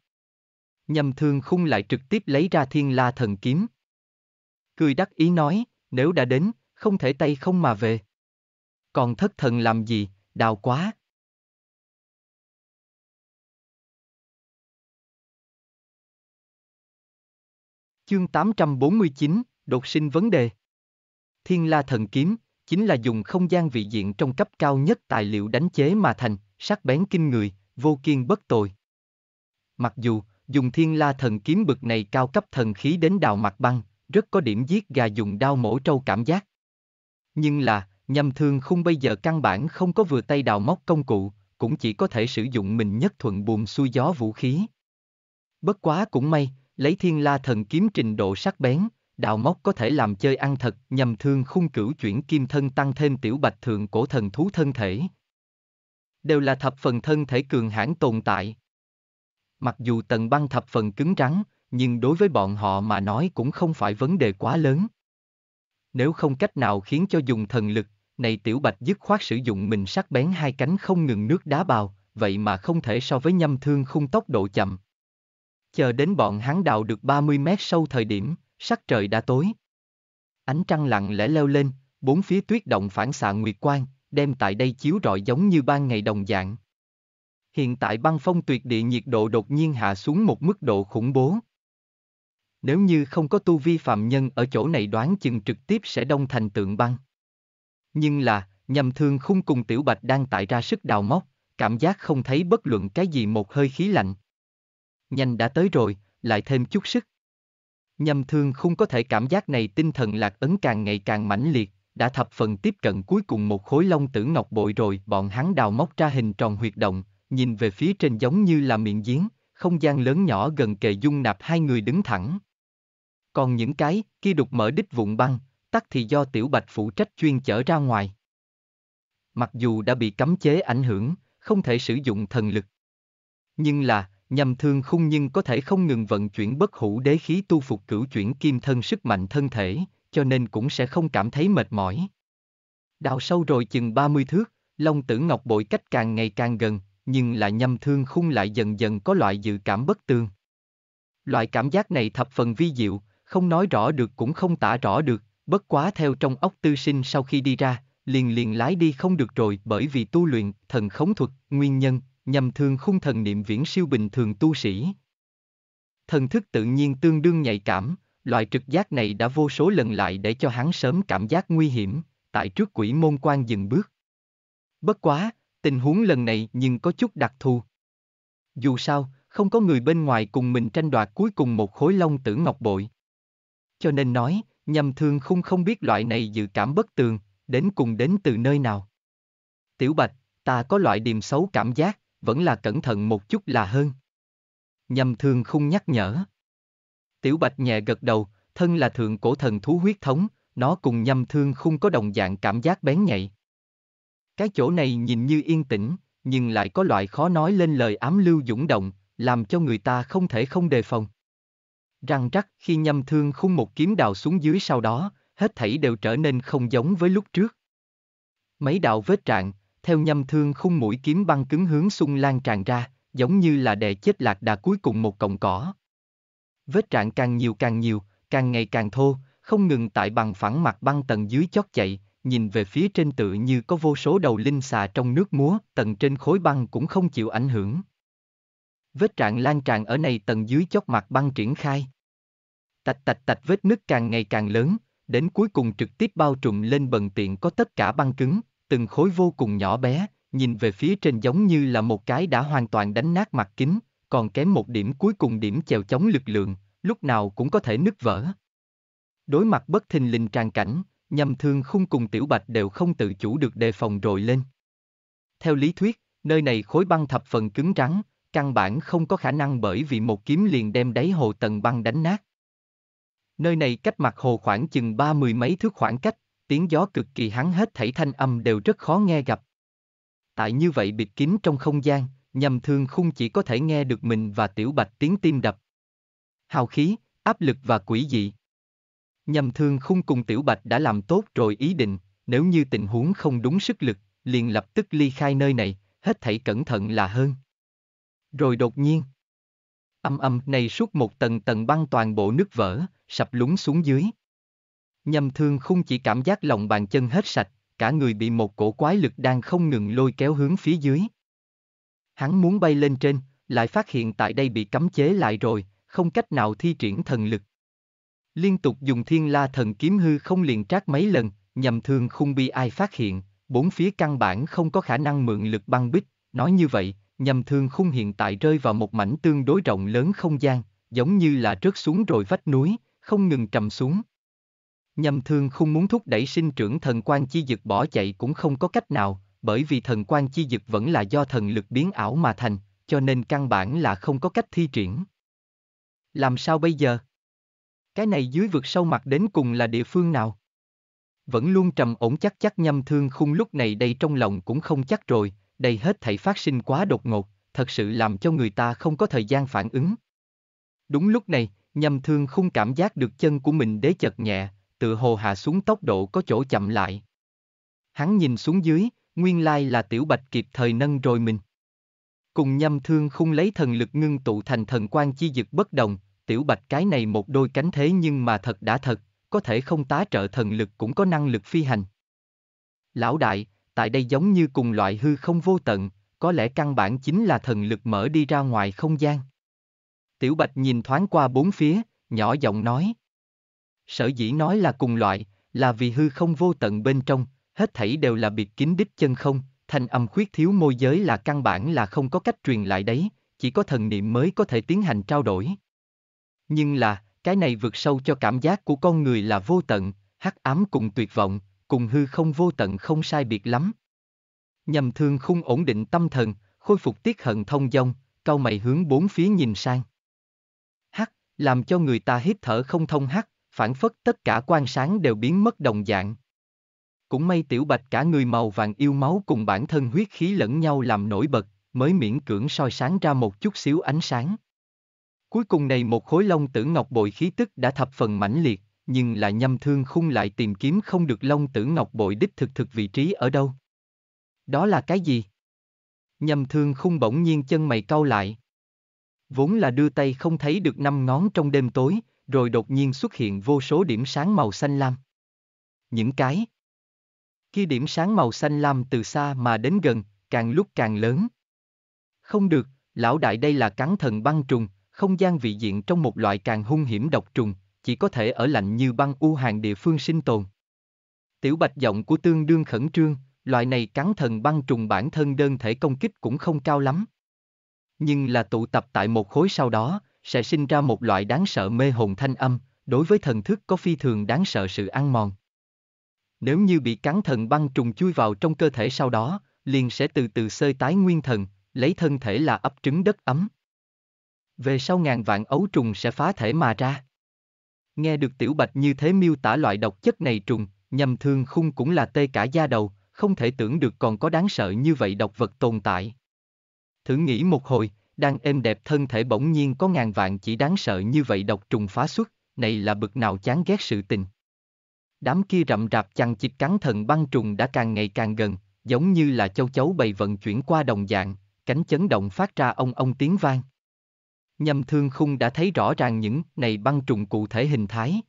Nhầm thương khung lại trực tiếp lấy ra thiên la thần kiếm. Cười đắc ý nói, nếu đã đến, không thể tay không mà về. Còn thất thần làm gì, đào quá. Chương 849, đột sinh vấn đề. Thiên la thần kiếm, chính là dùng không gian vị diện trong cấp cao nhất tài liệu đánh chế mà thành, sắc bén kinh người, vô kiên bất tồi. Mặc dù, dùng thiên la thần kiếm bực này cao cấp thần khí đến đào mặt băng, rất có điểm giết gà dùng đao mổ trâu cảm giác. Nhưng là, nhằm thương khung bây giờ căn bản không có vừa tay đào móc công cụ, cũng chỉ có thể sử dụng mình nhất thuận buồm xuôi gió vũ khí. Bất quá cũng may, lấy thiên la thần kiếm trình độ sắc bén, đào móc có thể làm chơi ăn thật nhằm thương khung cửu chuyển kim thân tăng thêm tiểu bạch thượng cổ thần thú thân thể. Đều là thập phần thân thể cường hãn tồn tại. Mặc dù tần băng thập phần cứng rắn, nhưng đối với bọn họ mà nói cũng không phải vấn đề quá lớn. Nếu không cách nào khiến cho dùng thần lực, này tiểu bạch dứt khoát sử dụng mình sắc bén hai cánh không ngừng nước đá bào, vậy mà không thể so với nhâm thương khung tốc độ chậm. Chờ đến bọn hắn đào được 30 mét sâu thời điểm, sắc trời đã tối. Ánh trăng lặng lẽ leo lên, bốn phía tuyết động phản xạ nguyệt quang, đem tại đây chiếu rọi giống như ban ngày đồng dạng. Hiện tại băng phong tuyệt địa nhiệt độ đột nhiên hạ xuống một mức độ khủng bố. Nếu như không có tu vi phạm nhân ở chỗ này đoán chừng trực tiếp sẽ đông thành tượng băng. Nhưng là, nhầm thương khung cùng tiểu bạch đang tại ra sức đào móc, cảm giác không thấy bất luận cái gì một hơi khí lạnh. Nhanh đã tới rồi, lại thêm chút sức. Nhâm thương không có thể cảm giác này tinh thần lạc ấn càng ngày càng mãnh liệt, đã thập phần tiếp cận cuối cùng một khối long tử ngọc bội rồi bọn hắn đào móc ra hình tròn huyệt động, nhìn về phía trên giống như là miệng giếng, không gian lớn nhỏ gần kề dung nạp hai người đứng thẳng. Còn những cái, kia đục mở đích vụn băng, tắc thì do tiểu bạch phụ trách chuyên chở ra ngoài. Mặc dù đã bị cấm chế ảnh hưởng, không thể sử dụng thần lực. Nhưng là, nhằm thương khung nhưng có thể không ngừng vận chuyển bất hủ đế khí tu phục cửu chuyển kim thân sức mạnh thân thể, cho nên cũng sẽ không cảm thấy mệt mỏi. Đào sâu rồi chừng 30 thước, Long tử ngọc bội cách càng ngày càng gần, nhưng là nhâm thương khung lại dần dần có loại dự cảm bất tương. Loại cảm giác này thập phần vi diệu, không nói rõ được cũng không tả rõ được, bất quá theo trong ốc tư sinh sau khi đi ra, liền liền lái đi không được rồi bởi vì tu luyện, thần khống thuật, nguyên nhân, nhằm thường khung thần niệm viễn siêu bình thường tu sĩ. Thần thức tự nhiên tương đương nhạy cảm, loại trực giác này đã vô số lần lại để cho hắn sớm cảm giác nguy hiểm, tại trước quỷ môn quan dừng bước. Bất quá, tình huống lần này nhưng có chút đặc thù. Dù sao, không có người bên ngoài cùng mình tranh đoạt cuối cùng một khối long tử ngọc bội. Cho nên nói, nhầm thường khung không biết loại này dự cảm bất tường, đến cùng đến từ nơi nào. Tiểu Bạch, ta có loại điềm xấu cảm giác vẫn là cẩn thận một chút là hơn. Nhâm Thương khung nhắc nhở. Tiểu Bạch nhẹ gật đầu, thân là thượng cổ thần thú huyết thống, nó cùng nhâm thương không có đồng dạng cảm giác bén nhạy. Cái chỗ này nhìn như yên tĩnh, nhưng lại có loại khó nói lên lời ám lưu dũng động, làm cho người ta không thể không đề phòng. Răng rắc khi nhâm thương khung một kiếm đào xuống dưới sau đó, hết thảy đều trở nên không giống với lúc trước. Mấy đạo vết trạng, theo nhâm thương khung mũi kiếm băng cứng hướng xung lan tràn ra, giống như là đè chết lạc đà cuối cùng một cọng cỏ. Vết trạng càng nhiều càng nhiều, càng ngày càng thô, không ngừng tại bằng phẳng mặt băng tầng dưới chót chạy, nhìn về phía trên tự như có vô số đầu linh xà trong nước múa, tầng trên khối băng cũng không chịu ảnh hưởng. Vết trạng lan tràn ở này tầng dưới chót mặt băng triển khai. Tạch tạch tạch vết nứt càng ngày càng lớn, đến cuối cùng trực tiếp bao trùm lên bần tiện có tất cả băng cứng, từng khối vô cùng nhỏ bé, nhìn về phía trên giống như là một cái đã hoàn toàn đánh nát mặt kính, còn kém một điểm cuối cùng điểm chèo chống lực lượng, lúc nào cũng có thể nứt vỡ. Đối mặt bất thình lình tràn cảnh, nhầm thương khung cùng tiểu bạch đều không tự chủ được đề phòng rồi lên. Theo lý thuyết, nơi này khối băng thập phần cứng rắn, căn bản không có khả năng bởi vì một kiếm liền đem đáy hồ tầng băng đánh nát. Nơi này cách mặt hồ khoảng chừng ba mươi mấy thước khoảng cách, tiếng gió cực kỳ hắn hết thảy thanh âm đều rất khó nghe gặp. Tại như vậy bịt kín trong không gian, nhầm thương khung chỉ có thể nghe được mình và tiểu bạch tiếng tim đập. Hào khí, áp lực và quỷ dị. nhầm thương khung cùng tiểu bạch đã làm tốt rồi ý định, nếu như tình huống không đúng sức lực, liền lập tức ly khai nơi này, hết thảy cẩn thận là hơn. Rồi đột nhiên, âm âm này suốt một tầng tầng băng toàn bộ nước vỡ, sập lúng xuống dưới. Nhâm thương không chỉ cảm giác lòng bàn chân hết sạch, cả người bị một cổ quái lực đang không ngừng lôi kéo hướng phía dưới. Hắn muốn bay lên trên, lại phát hiện tại đây bị cấm chế lại rồi, không cách nào thi triển thần lực. Liên tục dùng thiên la thần kiếm hư không liền trát mấy lần, nhầm thương không bị ai phát hiện, bốn phía căn bản không có khả năng mượn lực băng bích, nói như vậy, nhầm thương khung hiện tại rơi vào một mảnh tương đối rộng lớn không gian, giống như là rớt xuống rồi vách núi, không ngừng trầm xuống. Nhâm thương không muốn thúc đẩy sinh trưởng thần quan chi dực bỏ chạy cũng không có cách nào, bởi vì thần quan chi dực vẫn là do thần lực biến ảo mà thành, cho nên căn bản là không có cách thi triển. Làm sao bây giờ? Cái này dưới vực sâu mặt đến cùng là địa phương nào? Vẫn luôn trầm ổn chắc chắc nhâm thương khung lúc này đây trong lòng cũng không chắc rồi, đây hết thảy phát sinh quá đột ngột, thật sự làm cho người ta không có thời gian phản ứng. Đúng lúc này, nhâm thương khung cảm giác được chân của mình đế chật nhẹ, tự hồ hạ xuống tốc độ có chỗ chậm lại. Hắn nhìn xuống dưới, nguyên lai là tiểu bạch kịp thời nâng rồi mình. Cùng nhâm thương khung lấy thần lực ngưng tụ thành thần quan chi dực bất đồng, tiểu bạch cái này một đôi cánh thế nhưng mà thật đã thật, có thể không tá trợ thần lực cũng có năng lực phi hành. Lão đại, tại đây giống như cùng loại hư không vô tận, có lẽ căn bản chính là thần lực mở đi ra ngoài không gian. Tiểu Bạch nhìn thoáng qua bốn phía, nhỏ giọng nói. Sở dĩ nói là cùng loại, là vì hư không vô tận bên trong, hết thảy đều là biệt kín đích chân không, thành âm khuyết thiếu môi giới là căn bản là không có cách truyền lại đấy, chỉ có thần niệm mới có thể tiến hành trao đổi. Nhưng là, cái này vượt sâu cho cảm giác của con người là vô tận, hắc ám cùng tuyệt vọng, cùng hư không vô tận không sai biệt lắm. Nhầm thương khung ổn định tâm thần, khôi phục tiết hận thông dong, cau mày hướng bốn phía nhìn sang. Hắc, làm cho người ta hít thở không thông hắc, phản phất tất cả quan sáng đều biến mất đồng dạng. Cũng may tiểu bạch cả người màu vàng yêu máu cùng bản thân huyết khí lẫn nhau làm nổi bật, mới miễn cưỡng soi sáng ra một chút xíu ánh sáng. Cuối cùng này một khối lông tử ngọc bội khí tức đã thập phần mãnh liệt, nhưng là nhâm thương khung lại tìm kiếm không được lông tử ngọc bội đích thực thực vị trí ở đâu. Đó là cái gì? Nhâm thương khung bỗng nhiên chân mày cau lại. Vốn là đưa tay không thấy được năm ngón trong đêm tối, rồi đột nhiên xuất hiện vô số điểm sáng màu xanh lam. Những cái kia điểm sáng màu xanh lam từ xa mà đến gần, càng lúc càng lớn. Không được, lão đại đây là cắn thần băng trùng, không gian vị diện trong một loại càng hung hiểm độc trùng, chỉ có thể ở lạnh như băng u hàng địa phương sinh tồn. Tiểu bạch giọng của tương đương khẩn trương, loại này cắn thần băng trùng bản thân đơn thể công kích cũng không cao lắm. Nhưng là tụ tập tại một khối sau đó, sẽ sinh ra một loại đáng sợ mê hồn thanh âm, đối với thần thức có phi thường đáng sợ sự ăn mòn. Nếu như bị cắn thần băng trùng chui vào trong cơ thể sau đó, liền sẽ từ từ sơi tái nguyên thần, lấy thân thể là ấp trứng đất ấm. Về sau ngàn vạn ấu trùng sẽ phá thể mà ra. Nghe được tiểu bạch như thế miêu tả loại độc chất này trùng, nhầm thương khung cũng là tê cả da đầu, không thể tưởng được còn có đáng sợ như vậy độc vật tồn tại. Thử nghĩ một hồi, đang êm đẹp thân thể bỗng nhiên có ngàn vạn chỉ đáng sợ như vậy độc trùng phá xuất, này là bực nào chán ghét sự tình. Đám kia rậm rạp chằng chịt cắn thần băng trùng đã càng ngày càng gần, giống như là châu chấu bầy vận chuyển qua đồng dạng, cánh chấn động phát ra ông ông tiếng vang. Nhâm thương khung đã thấy rõ ràng những này băng trùng cụ thể hình thái.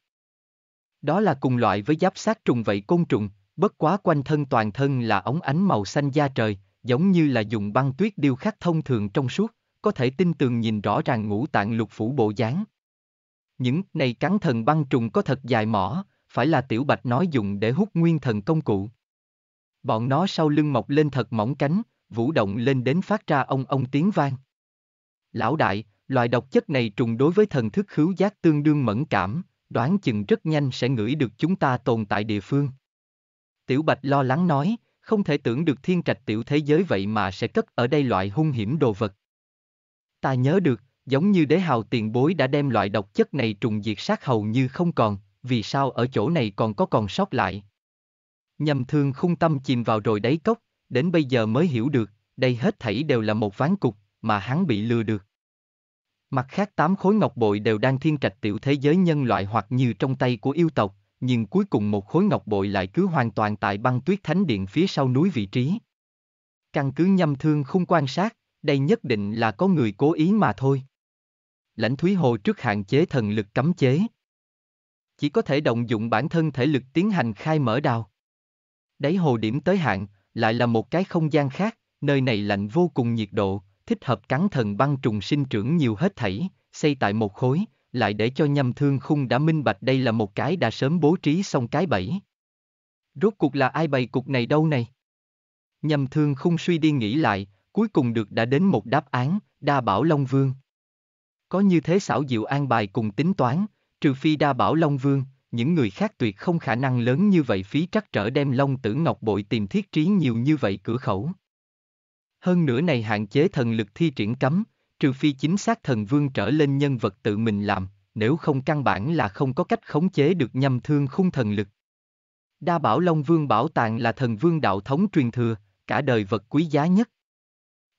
Đó là cùng loại với giáp sát trùng vậy côn trùng, bất quá quanh thân toàn thân là ống ánh màu xanh da trời, giống như là dùng băng tuyết điêu khắc thông thường trong suốt có thể tin tường nhìn rõ ràng ngũ tạng lục phủ bộ dáng. Những này cắn thần băng trùng có thật dài mỏ, phải là tiểu bạch nói dùng để hút nguyên thần công cụ. Bọn nó sau lưng mọc lên thật mỏng cánh, vũ động lên đến phát ra ông ông tiếng vang. Lão đại, loại độc chất này trùng đối với thần thức khứu giác tương đương mẫn cảm, đoán chừng rất nhanh sẽ ngửi được chúng ta tồn tại địa phương. Tiểu Bạch lo lắng nói, không thể tưởng được thiên trạch tiểu thế giới vậy mà sẽ cất ở đây loại hung hiểm đồ vật. Ta nhớ được, giống như đế hào tiền bối đã đem loại độc chất này trùng diệt sát hầu như không còn, vì sao ở chỗ này còn có còn sót lại. Nhầm thương khung tâm chìm vào rồi đáy cốc, đến bây giờ mới hiểu được, đây hết thảy đều là một ván cục, mà hắn bị lừa được. Mặt khác tám khối ngọc bội đều đang thiên trạch tiểu thế giới nhân loại hoặc như trong tay của yêu tộc, nhưng cuối cùng một khối ngọc bội lại cứ hoàn toàn tại băng tuyết thánh điện phía sau núi vị trí. Căn cứ nhâm thương không quan sát, đây nhất định là có người cố ý mà thôi. Lãnh Thúy Hồ trước hạn chế thần lực cấm chế. Chỉ có thể động dụng bản thân thể lực tiến hành khai mở đào. Đáy hồ điểm tới hạn, lại là một cái không gian khác, nơi này lạnh vô cùng nhiệt độ, thích hợp cắn thần băng trùng sinh trưởng nhiều hết thảy, xây tại một khối, lại để cho nhầm thương khung đã minh bạch đây là một cái đã sớm bố trí xong cái bẫy. Rốt cuộc là ai bày cục này đâu này? Nhầm thương khung suy đi nghĩ lại, Cuối cùng được đã đến một đáp án, đa bảo Long Vương. Có như thế xảo diệu an bài cùng tính toán, trừ phi đa bảo Long Vương, những người khác tuyệt không khả năng lớn như vậy phí trắc trở đem Long Tử Ngọc Bội tìm thiết trí nhiều như vậy cửa khẩu. Hơn nữa này hạn chế thần lực thi triển cấm, trừ phi chính xác thần vương trở lên nhân vật tự mình làm, nếu không căn bản là không có cách khống chế được nhầm thương khung thần lực. Đa bảo Long Vương bảo tàng là thần vương đạo thống truyền thừa, cả đời vật quý giá nhất.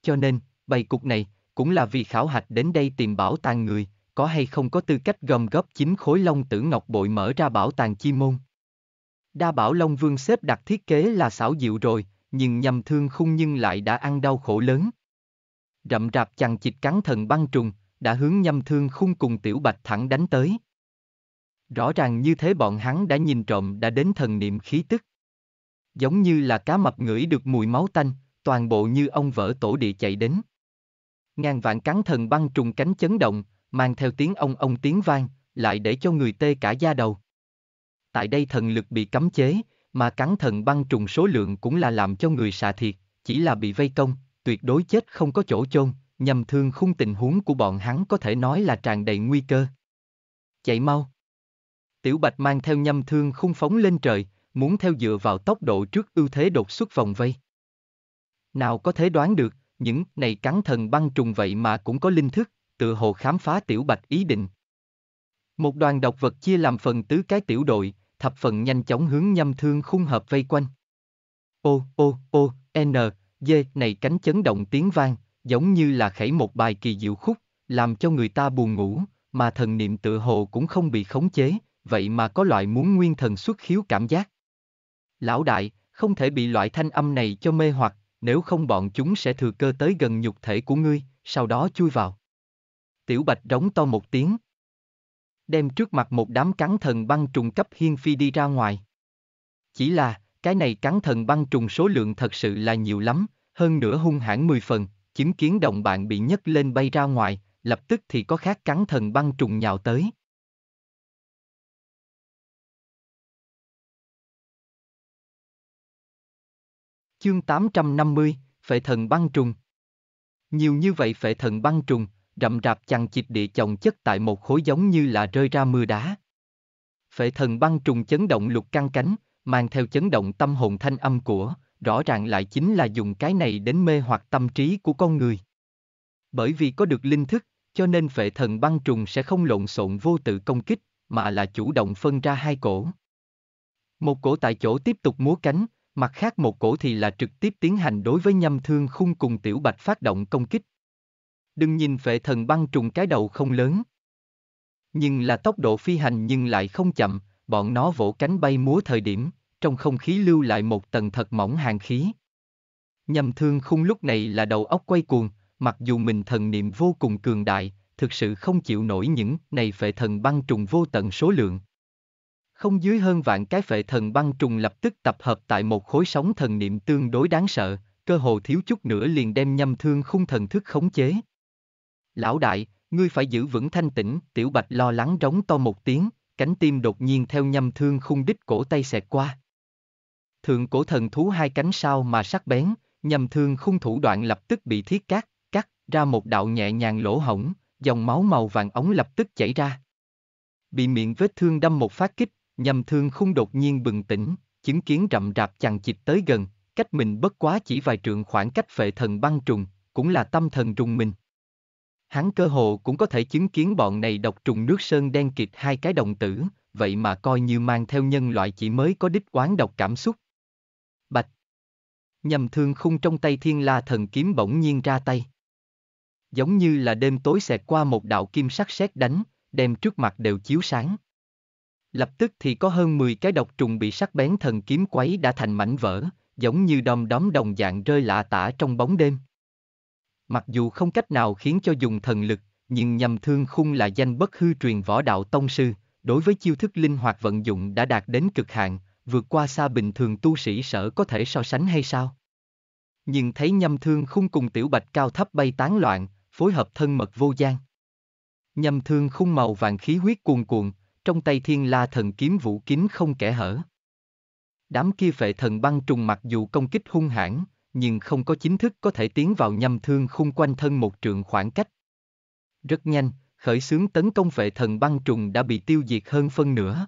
Cho nên, bày cục này, cũng là vì khảo hạch đến đây tìm bảo tàng người, có hay không có tư cách gom góp chính khối long tử ngọc bội mở ra bảo tàng chi môn. Đa bảo Long Vương xếp đặt thiết kế là xảo diệu rồi, nhưng nhầm thương khung nhưng lại đã ăn đau khổ lớn. Rậm rạp chằng chịt cắn thần băng trùng, đã hướng nhâm thương khung cùng tiểu bạch thẳng đánh tới. Rõ ràng như thế bọn hắn đã nhìn trộm đã đến thần niệm khí tức. Giống như là cá mập ngửi được mùi máu tanh, toàn bộ như ông vỡ tổ địa chạy đến. Ngàn vạn cắn thần băng trùng cánh chấn động, mang theo tiếng ông ông tiếng vang, lại để cho người tê cả da đầu. Tại đây thần lực bị cấm chế, mà cắn thần băng trùng số lượng cũng là làm cho người xạ thiệt, chỉ là bị vây công, tuyệt đối chết không có chỗ chôn, nhằm thương khung tình huống của bọn hắn có thể nói là tràn đầy nguy cơ. Chạy mau. Tiểu Bạch mang theo nhâm thương khung phóng lên trời, muốn theo dựa vào tốc độ trước ưu thế đột xuất vòng vây. Nào có thể đoán được, những này cắn thần băng trùng vậy mà cũng có linh thức, tự hồ khám phá tiểu bạch ý định. Một đoàn độc vật chia làm phần tứ cái tiểu đội, thập phần nhanh chóng hướng nhâm thương khung hợp vây quanh. Ô, ô, ô, n, d này cánh chấn động tiếng vang, giống như là khẩy một bài kỳ diệu khúc, làm cho người ta buồn ngủ, mà thần niệm tự hồ cũng không bị khống chế, vậy mà có loại muốn nguyên thần xuất khiếu cảm giác. Lão đại, không thể bị loại thanh âm này cho mê hoặc, nếu không bọn chúng sẽ thừa cơ tới gần nhục thể của ngươi, sau đó chui vào. Tiểu Bạch rống to một tiếng. Đem trước mặt một đám cắn thần băng trùng cấp hiên phi đi ra ngoài. Chỉ là, cái này cắn thần băng trùng số lượng thật sự là nhiều lắm, hơn nữa hung hãn 10 phần, chứng kiến đồng bạn bị nhấc lên bay ra ngoài, lập tức thì có khác cắn thần băng trùng nhào tới. Chương 850, Phệ thần băng trùng Nhiều như vậy phệ thần băng trùng, rậm rạp chằng chịt địa chồng chất tại một khối giống như là rơi ra mưa đá. Phệ thần băng trùng chấn động lục căng cánh, mang theo chấn động tâm hồn thanh âm của, rõ ràng lại chính là dùng cái này đến mê hoặc tâm trí của con người. Bởi vì có được linh thức, cho nên phệ thần băng trùng sẽ không lộn xộn vô tự công kích, mà là chủ động phân ra hai cổ. Một cổ tại chỗ tiếp tục múa cánh, mặt khác một cổ thì là trực tiếp tiến hành đối với nhâm thương khung cùng tiểu bạch phát động công kích. Đừng nhìn phệ thần băng trùng cái đầu không lớn. Nhưng là tốc độ phi hành nhưng lại không chậm, bọn nó vỗ cánh bay múa thời điểm, trong không khí lưu lại một tầng thật mỏng hàng khí. Nhâm thương khung lúc này là đầu óc quay cuồng, mặc dù mình thần niệm vô cùng cường đại, thực sự không chịu nổi những này phệ thần băng trùng vô tận số lượng không dưới hơn vạn cái phệ thần băng trùng lập tức tập hợp tại một khối sóng thần niệm tương đối đáng sợ, cơ hồ thiếu chút nữa liền đem nhâm thương khung thần thức khống chế. Lão đại, ngươi phải giữ vững thanh tĩnh, tiểu bạch lo lắng rống to một tiếng, cánh tim đột nhiên theo nhâm thương khung đích cổ tay xẹt qua. Thượng cổ thần thú hai cánh sao mà sắc bén, nhâm thương khung thủ đoạn lập tức bị thiết cắt, cắt ra một đạo nhẹ nhàng lỗ hổng, dòng máu màu vàng ống lập tức chảy ra. Bị miệng vết thương đâm một phát kích, Nhầm thương khung đột nhiên bừng tỉnh, chứng kiến rậm rạp chằng chịt tới gần, cách mình bất quá chỉ vài trượng khoảng cách phệ thần băng trùng, cũng là tâm thần trùng mình. Hắn cơ hồ cũng có thể chứng kiến bọn này độc trùng nước sơn đen kịt hai cái đồng tử, vậy mà coi như mang theo nhân loại chỉ mới có đích quán độc cảm xúc. Bạch Nhầm thương khung trong tay thiên la thần kiếm bỗng nhiên ra tay. Giống như là đêm tối xẹt qua một đạo kim sắc sét đánh, đem trước mặt đều chiếu sáng lập tức thì có hơn 10 cái độc trùng bị sắc bén thần kiếm quấy đã thành mảnh vỡ, giống như đom đóm đồng dạng rơi lạ tả trong bóng đêm. Mặc dù không cách nào khiến cho dùng thần lực, nhưng nhằm thương khung là danh bất hư truyền võ đạo tông sư, đối với chiêu thức linh hoạt vận dụng đã đạt đến cực hạn, vượt qua xa bình thường tu sĩ sở có thể so sánh hay sao? Nhưng thấy nhâm thương khung cùng tiểu bạch cao thấp bay tán loạn, phối hợp thân mật vô gian. Nhâm thương khung màu vàng khí huyết cuồn cuộn, trong tay thiên la thần kiếm vũ kín không kẻ hở. Đám kia phệ thần băng trùng mặc dù công kích hung hãn, nhưng không có chính thức có thể tiến vào nhâm thương khung quanh thân một trường khoảng cách. Rất nhanh, khởi xướng tấn công phệ thần băng trùng đã bị tiêu diệt hơn phân nửa.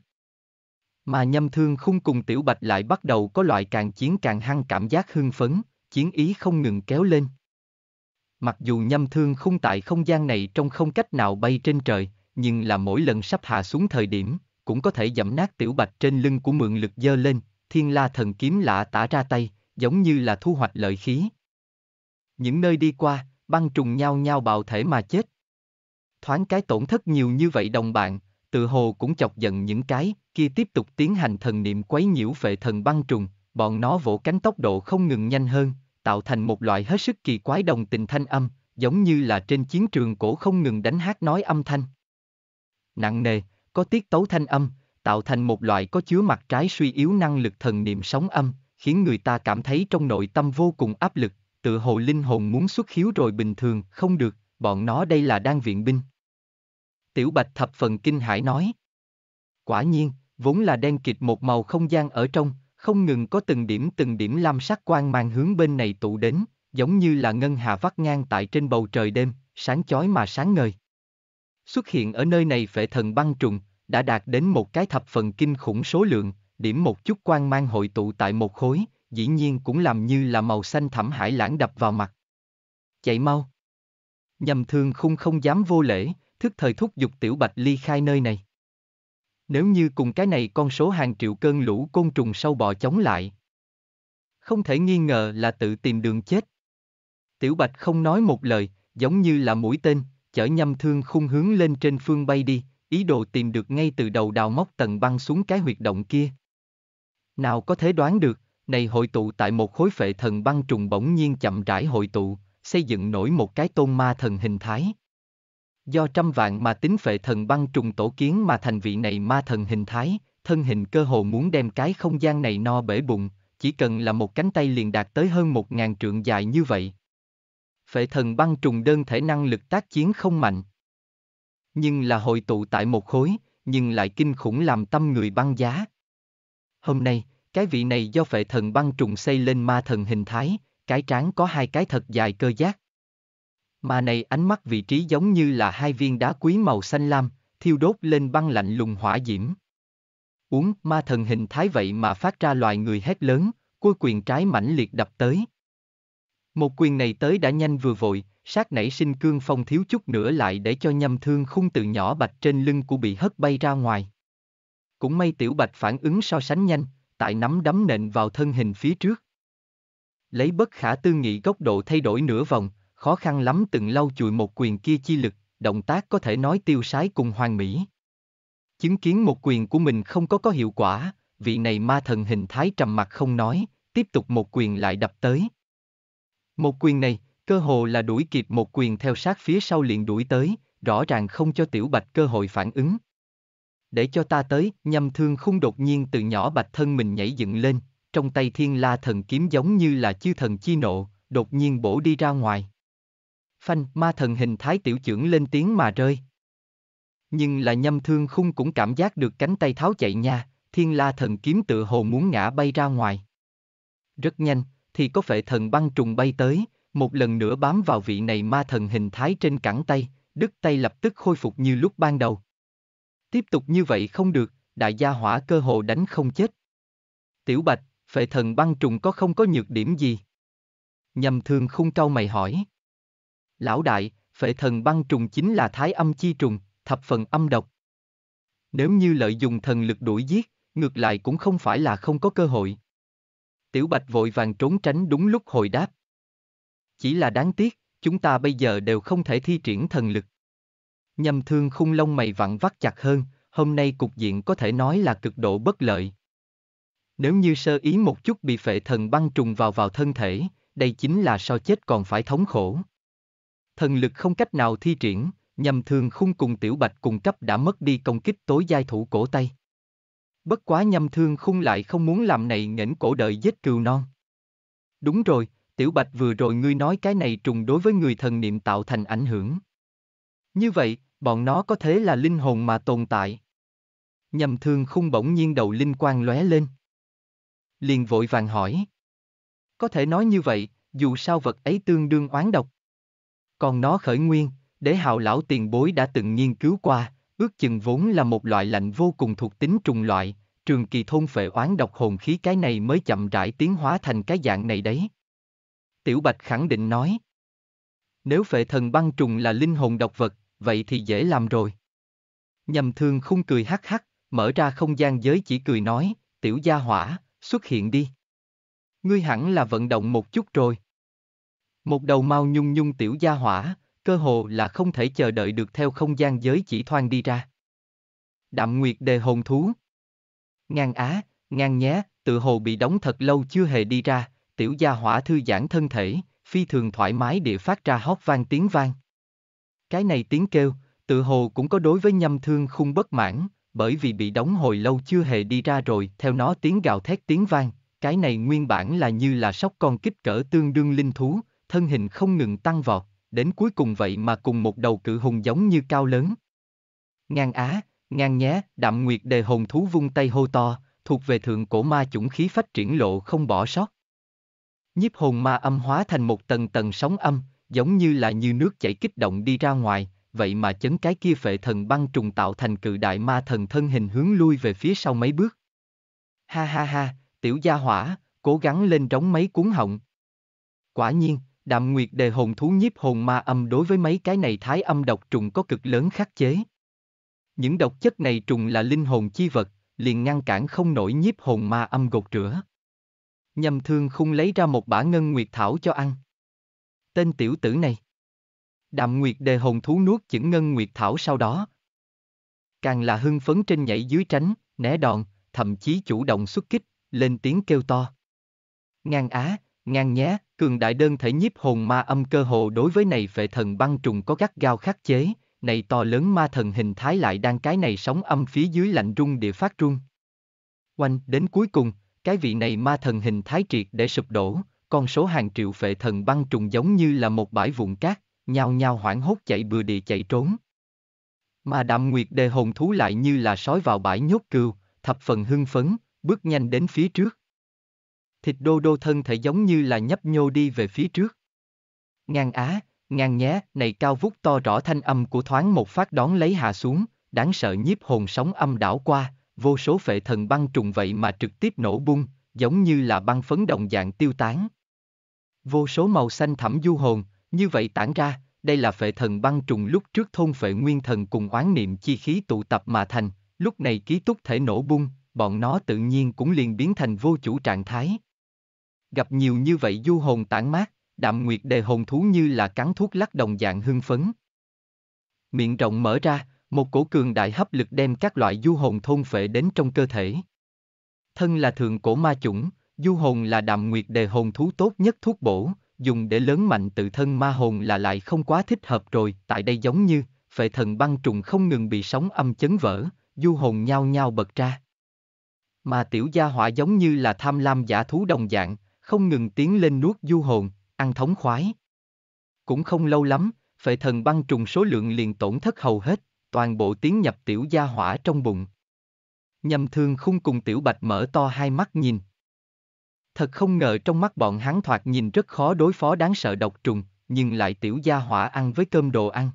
Mà nhâm thương khung cùng tiểu bạch lại bắt đầu có loại càng chiến càng hăng cảm giác hưng phấn, chiến ý không ngừng kéo lên. Mặc dù nhâm thương khung tại không gian này trong không cách nào bay trên trời, nhưng là mỗi lần sắp hạ xuống thời điểm, cũng có thể dẫm nát tiểu bạch trên lưng của mượn lực dơ lên, thiên la thần kiếm lạ tả ra tay, giống như là thu hoạch lợi khí. Những nơi đi qua, băng trùng nhau nhau bào thể mà chết. Thoáng cái tổn thất nhiều như vậy đồng bạn, tự hồ cũng chọc giận những cái, kia tiếp tục tiến hành thần niệm quấy nhiễu về thần băng trùng, bọn nó vỗ cánh tốc độ không ngừng nhanh hơn, tạo thành một loại hết sức kỳ quái đồng tình thanh âm, giống như là trên chiến trường cổ không ngừng đánh hát nói âm thanh nặng nề, có tiết tấu thanh âm, tạo thành một loại có chứa mặt trái suy yếu năng lực thần niệm sóng âm, khiến người ta cảm thấy trong nội tâm vô cùng áp lực, tự hồ linh hồn muốn xuất khiếu rồi bình thường, không được, bọn nó đây là đang viện binh. Tiểu Bạch thập phần kinh hãi nói. Quả nhiên, vốn là đen kịt một màu không gian ở trong, không ngừng có từng điểm từng điểm lam sắc quang mang hướng bên này tụ đến, giống như là ngân hà vắt ngang tại trên bầu trời đêm, sáng chói mà sáng ngời. Xuất hiện ở nơi này vệ thần băng trùng, đã đạt đến một cái thập phần kinh khủng số lượng, điểm một chút quang mang hội tụ tại một khối, dĩ nhiên cũng làm như là màu xanh thẳm hải lãng đập vào mặt. Chạy mau. Nhầm thương khung không dám vô lễ, thức thời thúc giục tiểu bạch ly khai nơi này. Nếu như cùng cái này con số hàng triệu cơn lũ côn trùng sâu bò chống lại. Không thể nghi ngờ là tự tìm đường chết. Tiểu bạch không nói một lời, giống như là mũi tên, chở nhâm thương khung hướng lên trên phương bay đi, ý đồ tìm được ngay từ đầu đào móc tầng băng xuống cái huyệt động kia. Nào có thể đoán được, này hội tụ tại một khối phệ thần băng trùng bỗng nhiên chậm rãi hội tụ, xây dựng nổi một cái tôn ma thần hình thái. Do trăm vạn mà tính phệ thần băng trùng tổ kiến mà thành vị này ma thần hình thái, thân hình cơ hồ muốn đem cái không gian này no bể bụng, chỉ cần là một cánh tay liền đạt tới hơn một ngàn trượng dài như vậy, phệ thần băng trùng đơn thể năng lực tác chiến không mạnh. Nhưng là hội tụ tại một khối, nhưng lại kinh khủng làm tâm người băng giá. Hôm nay, cái vị này do phệ thần băng trùng xây lên ma thần hình thái, cái trán có hai cái thật dài cơ giác. Mà này ánh mắt vị trí giống như là hai viên đá quý màu xanh lam, thiêu đốt lên băng lạnh lùng hỏa diễm. Uống ma thần hình thái vậy mà phát ra loài người hét lớn, cua quyền trái mãnh liệt đập tới, một quyền này tới đã nhanh vừa vội, sát nảy sinh cương phong thiếu chút nữa lại để cho nhâm thương khung từ nhỏ bạch trên lưng của bị hất bay ra ngoài. Cũng may tiểu bạch phản ứng so sánh nhanh, tại nắm đấm nện vào thân hình phía trước. Lấy bất khả tư nghị góc độ thay đổi nửa vòng, khó khăn lắm từng lau chùi một quyền kia chi lực, động tác có thể nói tiêu sái cùng hoàng mỹ. Chứng kiến một quyền của mình không có có hiệu quả, vị này ma thần hình thái trầm mặt không nói, tiếp tục một quyền lại đập tới. Một quyền này, cơ hồ là đuổi kịp một quyền theo sát phía sau liền đuổi tới, rõ ràng không cho tiểu bạch cơ hội phản ứng. Để cho ta tới, nhâm thương khung đột nhiên từ nhỏ bạch thân mình nhảy dựng lên, trong tay thiên la thần kiếm giống như là chư thần chi nộ, đột nhiên bổ đi ra ngoài. Phanh, ma thần hình thái tiểu trưởng lên tiếng mà rơi. Nhưng là nhâm thương khung cũng cảm giác được cánh tay tháo chạy nha, thiên la thần kiếm tự hồ muốn ngã bay ra ngoài. Rất nhanh, thì có phải thần băng trùng bay tới, một lần nữa bám vào vị này ma thần hình thái trên cẳng tay, đứt tay lập tức khôi phục như lúc ban đầu. Tiếp tục như vậy không được, đại gia hỏa cơ hồ đánh không chết. Tiểu Bạch, phệ thần băng trùng có không có nhược điểm gì? Nhầm thường khung cau mày hỏi. Lão đại, phệ thần băng trùng chính là thái âm chi trùng, thập phần âm độc. Nếu như lợi dụng thần lực đuổi giết, ngược lại cũng không phải là không có cơ hội, Tiểu Bạch vội vàng trốn tránh đúng lúc hồi đáp. Chỉ là đáng tiếc, chúng ta bây giờ đều không thể thi triển thần lực. Nhầm thương khung lông mày vặn vắt chặt hơn, hôm nay cục diện có thể nói là cực độ bất lợi. Nếu như sơ ý một chút bị phệ thần băng trùng vào vào thân thể, đây chính là sao chết còn phải thống khổ. Thần lực không cách nào thi triển, nhầm Thương khung cùng tiểu bạch cùng cấp đã mất đi công kích tối giai thủ cổ tay. Bất quá nhâm thương khung lại không muốn làm này nghển cổ đợi giết cừu non. Đúng rồi, Tiểu Bạch vừa rồi ngươi nói cái này trùng đối với người thần niệm tạo thành ảnh hưởng. Như vậy, bọn nó có thế là linh hồn mà tồn tại. Nhầm thương khung bỗng nhiên đầu linh quang lóe lên. Liền vội vàng hỏi. Có thể nói như vậy, dù sao vật ấy tương đương oán độc. Còn nó khởi nguyên, để hào lão tiền bối đã từng nghiên cứu qua, Ước chừng vốn là một loại lạnh vô cùng thuộc tính trùng loại, trường kỳ thôn phệ oán độc hồn khí cái này mới chậm rãi tiến hóa thành cái dạng này đấy. Tiểu Bạch khẳng định nói. Nếu phệ thần băng trùng là linh hồn độc vật, vậy thì dễ làm rồi. Nhầm thương khung cười hắc hắc, mở ra không gian giới chỉ cười nói, tiểu gia hỏa, xuất hiện đi. Ngươi hẳn là vận động một chút rồi. Một đầu mau nhung nhung tiểu gia hỏa, cơ hồ là không thể chờ đợi được theo không gian giới chỉ thoang đi ra. Đạm Nguyệt đề hồn thú. Ngang á, ngang nhé, tự hồ bị đóng thật lâu chưa hề đi ra, tiểu gia hỏa thư giãn thân thể, phi thường thoải mái địa phát ra hót vang tiếng vang. Cái này tiếng kêu, tự hồ cũng có đối với nhâm thương khung bất mãn, bởi vì bị đóng hồi lâu chưa hề đi ra rồi, theo nó tiếng gào thét tiếng vang, cái này nguyên bản là như là sóc con kích cỡ tương đương linh thú, thân hình không ngừng tăng vọt, đến cuối cùng vậy mà cùng một đầu cự hùng giống như cao lớn. Ngang á, ngang nhé, đạm nguyệt đề hồn thú vung tay hô to, thuộc về thượng cổ ma chủng khí phách triển lộ không bỏ sót. Nhiếp hồn ma âm hóa thành một tầng tầng sóng âm, giống như là như nước chảy kích động đi ra ngoài, vậy mà chấn cái kia phệ thần băng trùng tạo thành cự đại ma thần thân hình hướng lui về phía sau mấy bước. Ha ha ha, tiểu gia hỏa, cố gắng lên trống mấy cuốn họng. Quả nhiên, đạm nguyệt đề hồn thú nhiếp hồn ma âm đối với mấy cái này thái âm độc trùng có cực lớn khắc chế. Những độc chất này trùng là linh hồn chi vật, liền ngăn cản không nổi nhiếp hồn ma âm gột rửa. nhầm thương khung lấy ra một bả ngân nguyệt thảo cho ăn. Tên tiểu tử này. Đạm nguyệt đề hồn thú nuốt chững ngân nguyệt thảo sau đó. Càng là hưng phấn trên nhảy dưới tránh, né đòn, thậm chí chủ động xuất kích, lên tiếng kêu to. Ngang á, ngang nhé, cường đại đơn thể nhiếp hồn ma âm cơ hồ đối với này vệ thần băng trùng có gắt gao khắc chế, này to lớn ma thần hình thái lại đang cái này sóng âm phía dưới lạnh rung địa phát rung. Quanh đến cuối cùng, cái vị này ma thần hình thái triệt để sụp đổ, con số hàng triệu vệ thần băng trùng giống như là một bãi vụn cát, nhao nhao hoảng hốt chạy bừa địa chạy trốn. Mà đạm nguyệt đề hồn thú lại như là sói vào bãi nhốt cừu, thập phần hưng phấn, bước nhanh đến phía trước thịt đô đô thân thể giống như là nhấp nhô đi về phía trước. Ngang á, ngang nhé, này cao vút to rõ thanh âm của thoáng một phát đón lấy hạ xuống, đáng sợ nhiếp hồn sóng âm đảo qua, vô số phệ thần băng trùng vậy mà trực tiếp nổ bung, giống như là băng phấn động dạng tiêu tán. Vô số màu xanh thẳm du hồn, như vậy tản ra, đây là phệ thần băng trùng lúc trước thôn phệ nguyên thần cùng oán niệm chi khí tụ tập mà thành, lúc này ký túc thể nổ bung, bọn nó tự nhiên cũng liền biến thành vô chủ trạng thái gặp nhiều như vậy du hồn tản mát, đạm nguyệt đề hồn thú như là cắn thuốc lắc đồng dạng hưng phấn. Miệng rộng mở ra, một cổ cường đại hấp lực đem các loại du hồn thôn phệ đến trong cơ thể. Thân là thượng cổ ma chủng, du hồn là đạm nguyệt đề hồn thú tốt nhất thuốc bổ, dùng để lớn mạnh tự thân ma hồn là lại không quá thích hợp rồi, tại đây giống như, phệ thần băng trùng không ngừng bị sóng âm chấn vỡ, du hồn nhao nhao bật ra. Mà tiểu gia hỏa giống như là tham lam giả thú đồng dạng, không ngừng tiến lên nuốt du hồn, ăn thống khoái. Cũng không lâu lắm, phệ thần băng trùng số lượng liền tổn thất hầu hết, toàn bộ tiến nhập tiểu gia hỏa trong bụng. Nhầm thương không cùng tiểu bạch mở to hai mắt nhìn. Thật không ngờ trong mắt bọn hắn thoạt nhìn rất khó đối phó đáng sợ độc trùng, nhưng lại tiểu gia hỏa ăn với cơm đồ ăn.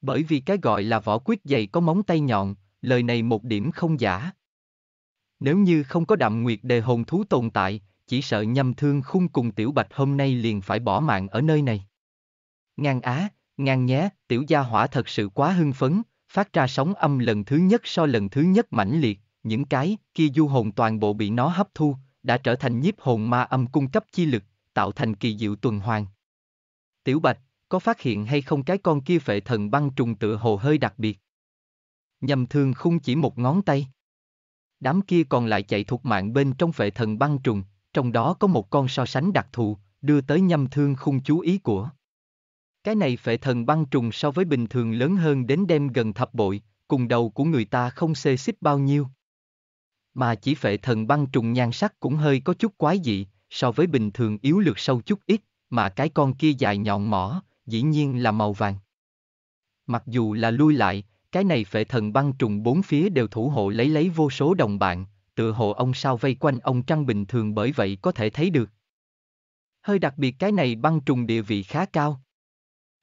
Bởi vì cái gọi là vỏ quyết dày có móng tay nhọn, lời này một điểm không giả. Nếu như không có đạm nguyệt đề hồn thú tồn tại, chỉ sợ nhâm thương khung cùng tiểu bạch hôm nay liền phải bỏ mạng ở nơi này. Ngang á, ngang nhé, tiểu gia hỏa thật sự quá hưng phấn, phát ra sóng âm lần thứ nhất so lần thứ nhất mãnh liệt, những cái kia du hồn toàn bộ bị nó hấp thu, đã trở thành nhiếp hồn ma âm cung cấp chi lực, tạo thành kỳ diệu tuần hoàn. Tiểu Bạch, có phát hiện hay không cái con kia phệ thần băng trùng tựa hồ hơi đặc biệt? Nhầm thương khung chỉ một ngón tay. Đám kia còn lại chạy thuộc mạng bên trong phệ thần băng trùng, trong đó có một con so sánh đặc thù, đưa tới nhâm thương khung chú ý của. Cái này phệ thần băng trùng so với bình thường lớn hơn đến đem gần thập bội, cùng đầu của người ta không xê xích bao nhiêu. Mà chỉ phệ thần băng trùng nhan sắc cũng hơi có chút quái dị, so với bình thường yếu lược sâu chút ít, mà cái con kia dài nhọn mỏ, dĩ nhiên là màu vàng. Mặc dù là lui lại, cái này phệ thần băng trùng bốn phía đều thủ hộ lấy lấy vô số đồng bạn, tựa hồ ông sao vây quanh ông trăng bình thường bởi vậy có thể thấy được. Hơi đặc biệt cái này băng trùng địa vị khá cao.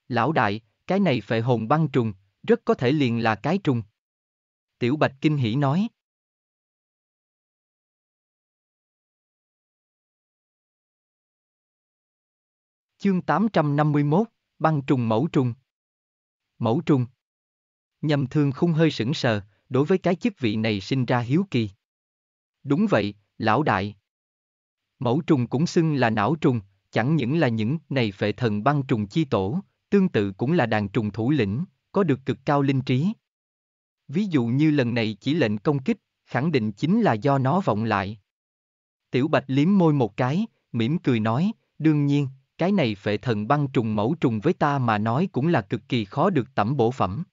Lão đại, cái này phệ hồn băng trùng, rất có thể liền là cái trùng. Tiểu Bạch kinh hỉ nói. Chương 851, băng trùng mẫu trùng. Mẫu trùng. Nhầm thương không hơi sững sờ, đối với cái chức vị này sinh ra hiếu kỳ. Đúng vậy, lão đại. Mẫu trùng cũng xưng là não trùng, chẳng những là những này phệ thần băng trùng chi tổ, tương tự cũng là đàn trùng thủ lĩnh, có được cực cao linh trí. Ví dụ như lần này chỉ lệnh công kích, khẳng định chính là do nó vọng lại. Tiểu Bạch liếm môi một cái, mỉm cười nói, đương nhiên, cái này phệ thần băng trùng mẫu trùng với ta mà nói cũng là cực kỳ khó được tẩm bổ phẩm.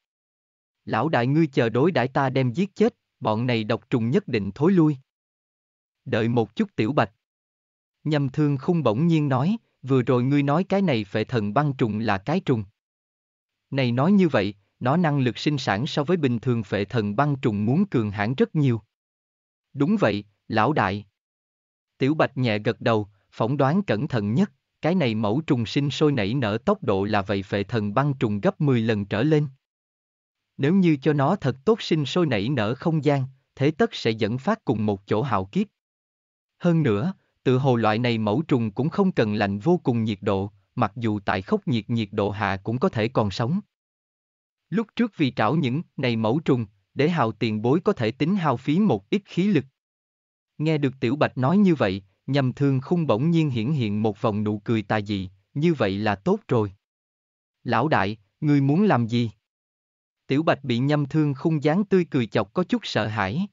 Lão đại ngươi chờ đối đãi ta đem giết chết, bọn này độc trùng nhất định thối lui. Đợi một chút tiểu bạch. Nhâm thương khung bỗng nhiên nói, vừa rồi ngươi nói cái này phệ thần băng trùng là cái trùng. Này nói như vậy, nó năng lực sinh sản so với bình thường phệ thần băng trùng muốn cường hãn rất nhiều. Đúng vậy, lão đại. Tiểu bạch nhẹ gật đầu, phỏng đoán cẩn thận nhất, cái này mẫu trùng sinh sôi nảy nở tốc độ là vậy phệ thần băng trùng gấp 10 lần trở lên. Nếu như cho nó thật tốt sinh sôi nảy nở không gian, thế tất sẽ dẫn phát cùng một chỗ hào kiếp. Hơn nữa, tự hồ loại này mẫu trùng cũng không cần lạnh vô cùng nhiệt độ, mặc dù tại khốc nhiệt nhiệt độ hạ cũng có thể còn sống. Lúc trước vì trảo những này mẫu trùng, để hào tiền bối có thể tính hao phí một ít khí lực. Nghe được Tiểu Bạch nói như vậy, nhầm thương khung bỗng nhiên hiển hiện một vòng nụ cười tà dị, như vậy là tốt rồi. Lão đại, ngươi muốn làm gì? Tiểu Bạch bị nhâm thương khung dáng tươi cười chọc có chút sợ hãi.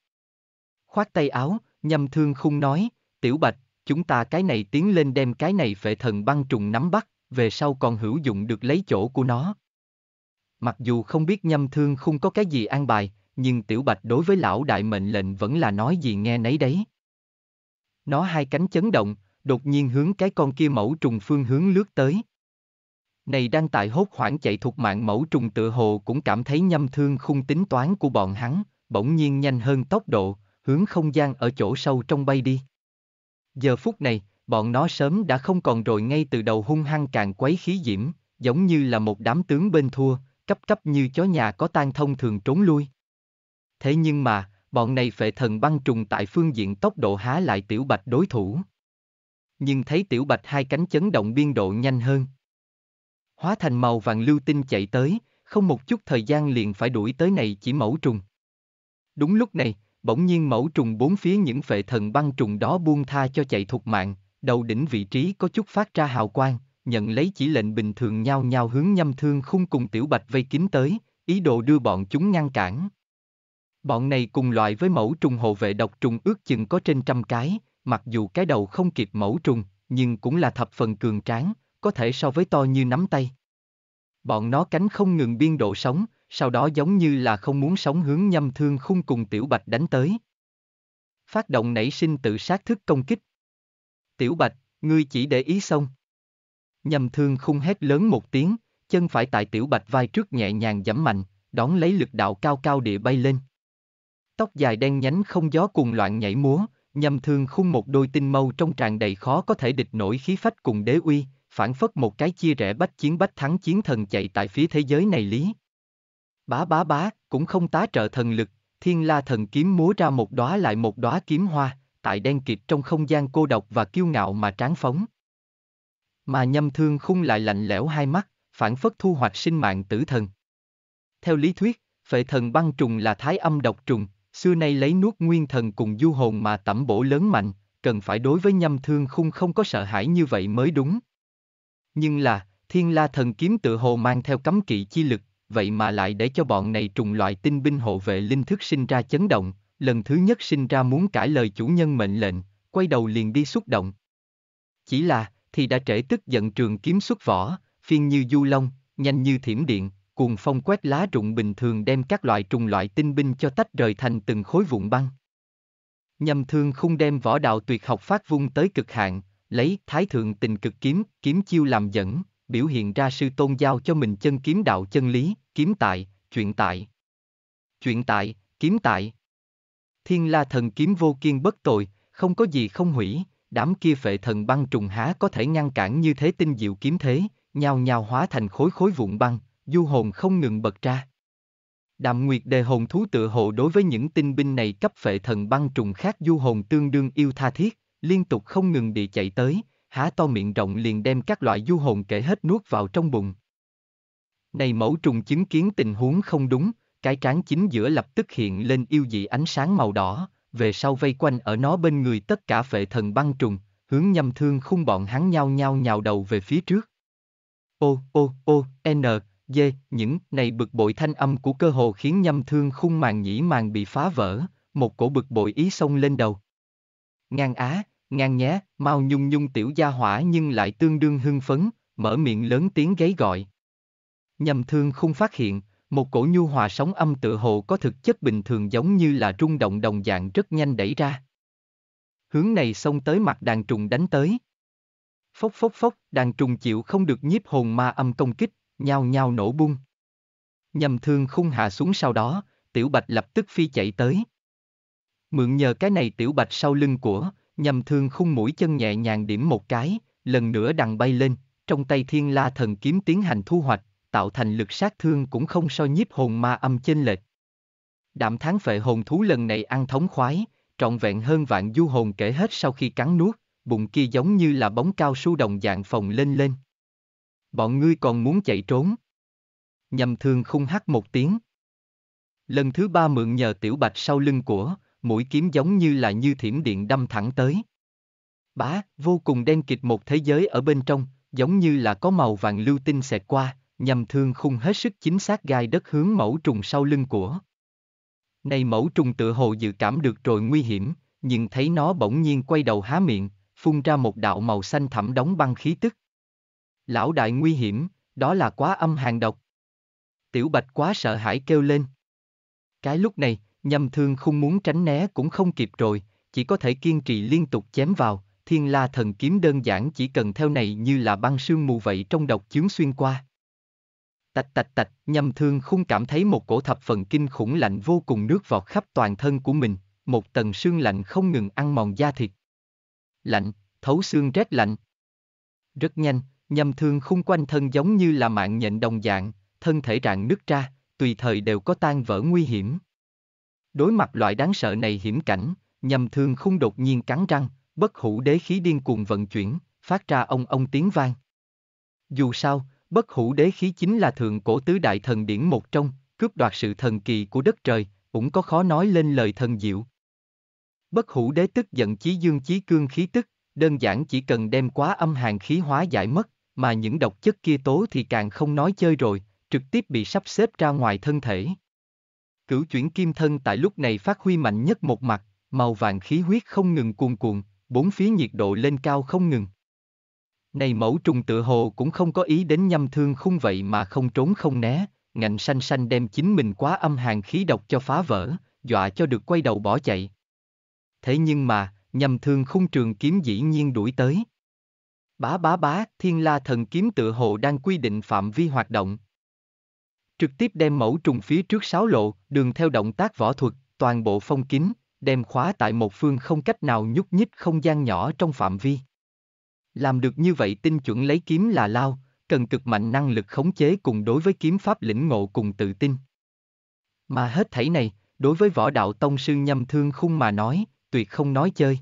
Khoát tay áo, nhâm thương khung nói, Tiểu Bạch, chúng ta cái này tiến lên đem cái này phệ thần băng trùng nắm bắt, về sau còn hữu dụng được lấy chỗ của nó. Mặc dù không biết nhâm thương không có cái gì an bài, nhưng Tiểu Bạch đối với lão đại mệnh lệnh vẫn là nói gì nghe nấy đấy. Nó hai cánh chấn động, đột nhiên hướng cái con kia mẫu trùng phương hướng lướt tới. Này đang tại hốt hoảng chạy thuộc mạng mẫu trùng tự hồ cũng cảm thấy nhâm thương khung tính toán của bọn hắn, bỗng nhiên nhanh hơn tốc độ, hướng không gian ở chỗ sâu trong bay đi. Giờ phút này, bọn nó sớm đã không còn rồi ngay từ đầu hung hăng càng quấy khí diễm, giống như là một đám tướng bên thua, cấp cấp như chó nhà có tan thông thường trốn lui. Thế nhưng mà, bọn này phệ thần băng trùng tại phương diện tốc độ há lại tiểu bạch đối thủ. Nhưng thấy tiểu bạch hai cánh chấn động biên độ nhanh hơn. Hóa thành màu vàng lưu tinh chạy tới, không một chút thời gian liền phải đuổi tới này chỉ mẫu trùng. Đúng lúc này, bỗng nhiên mẫu trùng bốn phía những phệ thần băng trùng đó buông tha cho chạy thục mạng, đầu đỉnh vị trí có chút phát ra hào quang, nhận lấy chỉ lệnh bình thường nhau nhau hướng nhâm thương khung cùng tiểu bạch vây kín tới, ý đồ đưa bọn chúng ngăn cản. Bọn này cùng loại với mẫu trùng hộ vệ độc trùng ước chừng có trên trăm cái, mặc dù cái đầu không kịp mẫu trùng, nhưng cũng là thập phần cường tráng, có thể so với to như nắm tay. Bọn nó cánh không ngừng biên độ sống, sau đó giống như là không muốn sống hướng nhâm thương khung cùng Tiểu Bạch đánh tới. Phát động nảy sinh tự sát thức công kích. Tiểu Bạch, ngươi chỉ để ý xong. Nhâm thương khung hét lớn một tiếng, chân phải tại Tiểu Bạch vai trước nhẹ nhàng giẫm mạnh, đón lấy lực đạo cao cao địa bay lên. Tóc dài đen nhánh không gió cùng loạn nhảy múa, nhâm thương khung một đôi tinh mâu trong tràn đầy khó có thể địch nổi khí phách cùng đế uy, phản phất một cái chia rẽ bách chiến bách thắng chiến thần chạy tại phía thế giới này lý. Bá bá bá, cũng không tá trợ thần lực, thiên la thần kiếm múa ra một đóa lại một đóa kiếm hoa, tại đen kịt trong không gian cô độc và kiêu ngạo mà tráng phóng. Mà nhâm thương khung lại lạnh lẽo hai mắt, phản phất thu hoạch sinh mạng tử thần. Theo lý thuyết, phệ thần băng trùng là thái âm độc trùng, xưa nay lấy nuốt nguyên thần cùng du hồn mà tẩm bổ lớn mạnh, cần phải đối với nhâm thương khung không có sợ hãi như vậy mới đúng. Nhưng là, thiên la thần kiếm tự hồ mang theo cấm kỵ chi lực, vậy mà lại để cho bọn này trùng loại tinh binh hộ vệ linh thức sinh ra chấn động, lần thứ nhất sinh ra muốn cãi lời chủ nhân mệnh lệnh, quay đầu liền đi xúc động. Chỉ là, thì đã trễ tức giận trường kiếm xuất vỏ, phiên như du long, nhanh như thiểm điện, cuồng phong quét lá rụng bình thường đem các loại trùng loại tinh binh cho tách rời thành từng khối vụn băng. nhầm thương không đem võ đạo tuyệt học phát vung tới cực hạn, lấy thái thượng tình cực kiếm, kiếm chiêu làm dẫn, biểu hiện ra sư tôn giao cho mình chân kiếm đạo chân lý, kiếm tại, chuyện tại. Chuyện tại, kiếm tại. Thiên la thần kiếm vô kiên bất tội, không có gì không hủy, đám kia phệ thần băng trùng há có thể ngăn cản như thế tinh diệu kiếm thế, nhào nhào hóa thành khối khối vụn băng, du hồn không ngừng bật ra. đàm Nguyệt đề hồn thú tự hộ đối với những tinh binh này cấp phệ thần băng trùng khác du hồn tương đương yêu tha thiết, liên tục không ngừng địa chạy tới, há to miệng rộng liền đem các loại du hồn kể hết nuốt vào trong bụng. Này mẫu trùng chứng kiến tình huống không đúng, cái trán chính giữa lập tức hiện lên yêu dị ánh sáng màu đỏ, về sau vây quanh ở nó bên người tất cả phệ thần băng trùng, hướng nhâm thương khung bọn hắn nhao nhao nhào đầu về phía trước. Ô, ô, ô, n, d, những này bực bội thanh âm của cơ hồ khiến nhâm thương khung màng nhĩ màng bị phá vỡ, một cổ bực bội ý xông lên đầu. Ngang á, ngang nhé, mau nhung nhung tiểu gia hỏa nhưng lại tương đương hưng phấn, mở miệng lớn tiếng gáy gọi. Nhầm thương không phát hiện, một cổ nhu hòa sóng âm tự hồ có thực chất bình thường giống như là rung động đồng dạng rất nhanh đẩy ra. Hướng này xông tới mặt đàn trùng đánh tới. Phốc phốc phốc, đàn trùng chịu không được nhiếp hồn ma âm công kích, nhao nhao nổ bung. Nhầm thương khung hạ xuống sau đó, tiểu bạch lập tức phi chạy tới. Mượn nhờ cái này tiểu bạch sau lưng của, Nhầm thương khung mũi chân nhẹ nhàng điểm một cái, lần nữa đằng bay lên, trong tay thiên la thần kiếm tiến hành thu hoạch, tạo thành lực sát thương cũng không so nhiếp hồn ma âm chênh lệch. Đạm tháng phệ hồn thú lần này ăn thống khoái, trọn vẹn hơn vạn du hồn kể hết sau khi cắn nuốt, bụng kia giống như là bóng cao su đồng dạng phồng lên lên. Bọn ngươi còn muốn chạy trốn. Nhầm thương khung hắt một tiếng. Lần thứ ba mượn nhờ tiểu bạch sau lưng của, mũi kiếm giống như là như thiểm điện đâm thẳng tới. Bá, vô cùng đen kịt một thế giới ở bên trong, giống như là có màu vàng lưu tinh xẹt qua, nhằm thương khung hết sức chính xác gai đất hướng mẫu trùng sau lưng của. Này mẫu trùng tựa hồ dự cảm được rồi nguy hiểm, nhưng thấy nó bỗng nhiên quay đầu há miệng, phun ra một đạo màu xanh thẳm đóng băng khí tức. Lão đại nguy hiểm, đó là quá âm hàng độc. Tiểu Bạch quá sợ hãi kêu lên. Cái lúc này, Nhâm thương không muốn tránh né cũng không kịp rồi, chỉ có thể kiên trì liên tục chém vào, thiên la thần kiếm đơn giản chỉ cần theo này như là băng sương mù vậy trong độc chướng xuyên qua. Tạch tạch tạch, nhâm thương không cảm thấy một cổ thập phần kinh khủng lạnh vô cùng nước vọt khắp toàn thân của mình, một tầng xương lạnh không ngừng ăn mòn da thịt. Lạnh, thấu xương rét lạnh. Rất nhanh, nhâm thương khung quanh thân giống như là mạng nhện đồng dạng, thân thể rạn nứt ra, tùy thời đều có tan vỡ nguy hiểm. Đối mặt loại đáng sợ này hiểm cảnh, nhầm thương không đột nhiên cắn răng, bất hủ đế khí điên cuồng vận chuyển, phát ra ông ông tiếng vang. Dù sao, bất hủ đế khí chính là thượng cổ tứ đại thần điển một trong, cướp đoạt sự thần kỳ của đất trời, cũng có khó nói lên lời thần diệu. Bất hủ đế tức giận chí dương chí cương khí tức, đơn giản chỉ cần đem quá âm hàng khí hóa giải mất, mà những độc chất kia tố thì càng không nói chơi rồi, trực tiếp bị sắp xếp ra ngoài thân thể. Cửu chuyển kim thân tại lúc này phát huy mạnh nhất một mặt, màu vàng khí huyết không ngừng cuồn cuộn, bốn phía nhiệt độ lên cao không ngừng. Này mẫu trùng tự hồ cũng không có ý đến nhâm thương khung vậy mà không trốn không né, ngạnh xanh xanh đem chính mình quá âm hàng khí độc cho phá vỡ, dọa cho được quay đầu bỏ chạy. Thế nhưng mà, nhâm thương khung trường kiếm dĩ nhiên đuổi tới. Bá bá bá, thiên la thần kiếm tự hồ đang quy định phạm vi hoạt động, trực tiếp đem mẫu trùng phía trước sáu lộ, đường theo động tác võ thuật, toàn bộ phong kín, đem khóa tại một phương không cách nào nhúc nhích không gian nhỏ trong phạm vi. Làm được như vậy tinh chuẩn lấy kiếm là lao, cần cực mạnh năng lực khống chế cùng đối với kiếm pháp lĩnh ngộ cùng tự tin. Mà hết thảy này, đối với võ đạo tông sư nhâm thương khung mà nói, tuyệt không nói chơi.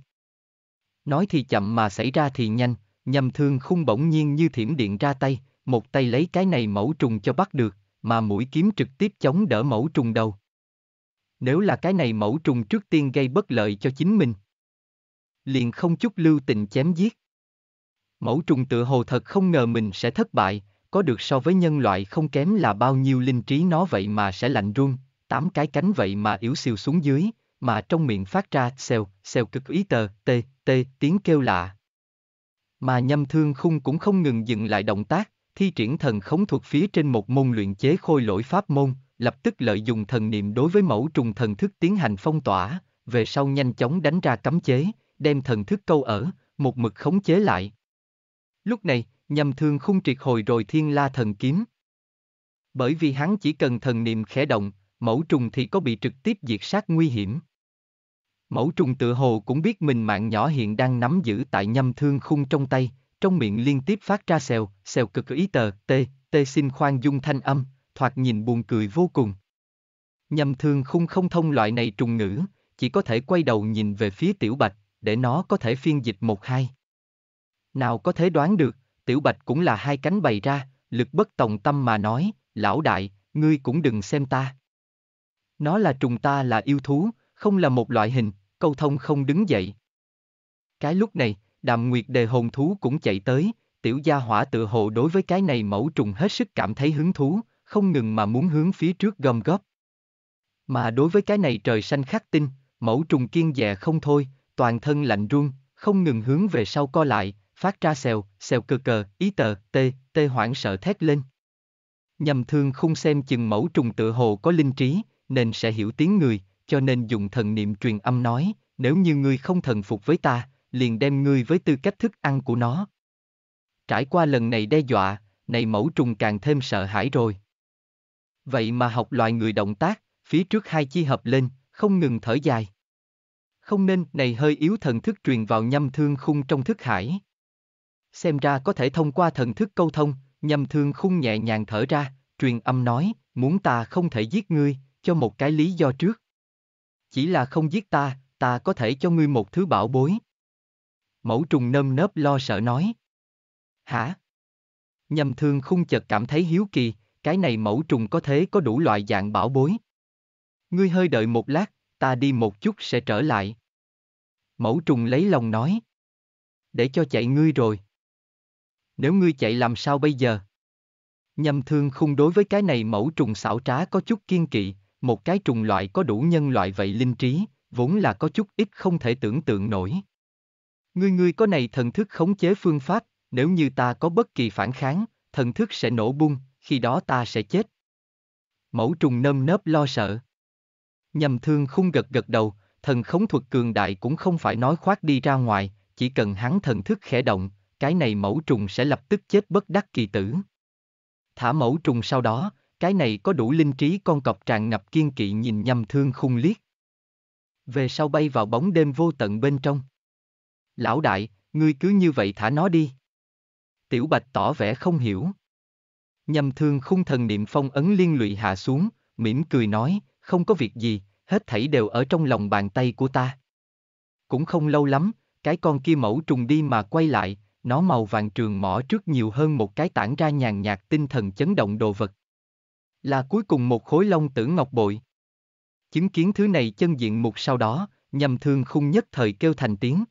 Nói thì chậm mà xảy ra thì nhanh, nhâm thương khung bỗng nhiên như thiểm điện ra tay, một tay lấy cái này mẫu trùng cho bắt được, mà mũi kiếm trực tiếp chống đỡ mẫu trùng đầu. Nếu là cái này mẫu trùng trước tiên gây bất lợi cho chính mình. Liền không chút lưu tình chém giết. Mẫu trùng tự hồ thật không ngờ mình sẽ thất bại, có được so với nhân loại không kém là bao nhiêu linh trí nó vậy mà sẽ lạnh run, tám cái cánh vậy mà yếu siêu xuống dưới, mà trong miệng phát ra xèo, xèo cực ý tờ, tê, tê, tiếng kêu lạ. Mà nhâm thương khung cũng không ngừng dừng lại động tác, thi triển thần khống thuật phía trên một môn luyện chế khôi lỗi pháp môn, lập tức lợi dụng thần niệm đối với mẫu trùng thần thức tiến hành phong tỏa, về sau nhanh chóng đánh ra cấm chế, đem thần thức câu ở, một mực khống chế lại. Lúc này, nhầm thương khung triệt hồi rồi thiên la thần kiếm. Bởi vì hắn chỉ cần thần niệm khẽ động, mẫu trùng thì có bị trực tiếp diệt sát nguy hiểm. Mẫu trùng tự hồ cũng biết mình mạng nhỏ hiện đang nắm giữ tại nhâm thương khung trong tay, trong miệng liên tiếp phát ra xèo, xèo cực ý tờ, tê, tê xin khoan dung thanh âm, thoạt nhìn buồn cười vô cùng. Nhầm thương khung không thông loại này trùng ngữ, chỉ có thể quay đầu nhìn về phía tiểu bạch, để nó có thể phiên dịch một hai. Nào có thể đoán được, tiểu bạch cũng là hai cánh bày ra, lực bất tòng tâm mà nói, lão đại, ngươi cũng đừng xem ta. Nó là trùng ta là yêu thú, không là một loại hình, câu thông không đứng dậy. Cái lúc này, Đàm Nguyệt Đề hồn thú cũng chạy tới, tiểu gia hỏa tự hồ đối với cái này mẫu trùng hết sức cảm thấy hứng thú, không ngừng mà muốn hướng phía trước gom góp. Mà đối với cái này trời xanh khắc tinh, mẫu trùng kiên dè không thôi, toàn thân lạnh run, không ngừng hướng về sau co lại, phát ra xèo, xèo cơ cờ, ý tờ, tê, tê hoảng sợ thét lên. Nhầm thương không xem chừng mẫu trùng tự hồ có linh trí, nên sẽ hiểu tiếng người, cho nên dùng thần niệm truyền âm nói, nếu như ngươi không thần phục với ta, liền đem ngươi với tư cách thức ăn của nó. Trải qua lần này đe dọa, này mẫu trùng càng thêm sợ hãi rồi. Vậy mà học loài người động tác, phía trước hai chi hợp lên, không ngừng thở dài. Không nên, này hơi yếu thần thức truyền vào nhâm thương khung trong thức hải. Xem ra có thể thông qua thần thức câu thông, nhâm thương khung nhẹ nhàng thở ra, truyền âm nói, muốn ta không thể giết ngươi, cho một cái lý do trước. Chỉ là không giết ta, ta có thể cho ngươi một thứ bảo bối mẫu trùng nơm nớp lo sợ nói. Hả? Nhầm thương khung chợt cảm thấy hiếu kỳ, cái này mẫu trùng có thế có đủ loại dạng bảo bối. Ngươi hơi đợi một lát, ta đi một chút sẽ trở lại. Mẫu trùng lấy lòng nói. Để cho chạy ngươi rồi. Nếu ngươi chạy làm sao bây giờ? Nhầm thương khung đối với cái này mẫu trùng xảo trá có chút kiên kỵ, một cái trùng loại có đủ nhân loại vậy linh trí, vốn là có chút ít không thể tưởng tượng nổi. Ngươi ngươi có này thần thức khống chế phương pháp, nếu như ta có bất kỳ phản kháng, thần thức sẽ nổ bung, khi đó ta sẽ chết. Mẫu trùng nơm nớp lo sợ. Nhầm thương khung gật gật đầu, thần khống thuật cường đại cũng không phải nói khoác đi ra ngoài, chỉ cần hắn thần thức khẽ động, cái này mẫu trùng sẽ lập tức chết bất đắc kỳ tử. Thả mẫu trùng sau đó, cái này có đủ linh trí con cọp tràn ngập kiên kỵ nhìn nhầm thương khung liếc. Về sau bay vào bóng đêm vô tận bên trong. Lão đại, ngươi cứ như vậy thả nó đi. Tiểu Bạch tỏ vẻ không hiểu. Nhầm thương khung thần niệm phong ấn liên lụy hạ xuống, mỉm cười nói, không có việc gì, hết thảy đều ở trong lòng bàn tay của ta. Cũng không lâu lắm, cái con kia mẫu trùng đi mà quay lại, nó màu vàng trường mỏ trước nhiều hơn một cái tản ra nhàn nhạt tinh thần chấn động đồ vật. Là cuối cùng một khối lông tử ngọc bội. Chứng kiến thứ này chân diện mục sau đó, nhầm thương khung nhất thời kêu thành tiếng.